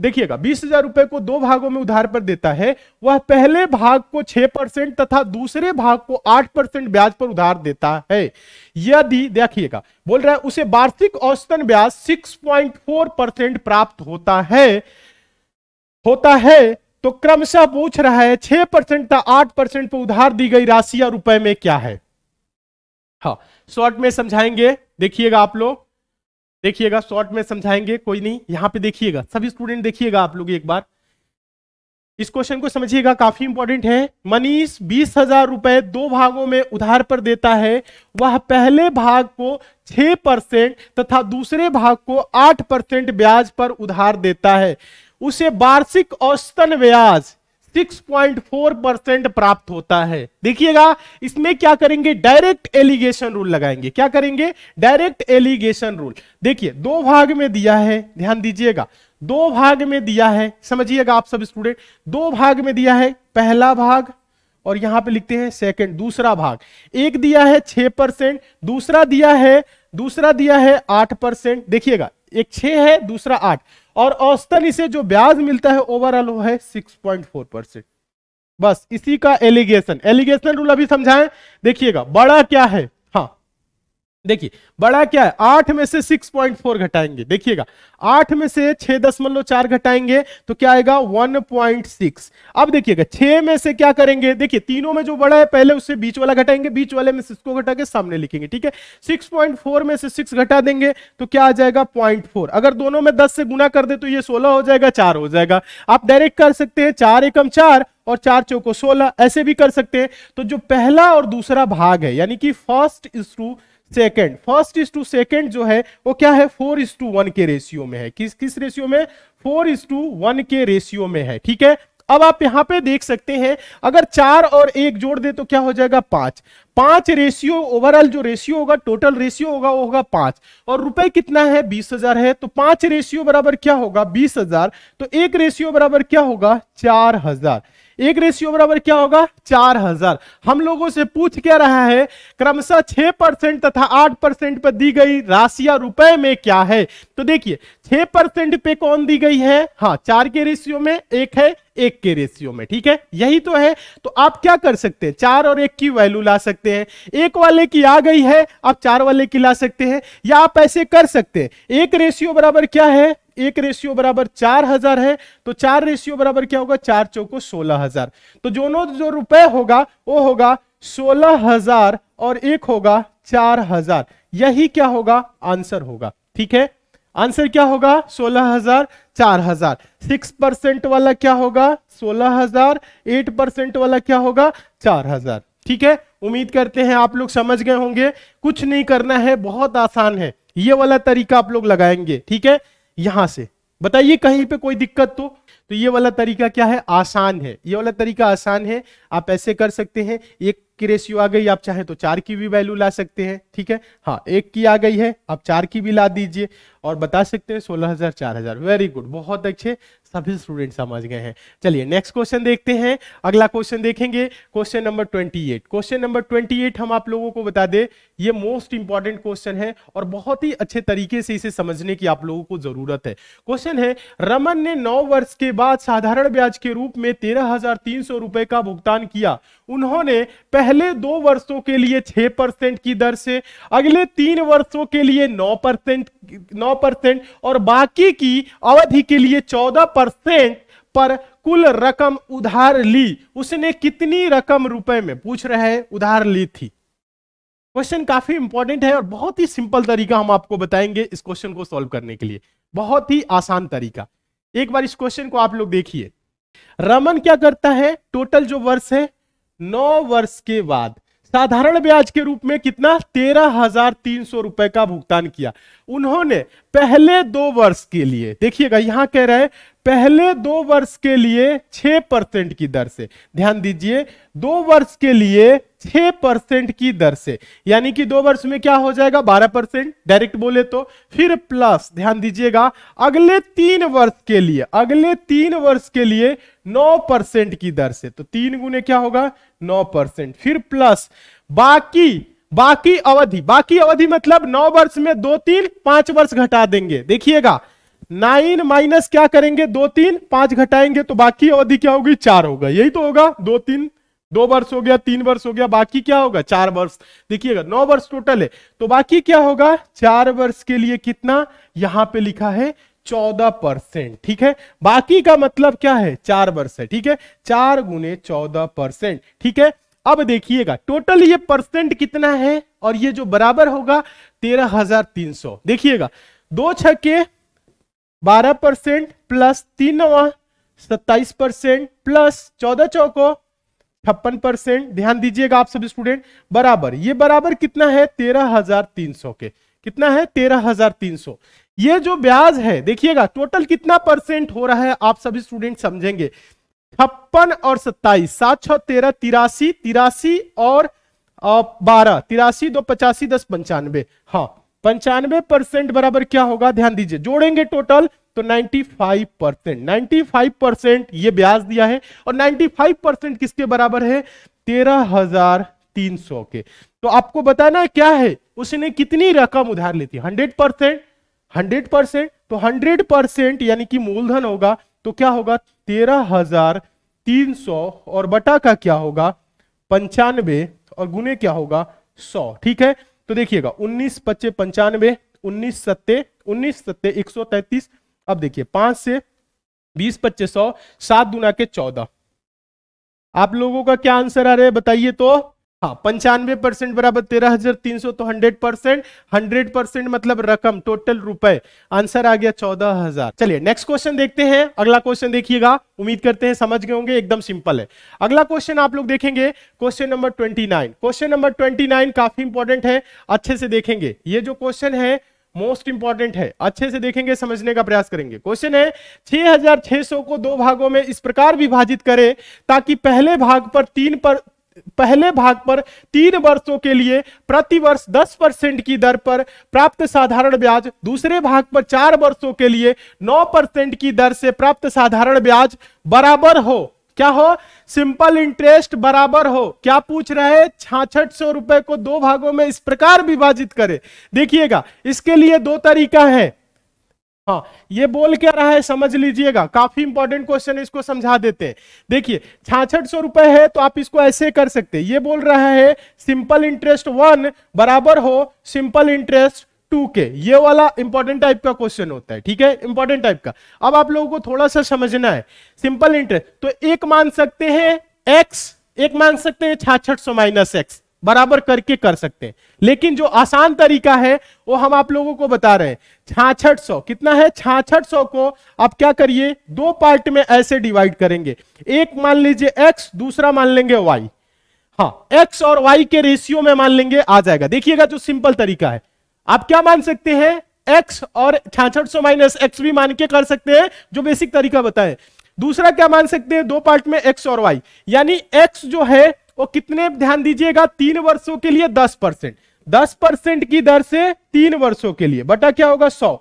Speaker 1: देखिएगा बीस हजार रुपए को दो भागों में उधार पर देता है वह पहले भाग को छह परसेंट तथा दूसरे भाग को आठ परसेंट ब्याज पर उधार देता है यदि देखिएगा बोल रहा है उसे वार्षिक औसतन ब्याज सिक्स पॉइंट फोर परसेंट प्राप्त होता है होता है तो क्रमशः पूछ रहा है छह परसेंट तथा आठ परसेंट पर उधार दी गई राशि या रुपए में क्या है हा शॉर्ट में समझाएंगे देखिएगा आप लोग देखिएगा शॉर्ट में समझाएंगे कोई नहीं यहाँ पे देखिएगा सभी स्टूडेंट देखिएगा आप लोग एक बार इस क्वेश्चन को समझिएगा काफी इंपॉर्टेंट है मनीष बीस हजार रुपए दो भागों में उधार पर देता है वह पहले भाग को छह परसेंट तथा दूसरे भाग को आठ परसेंट ब्याज पर उधार देता है उसे वार्षिक औसतन ब्याज 6.4 परसेंट प्राप्त होता है देखिएगा इसमें क्या करेंगे डायरेक्ट एलिगेशन रूल लगाएंगे क्या करेंगे डायरेक्ट एलिगेशन रूल देखिए दो भाग में दिया है ध्यान दीजिएगा दो भाग में दिया है समझिएगा आप सब स्टूडेंट दो भाग में दिया है पहला भाग और यहां पे लिखते हैं सेकंड दूसरा भाग एक दिया है छह परसेंट दूसरा दिया है दूसरा दिया है आठ परसेंट देखिएगा एक छ है दूसरा आठ और औसतन इसे जो ब्याज मिलता है ओवरऑल वो है सिक्स पॉइंट फोर परसेंट बस इसी का एलिगेशन एलिगेशन रूल अभी समझाएं देखिएगा बड़ा क्या है देखिए बड़ा क्या है आठ में से सिक्स पॉइंट फोर घटाएंगे देखिएगा आठ में से छह दशमलव चार घटाएंगे तो क्या आएगा वन पॉइंट सिक्स अब देखिएगा छह में से क्या करेंगे देखिए तीनों में जो बड़ा है पहले उससे बीच वाला घटाएंगे बीच वाले में सिक्स को घटा के सामने लिखेंगे ठीक है सिक्स पॉइंट फोर में से सिक्स घटा देंगे तो क्या आ जाएगा पॉइंट फोर अगर दोनों में दस से गुना कर दे तो ये सोलह हो जाएगा चार हो जाएगा आप डायरेक्ट कर सकते हैं चार एकम चार और चार चौको सोलह ऐसे भी कर सकते हैं तो जो पहला और दूसरा भाग है यानी कि first is second first is to second जो है वो क्या है फोर इज टू वन के रेशियो में है किस किस रेशियो में फोर इज टू वन के रेशियो में है ठीक है अब आप यहां पे देख सकते हैं अगर चार और एक जोड़ दे तो क्या हो जाएगा पांच पांच रेशियो ओवरऑल जो रेशियो होगा टोटल रेशियो होगा वो होगा पांच और रुपए कितना है बीस हजार है तो पांच रेशियो बराबर क्या होगा बीस हजार तो एक रेशियो बराबर क्या होगा चार हजार एक रेशियो बराबर क्या होगा चार हजार हम लोगों से पूछ क्या रहा है क्रमशः छह परसेंट तथा आठ परसेंट पर दी गई राशिया रुपए में क्या है तो देखिए छह परसेंट पे कौन दी गई है हाँ चार के रेशियो में एक है एक के रेशियो में ठीक है यही तो है तो आप क्या कर सकते हैं चार और एक की वैल्यू ला सकते हैं एक वाले की आ गई है आप चार वाले की ला सकते हैं या आप ऐसे कर सकते हैं एक रेशियो बराबर क्या है एक रेशियो बराबर चार हजार है तो चार रेशियो बराबर क्या होगा चार चौको सोलह हजार तो दोनों जो रुपए होगा वो होगा सोलह हजार और एक होगा चार हजार यही क्या होगा आंसर होगा ठीक है आंसर क्या होगा सोलह हजार चार हजार सिक्स परसेंट वाला क्या होगा सोलह हजार एट परसेंट वाला क्या होगा चार हजार ठीक है उम्मीद करते हैं आप लोग समझ गए होंगे कुछ नहीं करना है बहुत आसान है ये वाला तरीका आप लोग लगाएंगे ठीक है यहां से बताइए कहीं पे कोई दिक्कत तो तो ये वाला तरीका क्या है आसान है ये वाला तरीका आसान है आप ऐसे कर सकते हैं एक की रेशियो आ गई आप चाहे तो चार की भी वैल्यू ला सकते हैं ठीक है हाँ एक की आ गई है आप चार की भी ला दीजिए और बता सकते हैं सोलह हजार चार हजार वेरी गुड बहुत अच्छे सभी स्टूडेंट समझ गए हैं चलिए नेक्स्ट क्वेश्चन देखते हैं अगला क्वेश्चन देखेंगे क्वेश्चन नंबर 28 क्वेश्चन नंबर 28 हम आप लोगों को बता दें ये मोस्ट इंपॉर्टेंट क्वेश्चन है और बहुत ही अच्छे तरीके से इसे समझने की आप लोगों को जरूरत है क्वेश्चन है रमन ने नौ वर्ष के बाद साधारण ब्याज के रूप में तेरह रुपए का भुगतान किया उन्होंने पहले दो वर्षों के लिए छह परसेंट की दर से अगले तीन वर्षों के लिए नौ परसेंट नौ परसेंट और बाकी की अवधि के लिए चौदह परसेंट पर कुल रकम उधार ली उसने कितनी रकम रुपए में पूछ रहे उधार ली थी क्वेश्चन काफी इंपॉर्टेंट है और बहुत ही सिंपल तरीका हम आपको बताएंगे इस क्वेश्चन को सॉल्व करने के लिए बहुत ही आसान तरीका एक बार इस क्वेश्चन को आप लोग देखिए रमन क्या करता है टोटल जो वर्ष है नौ वर्ष के बाद साधारण ब्याज के रूप में कितना तेरह हजार तीन सौ रुपए का भुगतान किया उन्होंने पहले दो वर्ष के लिए देखिएगा यहां कह रहे पहले दो वर्ष के लिए छह परसेंट की दर से ध्यान दीजिए दो वर्ष के लिए छह परसेंट की दर से यानी कि दो वर्ष में क्या हो जाएगा बारह परसेंट डायरेक्ट बोले तो फिर प्लस ध्यान दीजिएगा अगले तीन वर्ष के लिए अगले तीन वर्ष के लिए नौ परसेंट की दर से तो तीन गुने क्या होगा नौ परसेंट फिर प्लस बाकी बाकी अवधि बाकी अवधि मतलब नौ वर्ष में दो तीन पांच वर्ष घटा देंगे देखिएगा नाइन माइनस क्या करेंगे दो तीन पांच घटाएंगे तो बाकी अवधि क्या होगी चार होगा यही तो होगा दो तीन दो वर्ष हो गया तीन वर्ष हो गया बाकी क्या होगा चार वर्ष देखिएगा नौ वर्ष टोटल है तो बाकी क्या होगा चार वर्ष के लिए कितना यहां पे लिखा है चौदह परसेंट ठीक है बाकी का मतलब क्या है चार वर्ष है ठीक है चार गुने चौदह परसेंट ठीक है अब देखिएगा टोटल ये परसेंट कितना है और ये जो बराबर होगा तेरह हजार तीन सौ देखिएगा दो छके बारह परसेंट प्लस तीन नवा सत्ताईस परसेंट प्लस चौदह चौको छप्पन परसेंट ध्यान दीजिएगा आप सब स्टूडेंट बराबर ये बराबर कितना है तेरह हजार तीन सौ के कितना है तेरह हजार तीन सौ ये जो ब्याज है देखिएगा टोटल कितना परसेंट हो रहा है आप सभी स्टूडेंट समझेंगे छप्पन और सत्ताईस सात छ तेरह तिरासी तिरासी और बारह तिरासी दो पचासी दस पंचानवे हाँ पंचानवे परसेंट बराबर क्या होगा ध्यान दीजिए जोड़ेंगे टोटल तो 95 परसेंट नाइन्टी परसेंट ये ब्याज दिया है और 95 परसेंट किसके बराबर है तेरह हजार तीन सौ के तो आपको बताना क्या है उसने कितनी रकम उधार ली थी हंड्रेड परसेंट हंड्रेड परसेंट तो हंड्रेड परसेंट यानी कि मूलधन होगा तो क्या होगा तेरह हजार तीन सौ और बटा का क्या होगा पंचानवे और गुने क्या होगा सौ ठीक है तो देखिएगा उन्नीस पच्चे पंचानवे उन्नीस सत्ते उन्नीस सत्ते एक सौ तैतीस अब देखिए पांच से बीस पच्चीस सौ सात दुना के चौदह आप लोगों का क्या आंसर आ रहा है बताइए तो हाँ पंचानवे परसेंट बराबर तेरह हजार तीन सौ तो हंड्रेड परसेंट हंड्रेड परसेंट मतलब रकम टोटल रुपए आंसर आ गया चौदह हजार चलिए नेक्स्ट क्वेश्चन देखते हैं अगला क्वेश्चन देखिएगा उम्मीद करते हैं समझ गए होंगे एकदम सिंपल है अगला क्वेश्चन आप लोग देखेंगे question number twenty nine question number twenty nine काफी इंपॉर्टेंट है अच्छे से देखेंगे ये जो क्वेश्चन है मोस्ट इंपॉर्टेंट है अच्छे से देखेंगे समझने का प्रयास करेंगे क्वेश्चन है 6600 को दो भागों में इस प्रकार विभाजित करें ताकि पहले भाग पर तीन पर पहले भाग पर तीन वर्षों के लिए प्रति वर्ष दस परसेंट की दर पर प्राप्त साधारण ब्याज दूसरे भाग पर चार वर्षों के लिए नौ परसेंट की दर से प्राप्त साधारण ब्याज बराबर हो क्या हो सिंपल इंटरेस्ट बराबर हो क्या पूछ रहा है छाछठ सौ रुपए को दो भागों में इस प्रकार विभाजित करे देखिएगा इसके लिए दो तरीका है हाँ ये बोल क्या रहा है समझ लीजिएगा काफी इंपॉर्टेंट क्वेश्चन है इसको समझा देते हैं देखिए छाछठ सौ रुपए है तो आप इसको ऐसे कर सकते हैं ये बोल रहा है सिंपल इंटरेस्ट वन बराबर हो सिंपल इंटरेस्ट टू के ये वाला इंपॉर्टेंट टाइप का क्वेश्चन होता है ठीक है इंपॉर्टेंट टाइप का अब आप लोगों को थोड़ा सा समझना है सिंपल इंटरेस्ट तो एक मान सकते हैं एक्स एक मान सकते हैं छाछठ सौ माइनस एक्स बराबर करके कर सकते हैं लेकिन जो आसान तरीका है वो हम आप लोगों को बता रहे हैं छाछठ सौ कितना है छाछठ सौ को आप क्या करिए दो पार्ट में ऐसे डिवाइड करेंगे एक मान लीजिए एक्स दूसरा मान लेंगे वाई हाँ एक्स और वाई के रेशियो में मान लेंगे आ जाएगा देखिएगा जो सिंपल तरीका है आप क्या मान सकते हैं एक्स और छाछ सौ माइनस एक्स भी मान के कर सकते हैं जो बेसिक तरीका बताए दूसरा क्या मान सकते हैं दो पार्ट में एक्स और वाई यानी एक्स जो है वो कितने ध्यान दीजिएगा तीन वर्षों के लिए दस परसेंट दस परसेंट की दर से तीन वर्षों के लिए बटा क्या होगा सौ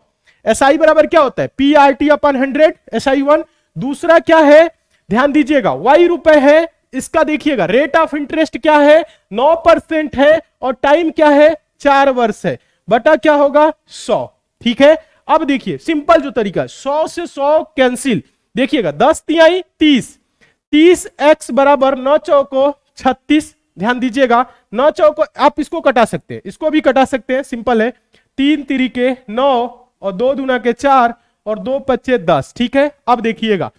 Speaker 1: एस आई बराबर क्या होता है P R T upon hundred S I one दूसरा क्या है ध्यान दीजिएगा वाई रुपए है इसका देखिएगा रेट ऑफ इंटरेस्ट क्या है नौ परसेंट है और टाइम क्या है चार वर्ष है बटा क्या होगा सौ ठीक है अब देखिए सिंपल जो तरीका सौ से सौ कैंसिल देखिएगा दस तिहाई तीस तीस एक्स बराबर नौ चौको छत्तीस ध्यान दीजिएगा नौ चौको आप इसको कटा सकते हैं इसको भी कटा सकते हैं सिंपल है तीन तिरी के नौ और दो दुना के चार और दो पच्चे दस ठीक है अब देखिएगा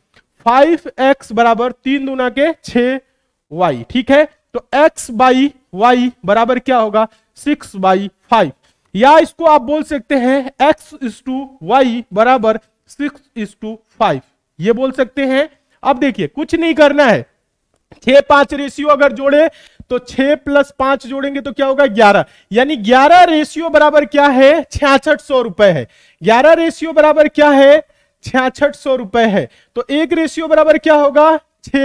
Speaker 1: फाइव एक्स बराबर तीन दुना के छ वाई ठीक है तो एक्स बाई वाई बराबर क्या होगा सिक्स बाई फाइव या इसको आप बोल सकते हैं एक्स इज टू वाई बराबर सिक्स इज टू फाइव ये बोल सकते हैं अब देखिए कुछ नहीं करना है छह पांच रेशियो अगर जोड़े तो छह प्लस पांच जोड़ेंगे तो क्या होगा ग्यारह यानी ग्यारह रेशियो बराबर क्या है छियासठ सौ रुपए है ग्यारह रेशियो बराबर क्या है छियासठ सौ रुपए है तो एक रेशियो बराबर क्या होगा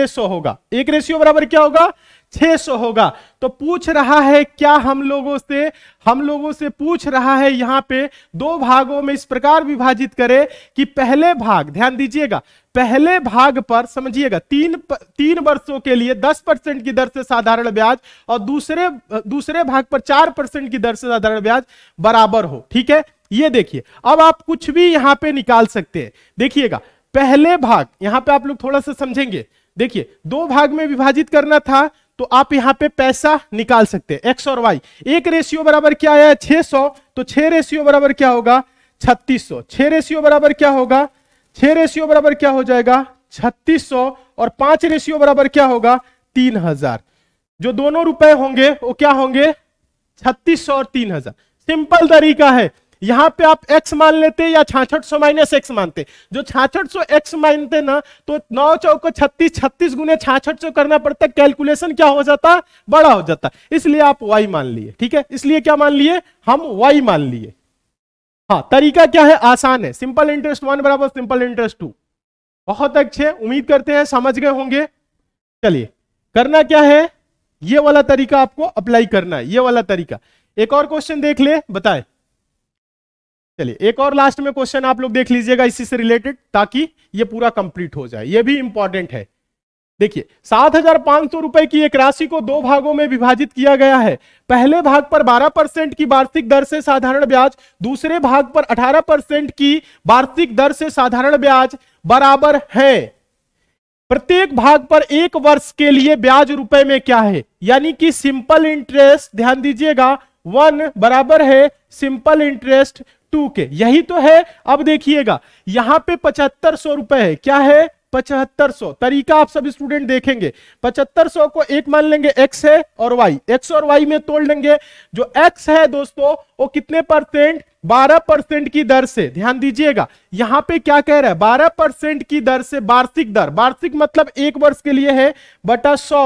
Speaker 1: सौ होगा एक रेशियो बराबर क्या होगा 600 होगा तो पूछ रहा है क्या हम लोगों से हम लोगों से पूछ रहा है यहां पे दो भागों में इस प्रकार विभाजित करें कि पहले भाग ध्यान दीजिएगा पहले भाग पर समझिएगा तीन तीन वर्षों के लिए 10 परसेंट की दर से साधारण ब्याज और दूसरे दूसरे भाग पर 4 परसेंट की दर से साधारण ब्याज बराबर हो ठीक है ये देखिए अब आप कुछ भी यहां पे निकाल सकते हैं देखिएगा पहले भाग यहां पे आप लोग थोड़ा सा समझेंगे देखिए दो भाग में विभाजित करना था तो आप यहां पे पैसा निकाल सकते हैं एक्स और वाई एक रेशियो बराबर क्या आया है सौ तो 6 रेशियो बराबर क्या होगा छत्तीस सौ 6 रेशियो बराबर क्या होगा छ रेशियो बराबर क्या हो जाएगा छत्तीस सौ और पांच रेशियो बराबर क्या होगा तीन हजार जो दोनों रुपए होंगे वो क्या होंगे छत्तीस सौ और तीन हजार सिंपल तरीका है यहां पे आप x मान लेते या छाछठ सौ माइनस एक्स मानते जो छाछठ सौ एक्स मानते ना तो नौ चौक छत्तीस छत्तीस गुने छाछठ सौ करना पड़ता कैलकुलेशन क्या हो जाता बड़ा हो जाता इसलिए आप y मान लिए ठीक है इसलिए क्या मान लिए हम y मान लिए हाँ तरीका क्या है आसान है सिंपल इंटरेस्ट वन बराबर सिंपल इंटरेस्ट टू बहुत अच्छे उम्मीद करते हैं समझ गए होंगे चलिए करना क्या है ये वाला तरीका आपको अप्लाई करना है ये वाला तरीका एक और क्वेश्चन देख ले बताए चलिए एक और लास्ट में क्वेश्चन आप लोग देख लीजिएगा इसी से रिलेटेड ताकि ये पूरा कंप्लीट हो जाए ये भी इंपॉर्टेंट है देखिए सात हजार पांच सौ रुपए की एक राशि को दो भागों में विभाजित किया गया है पहले भाग पर बारह परसेंट की वार्षिक दर से साधारण ब्याज दूसरे भाग पर अठारह परसेंट की वार्षिक दर से साधारण ब्याज बराबर है प्रत्येक भाग पर एक वर्ष के लिए ब्याज रुपए में क्या है यानी कि सिंपल इंटरेस्ट ध्यान दीजिएगा वन बराबर है सिंपल इंटरेस्ट टू के यही तो है अब देखिएगा यहां पे पचहत्तर सौ रुपए है क्या है पचहत्तर सौ तरीका आप सब स्टूडेंट देखेंगे पचहत्तर सौ को एक मान लेंगे एक्स है और वाई एक्स और वाई में तोड़ लेंगे जो एक्स है दोस्तों वो कितने परसेंट बारह परसेंट की दर से ध्यान दीजिएगा यहां पे क्या कह रहा है बारह परसेंट की दर से वार्षिक दर वार्षिक मतलब एक वर्ष के लिए है बटा सौ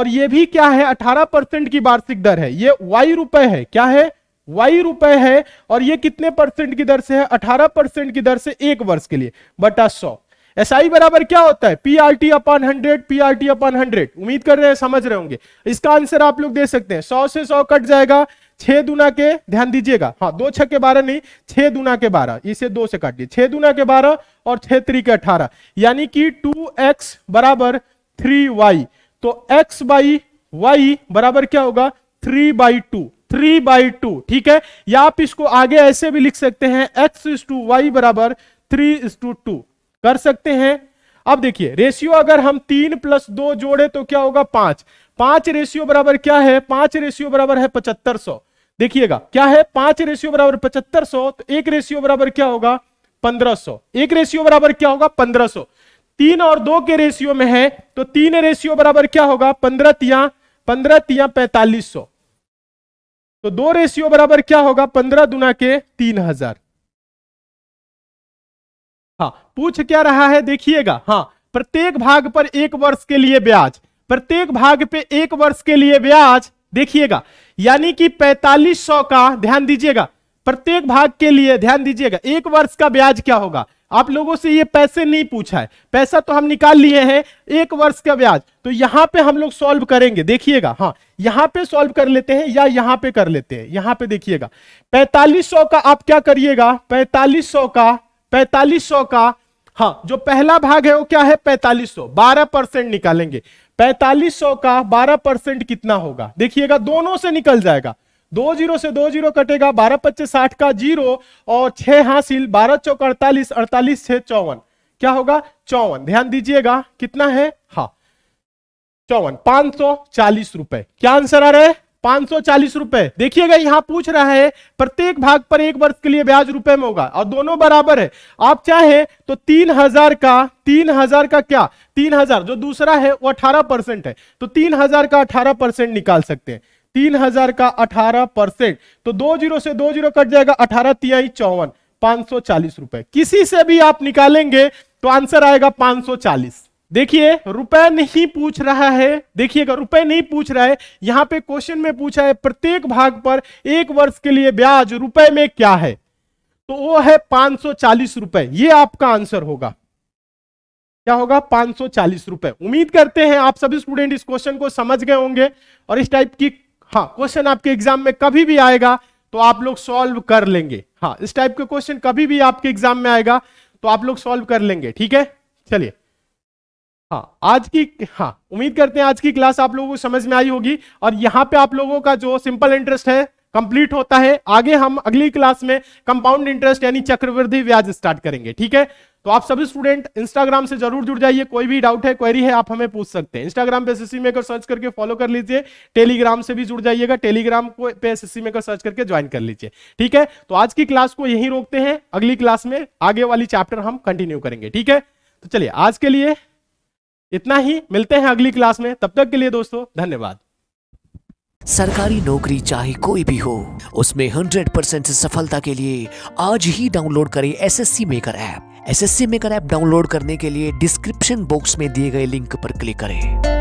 Speaker 1: और ये भी क्या है अठारह परसेंट की वार्षिक दर है ये वाई रुपए है क्या है वाई रुपए है और ये कितने परसेंट की दर से है अठारह परसेंट की दर से एक वर्ष के लिए बटा सौ एस आई बराबर क्या होता है P R T upon hundred P R T upon hundred उम्मीद कर रहे हैं समझ रहे होंगे इसका आंसर आप लोग दे सकते हैं सौ से सौ कट जाएगा छह दुना के ध्यान दीजिएगा हाँ दो छह के बारह नहीं छह दुना के बारह इसे दो से दिए छह दुना के बारह और छह त्री के अठारह यानी कि टू एक्स बराबर थ्री वाई तो एक्स बाई वाई बराबर क्या होगा three by two three by two ठीक है या आप इसको आगे ऐसे भी लिख सकते हैं एक्स इज टू वाई बराबर थ्री इज टू टू कर सकते हैं अब देखिए रेशियो अगर हम तीन प्लस दो जोड़े तो क्या होगा पांच पांच रेशियो बराबर क्या है पांच रेशियो बराबर है पचहत्तर सौ देखिएगा क्या है पांच रेशियो बराबर पचहत्तर सौ तो एक रेशियो बराबर क्या होगा पंद्रह सौ एक रेशियो बराबर क्या होगा पंद्रह सौ तीन और दो के रेशियो में है तो तीन रेशियो बराबर क्या होगा पंद्रह तिया पंद्रह तिया पैंतालीस सौ तो दो रेशियो बराबर क्या होगा पंद्रह दुना के तीन हजार हाँ पूछ क्या रहा है देखिएगा हाँ प्रत्येक भाग पर एक वर्ष के लिए ब्याज प्रत्येक भाग पे एक वर्ष के लिए ब्याज देखिएगा यानी कि पैतालीस सौ का ध्यान दीजिएगा प्रत्येक भाग के लिए ध्यान दीजिएगा एक वर्ष का ब्याज क्या होगा आप लोगों से ये पैसे नहीं पूछा है पैसा तो हम निकाल लिए हैं एक वर्ष का ब्याज तो यहां पे हम लोग सॉल्व करेंगे देखिएगा हाँ यहां पे सॉल्व कर लेते हैं या यहां पे कर लेते हैं यहां पे देखिएगा पैतालीस सौ का आप क्या करिएगा पैतालीस सौ का पैतालीस सौ का हाँ जो पहला भाग है वो क्या है पैंतालीस सौ बारह परसेंट निकालेंगे पैतालीस सौ का बारह परसेंट कितना होगा देखिएगा दोनों से निकल जाएगा दो जीरो से दो जीरो कटेगा बारह पच्चीस साठ का जीरो और छह हासिल बारह चौक अड़तालीस अड़तालीस छह चौवन क्या होगा चौवन ध्यान दीजिएगा कितना है हा चौवन पांच सौ चालीस रुपए क्या आंसर आ रहा है पांच सौ चालीस रुपए देखिएगा यहां पूछ रहा है प्रत्येक भाग पर एक वर्ष के लिए ब्याज रुपए में होगा और दोनों बराबर है आप चाहे तो तीन हजार का तीन हजार का क्या तीन हजार जो दूसरा है वो अठारह परसेंट है तो तीन हजार का अठारह परसेंट निकाल सकते हैं तीन हजार का अठारह परसेंट तो दो जीरो से दो जीरो कट जाएगा अठारह तिया चौवन पांच सौ चालीस रुपए किसी से भी आप निकालेंगे तो आंसर आएगा पांच सौ चालीस देखिए रुपए नहीं पूछ रहा है देखिएगा रुपए नहीं पूछ रहा है यहाँ पे क्वेश्चन में पूछा है प्रत्येक भाग पर एक वर्ष के लिए ब्याज रुपए में क्या है तो वो है पांच सौ चालीस रुपए ये आपका आंसर होगा क्या होगा पांच सौ चालीस रुपए उम्मीद करते हैं आप सभी स्टूडेंट इस क्वेश्चन को समझ गए होंगे और इस टाइप की हाँ क्वेश्चन आपके एग्जाम में कभी भी आएगा तो आप लोग सॉल्व कर लेंगे हाँ इस टाइप के क्वेश्चन कभी भी आपके एग्जाम में आएगा तो आप लोग सॉल्व कर लेंगे ठीक है चलिए हाँ आज की हाँ उम्मीद करते हैं आज की क्लास आप लोगों को समझ में आई होगी और यहाँ पे आप लोगों का जो सिंपल इंटरेस्ट है कंप्लीट होता है आगे हम अगली क्लास में कंपाउंड इंटरेस्ट यानी चक्रवृद्धि ब्याज स्टार्ट करेंगे ठीक है तो आप सभी स्टूडेंट इंस्टाग्राम से जरूर जुड़ जाइए कोई भी डाउट है क्वेरी है आप हमें पूछ सकते हैं इंस्टाग्राम पे एस मेकर सर्च करके फॉलो कर लीजिए टेलीग्राम से भी जुड़ जाइएगा टेलीग्राम को पे एस मेकर सर्च करके ज्वाइन कर लीजिए ठीक है तो आज की क्लास को यहीं रोकते हैं अगली क्लास में आगे वाली चैप्टर हम कंटिन्यू करेंगे ठीक है तो चलिए आज के लिए इतना ही मिलते हैं अगली क्लास में तब तक के लिए दोस्तों धन्यवाद सरकारी नौकरी चाहे कोई भी हो उसमें 100% सफलता के लिए आज ही डाउनलोड करें SSC maker app SSC maker app download करने के लिए डिस्क्रिप्शन बॉक्स में दिए गए लिंक पर क्लिक करें